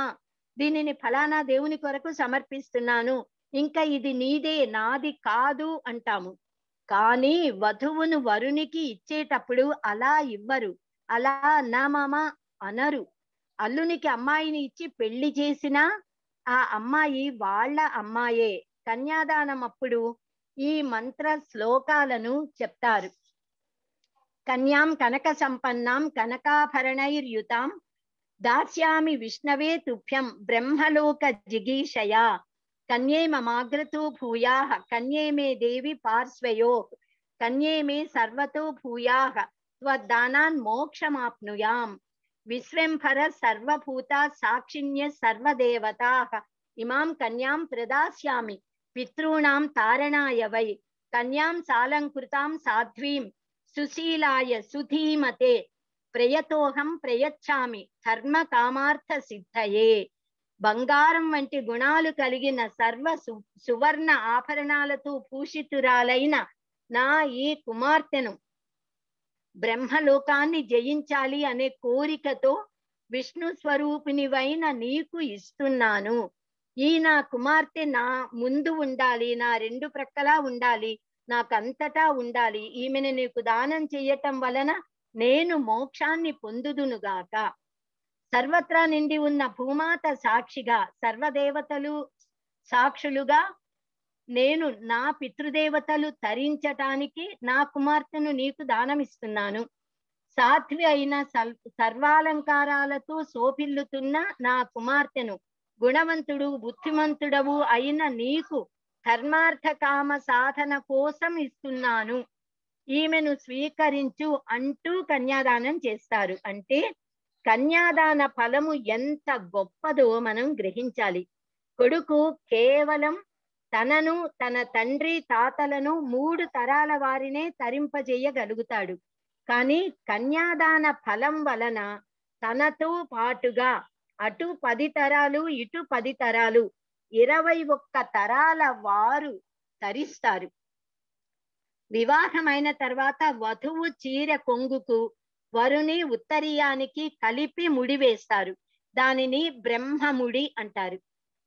దీనిని ఫలానా దేవుని కొరకు సమర్పిస్తున్నాను ఇంకా ఇది నీదే నాది కాదు అంటాము కానీ వధువును వరునికి ఇచ్చేటప్పుడు అలా ఇవ్వరు అలా నా మమ అనరు అల్లునికి అమ్మాయిని ఇచ్చి పెళ్లి చేసినా ఆ అమ్మాయి వాళ్ళ అమ్మాయే కన్యాదానం అప్పుడు ఈ మంత్ర శ్లోకాలను చెప్తారు कन्यां संपन्ना कनकाभरणुता दायामी विष्णवे तुभ्यं जिगीषया कन्े ममाग्रतो भूया कन्े मे देवी पार्श्वयो कन्े मे सर्वतो भूया त्वद्दानान् मोक्षमाप्नुयाम् विश्वम्भर सर्वभूता साक्षिण्य सर्वदेवताः इमां कन्यां प्रदास्यामि पितॄणां तारणाय वै कन्यां सालंकृता साध्वीं సుశీలాయ సుధీమతే ప్రయతోహం ప్రయచ్చామి ధర్మ కామార్థ సిద్ధయే బంగారం వంటి గుణాలు కలిగిన సర్వ సు సువర్ణ ఆభరణాలతో పూషితురాలైన నా ఈ కుమార్తెను బ్రహ్మలోకాన్ని జయించాలి అనే కోరికతో విష్ణు స్వరూపినివైన నీకు ఇస్తున్నాను ఈ నా కుమార్తె నా ముందు ఉండాలి నా రెండు ప్రక్కలా ఉండాలి నాకంతటా ఉండాలి ఈమెను నీకు దానం చెయ్యటం వలన నేను మోక్షాన్ని పొందుదునుగాక సర్వత్రా నిండి ఉన్న భూమాత సాక్షిగా సర్వదేవతలు సాక్షులుగా నేను నా పితృదేవతలు తరించటానికి నా కుమార్తెను నీకు దానమిస్తున్నాను సాధ్వి అయిన సర్వాలంకారాలతో శోభిల్లుతున్న నా కుమార్తెను గుణవంతుడు బుద్ధిమంతుడవు అయిన నీకు ధర్మార్థ కామ సాధన కోసం ఇస్తున్నాను ఈమెను స్వీకరించు అంటూ కన్యాదానం చేస్తారు అంటే కన్యాదాన ఫలము ఎంత గొప్పదో మనం గ్రహించాలి కొడుకు కేవలం తనను తన తండ్రి తాతలను మూడు తరాల వారినే తరింపజేయగలుగుతాడు కానీ కన్యాదాన ఫలం వలన తనతో పాటుగా అటు పది తరాలు ఇటు పది తరాలు ఇరవై ఒక్క తరాల వారు తరిస్తారు వివాహమైన తర్వాత వధువు చీర కొంగుకు వరుని ఉత్తరీయానికి కలిపి ముడివేస్తారు దానిని బ్రహ్మముడి అంటారు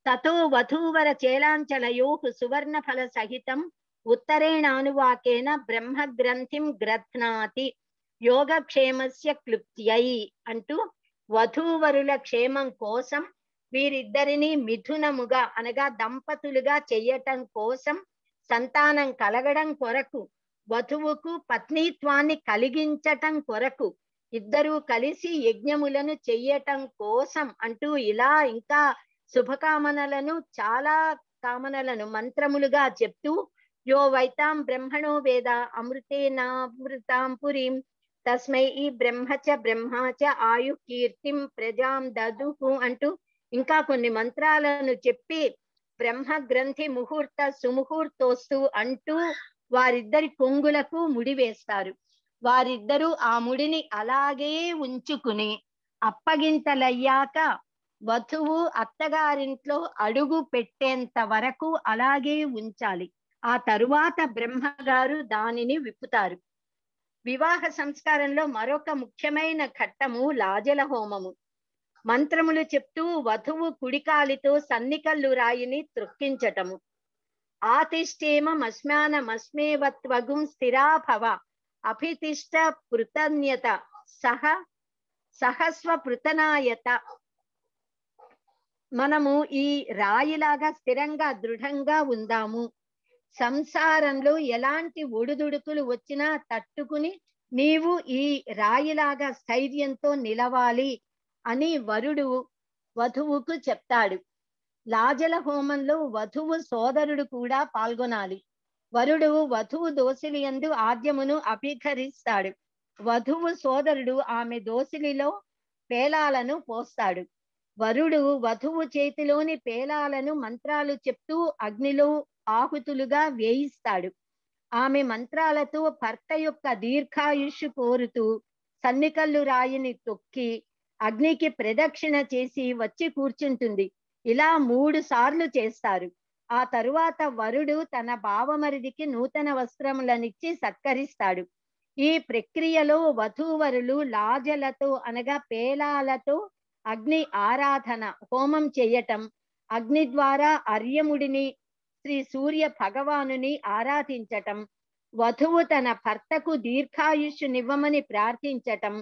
తతో వధూవర చేలాంచలయో సువర్ణ ఫల సహితం ఉత్తరేణానువాకేన బ్రహ్మ గ్రంథిం గ్రథ్నాతి యోగక్షేమస్య క్లుప్త్యై అంటూ వధూవరుల క్షేమం కోసం వీరిద్దరిని మిథునముగా అనగా దంపతులుగా చెయ్యటం కోసం సంతానం కలగడం కొరకు వధువుకు పత్నిత్వాన్ని కలిగించటం కొరకు ఇద్దరూ కలిసి యజ్ఞములను చెయ్యటం కోసం అంటూ ఇలా ఇంకా శుభకామనలను చాలా కామనలను మంత్రములుగా చెప్తూ యో వైతాం బ్రహ్మణో వేద అమృతేనామృతాం పురీం తస్మై ఈ బ్రహ్మచ బ్రహ్మాచ ఆయు కీర్తిం ప్రజాం దదుహు అంటూ ఇంకా కొన్ని మంత్రాలను చెప్పి బ్రహ్మ గ్రంథి ముహూర్త సుముహూర్తోస్తు అంటూ వారిద్దరి కొంగులకు ముడి వేస్తారు వారిద్దరూ ఆ ముడిని అలాగే ఉంచుకుని అప్పగింతలయ్యాక వధువు అత్తగారింట్లో అడుగు పెట్టేంత వరకు అలాగే ఉంచాలి ఆ తరువాత బ్రహ్మగారు దానిని విప్పుతారు వివాహ సంస్కారంలో మరొక ముఖ్యమైన ఘట్టము లాజల హోమము మంత్రములు చెప్తూ వధువు కుడికాలితో సన్నికల్లు రాయిని తృక్కించటము ఆతిష్టేమ మస్మేవత్వగుం స్థిరాభవ అభితిష్ట పృతన్యత సహ సహస్వ పృతనాయత మనము ఈ రాయిలాగా స్థిరంగా దృఢంగా ఉందాము సంసారంలో ఎలాంటి ఒడుదుడుకులు వచ్చినా తట్టుకుని నీవు ఈ రాయిలాగా స్థైర్యంతో నిలవాలి అని వరుడు వధువుకు చెప్తాడు లాజల హోమంలో వధువు సోదరుడు కూడా పాల్గొనాలి వరుడు వధువు దోసిలి ఎందు ఆద్యమును అపీకరిస్తాడు వధువు సోదరుడు ఆమె దోసిలిలో పేలాలను పోస్తాడు వరుడు వధువు చేతిలోని పేలాలను మంత్రాలు చెప్తూ అగ్నిలో ఆహుతులుగా వేయిస్తాడు ఆమె మంత్రాలతో భర్త యొక్క దీర్ఘాయుష్ కోరుతూ సన్నికల్లు రాయిని తొక్కి అగ్నికి ప్రదక్షిణ చేసి వచ్చి కూర్చుంటుంది ఇలా మూడు సార్లు చేస్తారు ఆ తరువాత వరుడు తన భావమరిదికి నూతన వస్త్రములనిచ్చి సత్కరిస్తాడు ఈ ప్రక్రియలో వధూవరులు లాజలతో అనగా పేలాలతో అగ్ని ఆరాధన హోమం చేయటం అగ్ని ద్వారా అర్యముడిని శ్రీ సూర్య భగవానుని ఆరాధించటం వధువు తన భర్తకు దీర్ఘాయుష్యునివ్వమని ప్రార్థించటం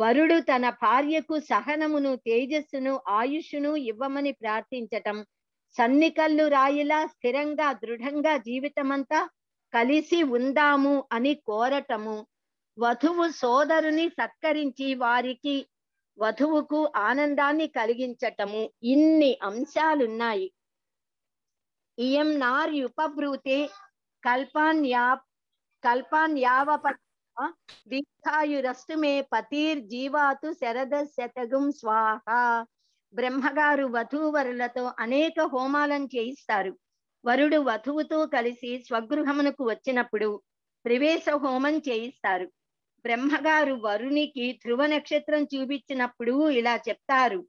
వరుడు తన భార్యకు సహనమును తేజస్సును ఆయుష్ను ఇవ్వమని ప్రార్థించటం సన్నికల్లు రాయిలా స్థిరంగా దృఢంగా జీవితమంతా కలిసి ఉందాము అని కోరటము వధువు సోదరుని సత్కరించి వారికి వధువుకు ఆనందాన్ని కలిగించటము ఇన్ని అంశాలున్నాయి ఇయం నార్యుపభృతి కల్పాన్యా కల్పాన్యావపత్ దీర్ఘాయురస్టు మే పతిర్ జీవాతు శరద శతగం స్వాహ బ్రహ్మగారు వధూవరులతో అనేక హోమాలను చేయిస్తారు వరుడు వధువుతో కలిసి స్వగృహమునకు వచ్చినప్పుడు ప్రవేశ హోమం చేయిస్తారు బ్రహ్మగారు వరునికి ధ్రువ నక్షత్రం చూపించినప్పుడు ఇలా చెప్తారు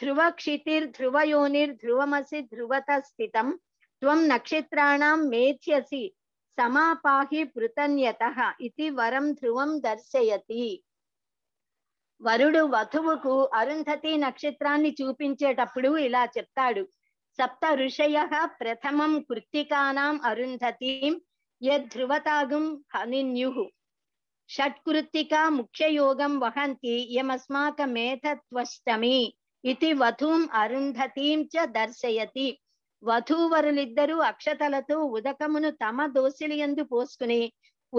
ధ్రువ క్షితిర్ ధ్రువయోనిర్ ధ్రువమసి ధ్రువత స్థితం త్వం నక్షత్రాణం మేధ్యసి సమాపాహి పృతన్యత ఇది వరం ధ్రువం దర్శయతి వరుడు వధువుకు అరుంధతి నక్షత్రాన్ని చూపించేటప్పుడు ఇలా చెప్తాడు సప్త ఋషయ ప్రథమం కృత్తికానాం అరుంధతి యద్ధ్రువతాగం హనిన్యు షట్కృత్తికా ముఖ్యయోగం వహంతి యమస్మాక మేధత్వష్టమి ఇది వధూం అరుంధతీం చ దర్శయతి వధూవరులిద్దరూ అక్షతలతో ఉదకమును తమ దోసిలియందు పోసుకుని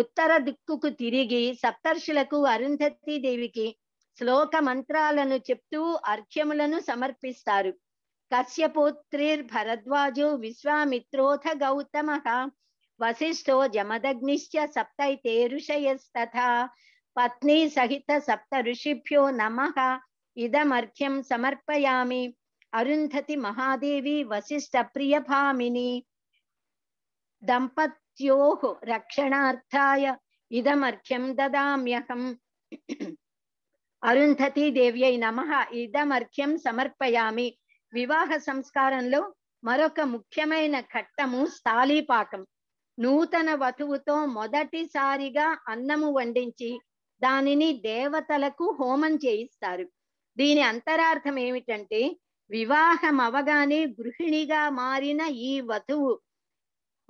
ఉత్తర దిక్కుకు తిరిగి సప్తర్షులకు అరుంధతీ దేవికి శ్లోక మంత్రాలను చెప్తూ అర్ఘ్యములను సమర్పిస్తారు కశ్యపుత్రిర్ భరద్వాజో విశ్వామిత్రోథ గౌతమ వశిష్ఠో జమదగ్నిశ్చ సప్తైతే ఋషయస్తథ పత్ని సహిత సప్త ఋషిభ్యో నమ ఇదమర్ఘ్యం సమర్పయామి అరుంధతి మహాదేవి వశిష్ఠ ప్రియభామిని దంపత్యో రక్షణార్థాయ ఇదమర్ఘ్యం దదామ్యహం అరుంధతి దేవ్యై నమ ఇదమర్ఘ్యం సమర్పయామి వివాహ సంస్కారంలో మరొక ముఖ్యమైన ఘట్టము స్థాళీపాకం నూతన వధువుతో మొదటిసారిగా అన్నము వండించి దానిని దేవతలకు హోమం చేయిస్తారు దీని అంతరార్థం ఏమిటంటే వివాహం అవగానే గృహిణిగా మారిన ఈ వధువు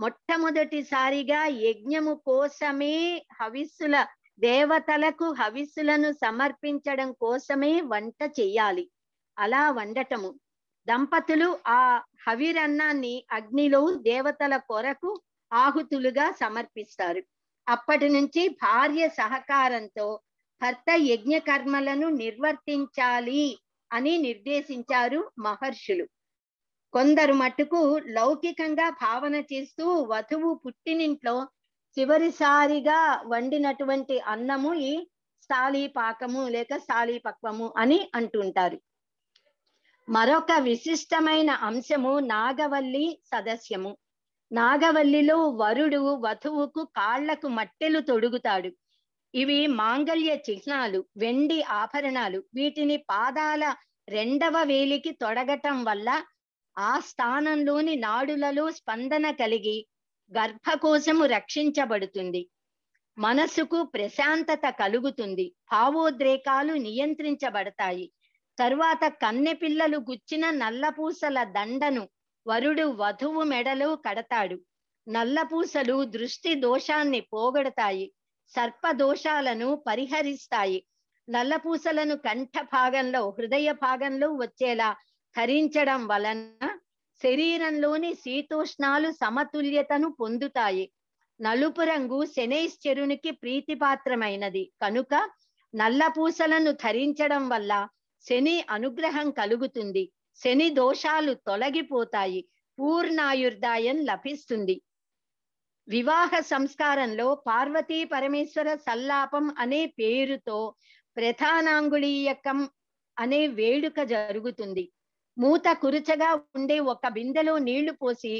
మొట్టమొదటిసారిగా యజ్ఞము కోసమే హవిస్సుల దేవతలకు హవిస్సులను సమర్పించడం కోసమే వంట చెయ్యాలి అలా వండటము దంపతులు ఆ హవిరన్నాన్ని అగ్నిలో దేవతల కొరకు ఆహుతులుగా సమర్పిస్తారు అప్పటి నుంచి భార్య సహకారంతో భర్త యజ్ఞ కర్మలను నిర్వర్తించాలి అని నిర్దేశించారు మహర్షులు కొందరు మట్టుకు లౌకికంగా భావన చేస్తూ వధువు పుట్టినింట్లో చివరిసారిగా వండినటువంటి అన్నము ఈ పాకము లేక పక్వము అని అంటుంటారు మరొక విశిష్టమైన అంశము నాగవల్లి సదస్యము నాగవల్లిలో వరుడు వధువుకు కాళ్లకు మట్టెలు తొడుగుతాడు ఇవి మాంగళ్య చిహ్నాలు వెండి ఆభరణాలు వీటిని పాదాల రెండవ వేలికి తొడగటం వల్ల ఆ స్థానంలోని నాడులలో స్పందన కలిగి గర్భకోశము రక్షించబడుతుంది మనసుకు ప్రశాంతత కలుగుతుంది భావోద్రేకాలు నియంత్రించబడతాయి తరువాత కన్నె పిల్లలు గుచ్చిన నల్లపూసల దండను వరుడు వధువు మెడలో కడతాడు నల్లపూసలు దృష్టి దోషాన్ని పోగొడతాయి సర్పదోషాలను పరిహరిస్తాయి నల్లపూసలను కంఠ భాగంలో హృదయ భాగంలో వచ్చేలా ధరించడం వలన శరీరంలోని శీతోష్ణాలు సమతుల్యతను పొందుతాయి నలుపు రంగు శనైశ్చరునికి ప్రీతిపాత్రమైనది కనుక నల్లపూసలను ధరించడం వల్ల శని అనుగ్రహం కలుగుతుంది శని దోషాలు తొలగిపోతాయి పూర్ణాయుర్దాయం లభిస్తుంది వివాహ సంస్కారంలో పార్వతీ పరమేశ్వర సల్లాపం అనే పేరుతో ప్రధానాంగుళీయకం అనే వేడుక జరుగుతుంది మూత కురుచగా ఉండే ఒక బిందెలో నీళ్లు పోసి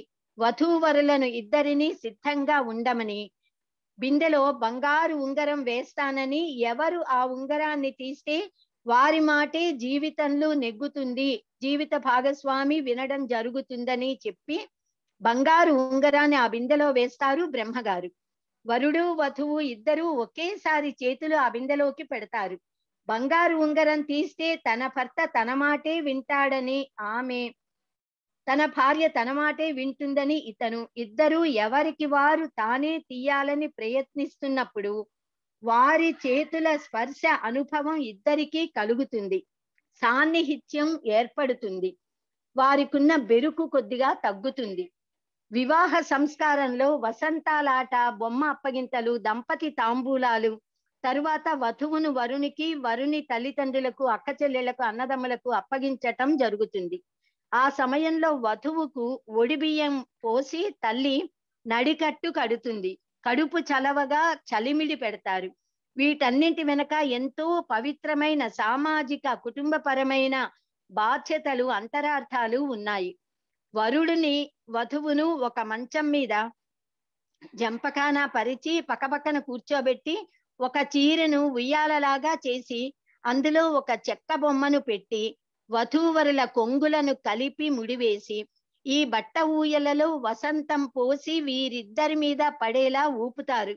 వధూవరులను ఇద్దరిని సిద్ధంగా ఉండమని బిందెలో బంగారు ఉంగరం వేస్తానని ఎవరు ఆ ఉంగరాన్ని తీస్తే వారి మాటే జీవితంలో నెగ్గుతుంది జీవిత భాగస్వామి వినడం జరుగుతుందని చెప్పి బంగారు ఉంగరాన్ని ఆ బిందెలో వేస్తారు బ్రహ్మగారు వరుడు వధువు ఇద్దరూ ఒకేసారి చేతులు ఆ బిందెలోకి పెడతారు బంగారు ఉంగరం తీస్తే తన భర్త తన మాటే వింటాడని ఆమె తన భార్య తన మాటే వింటుందని ఇతను ఇద్దరు ఎవరికి వారు తానే తీయాలని ప్రయత్నిస్తున్నప్పుడు వారి చేతుల స్పర్శ అనుభవం ఇద్దరికీ కలుగుతుంది సాన్నిహిత్యం ఏర్పడుతుంది వారికున్న బెరుకు కొద్దిగా తగ్గుతుంది వివాహ సంస్కారంలో వసంతాలాట బొమ్మ అప్పగింతలు దంపతి తాంబూలాలు తరువాత వధువును వరునికి వరుని తల్లిదండ్రులకు అక్క చెల్లెలకు అన్నదమ్ములకు అప్పగించటం జరుగుతుంది ఆ సమయంలో వధువుకు ఒడిబియ్యం పోసి తల్లి నడికట్టు కడుతుంది కడుపు చలవగా చలిమిడి పెడతారు వీటన్నింటి వెనక ఎంతో పవిత్రమైన సామాజిక కుటుంబపరమైన బాధ్యతలు అంతరార్థాలు ఉన్నాయి వరుడిని వధువును ఒక మంచం మీద జంపకాన పరిచి పక్కపక్కన కూర్చోబెట్టి ఒక చీరను ఉయ్యాలలాగా చేసి అందులో ఒక చెక్క బొమ్మను పెట్టి వధూవరుల కొంగులను కలిపి ముడివేసి ఈ బట్ట ఊయలలో వసంతం పోసి వీరిద్దరి మీద పడేలా ఊపుతారు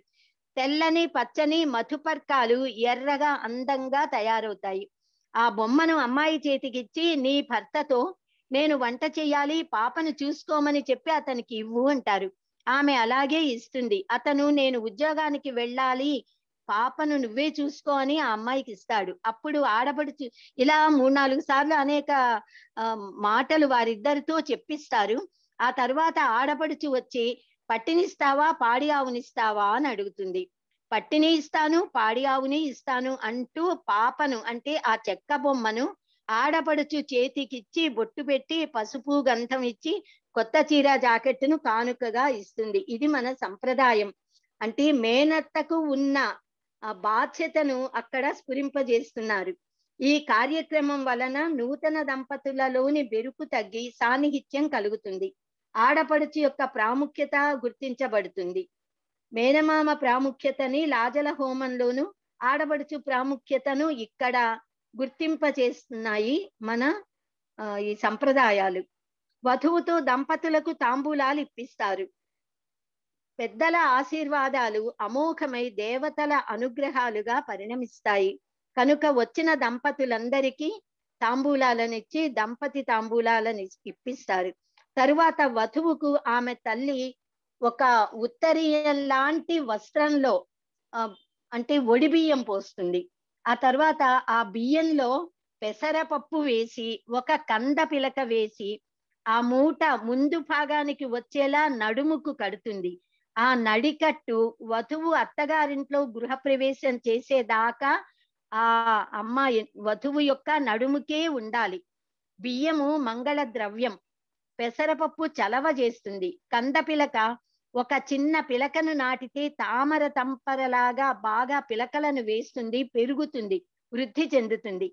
తెల్లని పచ్చని మధుపర్కాలు ఎర్రగా అందంగా తయారవుతాయి ఆ బొమ్మను అమ్మాయి చేతికిచ్చి నీ భర్తతో నేను వంట చేయాలి పాపను చూసుకోమని చెప్పి అతనికి ఇవ్వు అంటారు ఆమె అలాగే ఇస్తుంది అతను నేను ఉద్యోగానికి వెళ్ళాలి పాపను నువ్వే చూసుకో అని ఆ అమ్మాయికి ఇస్తాడు అప్పుడు ఆడపడుచు ఇలా మూడు నాలుగు సార్లు అనేక మాటలు వారిద్దరితో చెప్పిస్తారు ఆ తర్వాత ఆడపడుచు వచ్చి పట్టినిస్తావా పాడి ఆవునిస్తావా అని అడుగుతుంది పట్టిని ఇస్తాను పాడి ఆవుని ఇస్తాను అంటూ పాపను అంటే ఆ చెక్క బొమ్మను ఆడపడుచు చేతికిచ్చి బొట్టు పెట్టి పసుపు గంధం ఇచ్చి కొత్త చీర జాకెట్ను కానుకగా ఇస్తుంది ఇది మన సంప్రదాయం అంటే మేనత్తకు ఉన్న బాధ్యతను అక్కడ స్ఫురింపజేస్తున్నారు ఈ కార్యక్రమం వలన నూతన దంపతులలోని బెరుకు తగ్గి సాన్నిహిత్యం కలుగుతుంది ఆడపడుచు యొక్క ప్రాముఖ్యత గుర్తించబడుతుంది మేనమామ ప్రాముఖ్యతని లాజల హోమంలోను ఆడపడుచు ప్రాముఖ్యతను ఇక్కడ గుర్తింపజేస్తున్నాయి మన ఈ సంప్రదాయాలు వధువుతో దంపతులకు తాంబూలాలు ఇప్పిస్తారు పెద్దల ఆశీర్వాదాలు అమోఘమై దేవతల అనుగ్రహాలుగా పరిణమిస్తాయి కనుక వచ్చిన దంపతులందరికీ తాంబూలాలను ఇచ్చి దంపతి తాంబూలాలను ఇప్పిస్తారు తరువాత వధువుకు ఆమె తల్లి ఒక ఉత్తరీయం లాంటి వస్త్రంలో అంటే ఒడిబియ్యం పోస్తుంది ఆ తర్వాత ఆ బియ్యంలో పెసరపప్పు వేసి ఒక కంద పిలక వేసి ఆ మూట ముందు భాగానికి వచ్చేలా నడుముకు కడుతుంది ఆ నడికట్టు వధువు అత్తగారింట్లో గృహప్రవేశం చేసేదాకా ఆ అమ్మాయి వధువు యొక్క నడుముకే ఉండాలి బియ్యము మంగళ ద్రవ్యం పెసరపప్పు చలవ చేస్తుంది కందపిలక ఒక చిన్న పిలకను నాటితే తామర తంపరలాగా బాగా పిలకలను వేస్తుంది పెరుగుతుంది వృద్ధి చెందుతుంది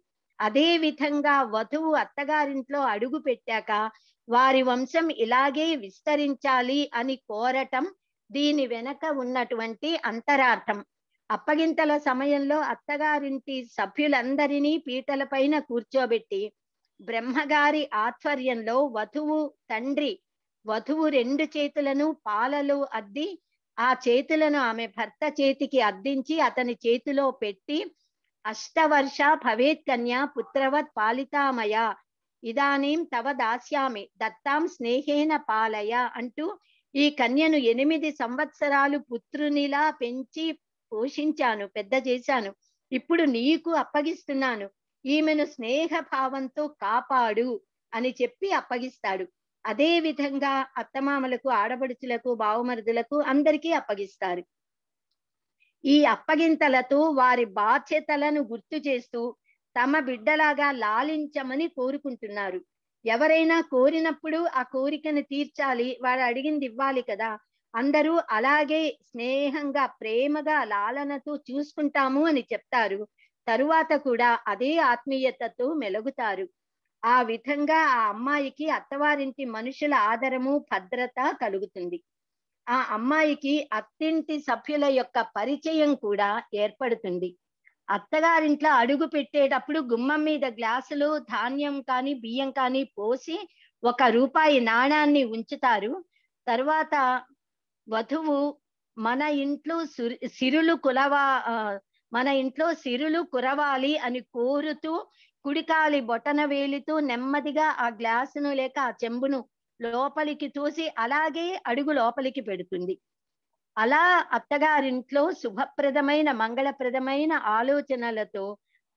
అదే విధంగా వధువు అత్తగారింట్లో అడుగు పెట్టాక వారి వంశం ఇలాగే విస్తరించాలి అని కోరటం దీని వెనక ఉన్నటువంటి అంతరార్థం అప్పగింతల సమయంలో అత్తగారింటి సభ్యులందరినీ పీటల పైన కూర్చోబెట్టి బ్రహ్మగారి ఆధ్వర్యంలో వధువు తండ్రి వధువు రెండు చేతులను పాలలో అద్ది ఆ చేతులను ఆమె భర్త చేతికి అద్దించి అతని చేతిలో పెట్టి అష్టవర్ష భవేత్ కన్యా పుత్రవత్ పాలితామయ ఇదానీం తవ దాస్యామి దత్తాం స్నేహేన పాలయ అంటూ ఈ కన్యను ఎనిమిది సంవత్సరాలు పుత్రునిలా పెంచి పోషించాను పెద్ద చేశాను ఇప్పుడు నీకు అప్పగిస్తున్నాను ఈమెను స్నేహ భావంతో కాపాడు అని చెప్పి అప్పగిస్తాడు అదే విధంగా అత్తమామలకు ఆడపడుచులకు బావమరుదులకు అందరికీ అప్పగిస్తారు ఈ అప్పగింతలతో వారి బాధ్యతలను గుర్తు చేస్తూ తమ బిడ్డలాగా లాలించమని కోరుకుంటున్నారు ఎవరైనా కోరినప్పుడు ఆ కోరికను తీర్చాలి వారు అడిగింది ఇవ్వాలి కదా అందరూ అలాగే స్నేహంగా ప్రేమగా లాలనతో చూసుకుంటాము అని చెప్తారు తరువాత కూడా అదే ఆత్మీయతతో మెలుగుతారు ఆ విధంగా ఆ అమ్మాయికి అత్తవారింటి మనుషుల ఆదరము భద్రత కలుగుతుంది ఆ అమ్మాయికి అత్తింటి సభ్యుల యొక్క పరిచయం కూడా ఏర్పడుతుంది అత్తగారింట్లో అడుగు పెట్టేటప్పుడు గుమ్మం మీద గ్లాసులు ధాన్యం కానీ బియ్యం కానీ పోసి ఒక రూపాయి నాణాన్ని ఉంచుతారు తర్వాత వధువు మన ఇంట్లో సిరులు కులవా మన ఇంట్లో సిరులు కురవాలి అని కోరుతూ కుడికాలి బొటన వేలితో నెమ్మదిగా ఆ గ్లాసును లేక ఆ చెంబును లోపలికి చూసి అలాగే అడుగు లోపలికి పెడుతుంది అలా అత్తగారింట్లో శుభప్రదమైన మంగళప్రదమైన ఆలోచనలతో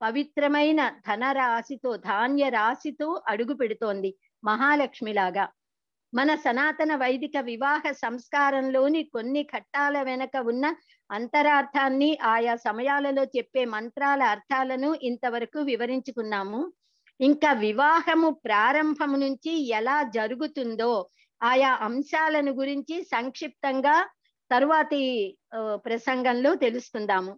పవిత్రమైన ధన రాశితో ధాన్య రాశితో అడుగు పెడుతోంది మహాలక్ష్మిలాగా మన సనాతన వైదిక వివాహ సంస్కారంలోని కొన్ని ఘట్టాల వెనక ఉన్న అంతరార్థాన్ని ఆయా సమయాలలో చెప్పే మంత్రాల అర్థాలను ఇంతవరకు వివరించుకున్నాము ఇంకా వివాహము ప్రారంభం నుంచి ఎలా జరుగుతుందో ఆయా అంశాలను గురించి సంక్షిప్తంగా తరువాతి ప్రసంగంలో తెలుసుకుందాము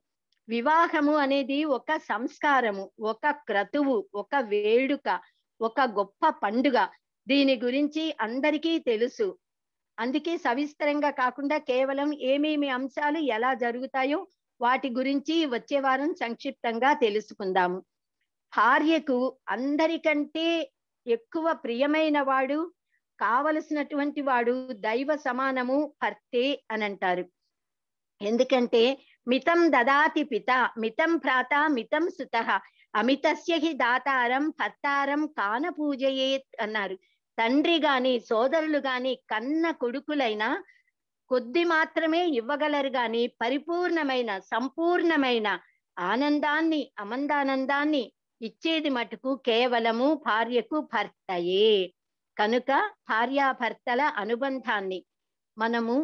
వివాహము అనేది ఒక సంస్కారము ఒక క్రతువు ఒక వేడుక ఒక గొప్ప పండుగ దీని గురించి అందరికీ తెలుసు అందుకే సవిస్తరంగా కాకుండా కేవలం ఏమేమి అంశాలు ఎలా జరుగుతాయో వాటి గురించి వచ్చే వారం సంక్షిప్తంగా తెలుసుకుందాము భార్యకు అందరికంటే ఎక్కువ ప్రియమైన వాడు కావలసినటువంటి వాడు దైవ సమానము భర్తే అని అంటారు ఎందుకంటే మితం దదాతి పిత మితం భ్రాత మితం సుత అమితస్య హి దాతారం భర్తారం కాన పూజయేత్ అన్నారు తండ్రి గాని సోదరులు గాని కన్న కొడుకులైన కొద్ది మాత్రమే ఇవ్వగలరు గాని పరిపూర్ణమైన సంపూర్ణమైన ఆనందాన్ని అమందానందాన్ని ఇచ్చేది మటుకు కేవలము భార్యకు భర్తయే కనుక భార్యాభర్తల అనుబంధాన్ని మనము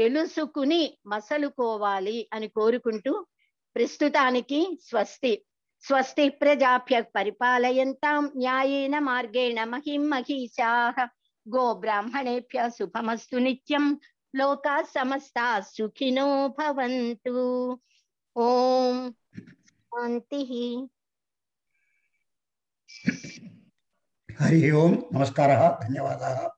తెలుసుకుని మసలుకోవాలి అని కోరుకుంటూ ప్రస్తుతానికి స్వస్తి स्वस्ति प्रजाभ्य परिपालयन्ता न्यायेन मार्गेण महिं महिषाः गोब्राह्मणेभ्यः शुभमस्तु नित्यं लोका समस्ता सुखिनो भवन्तु ॐ शान्तिः हरि ओं नमस्कारः धन्यवादाः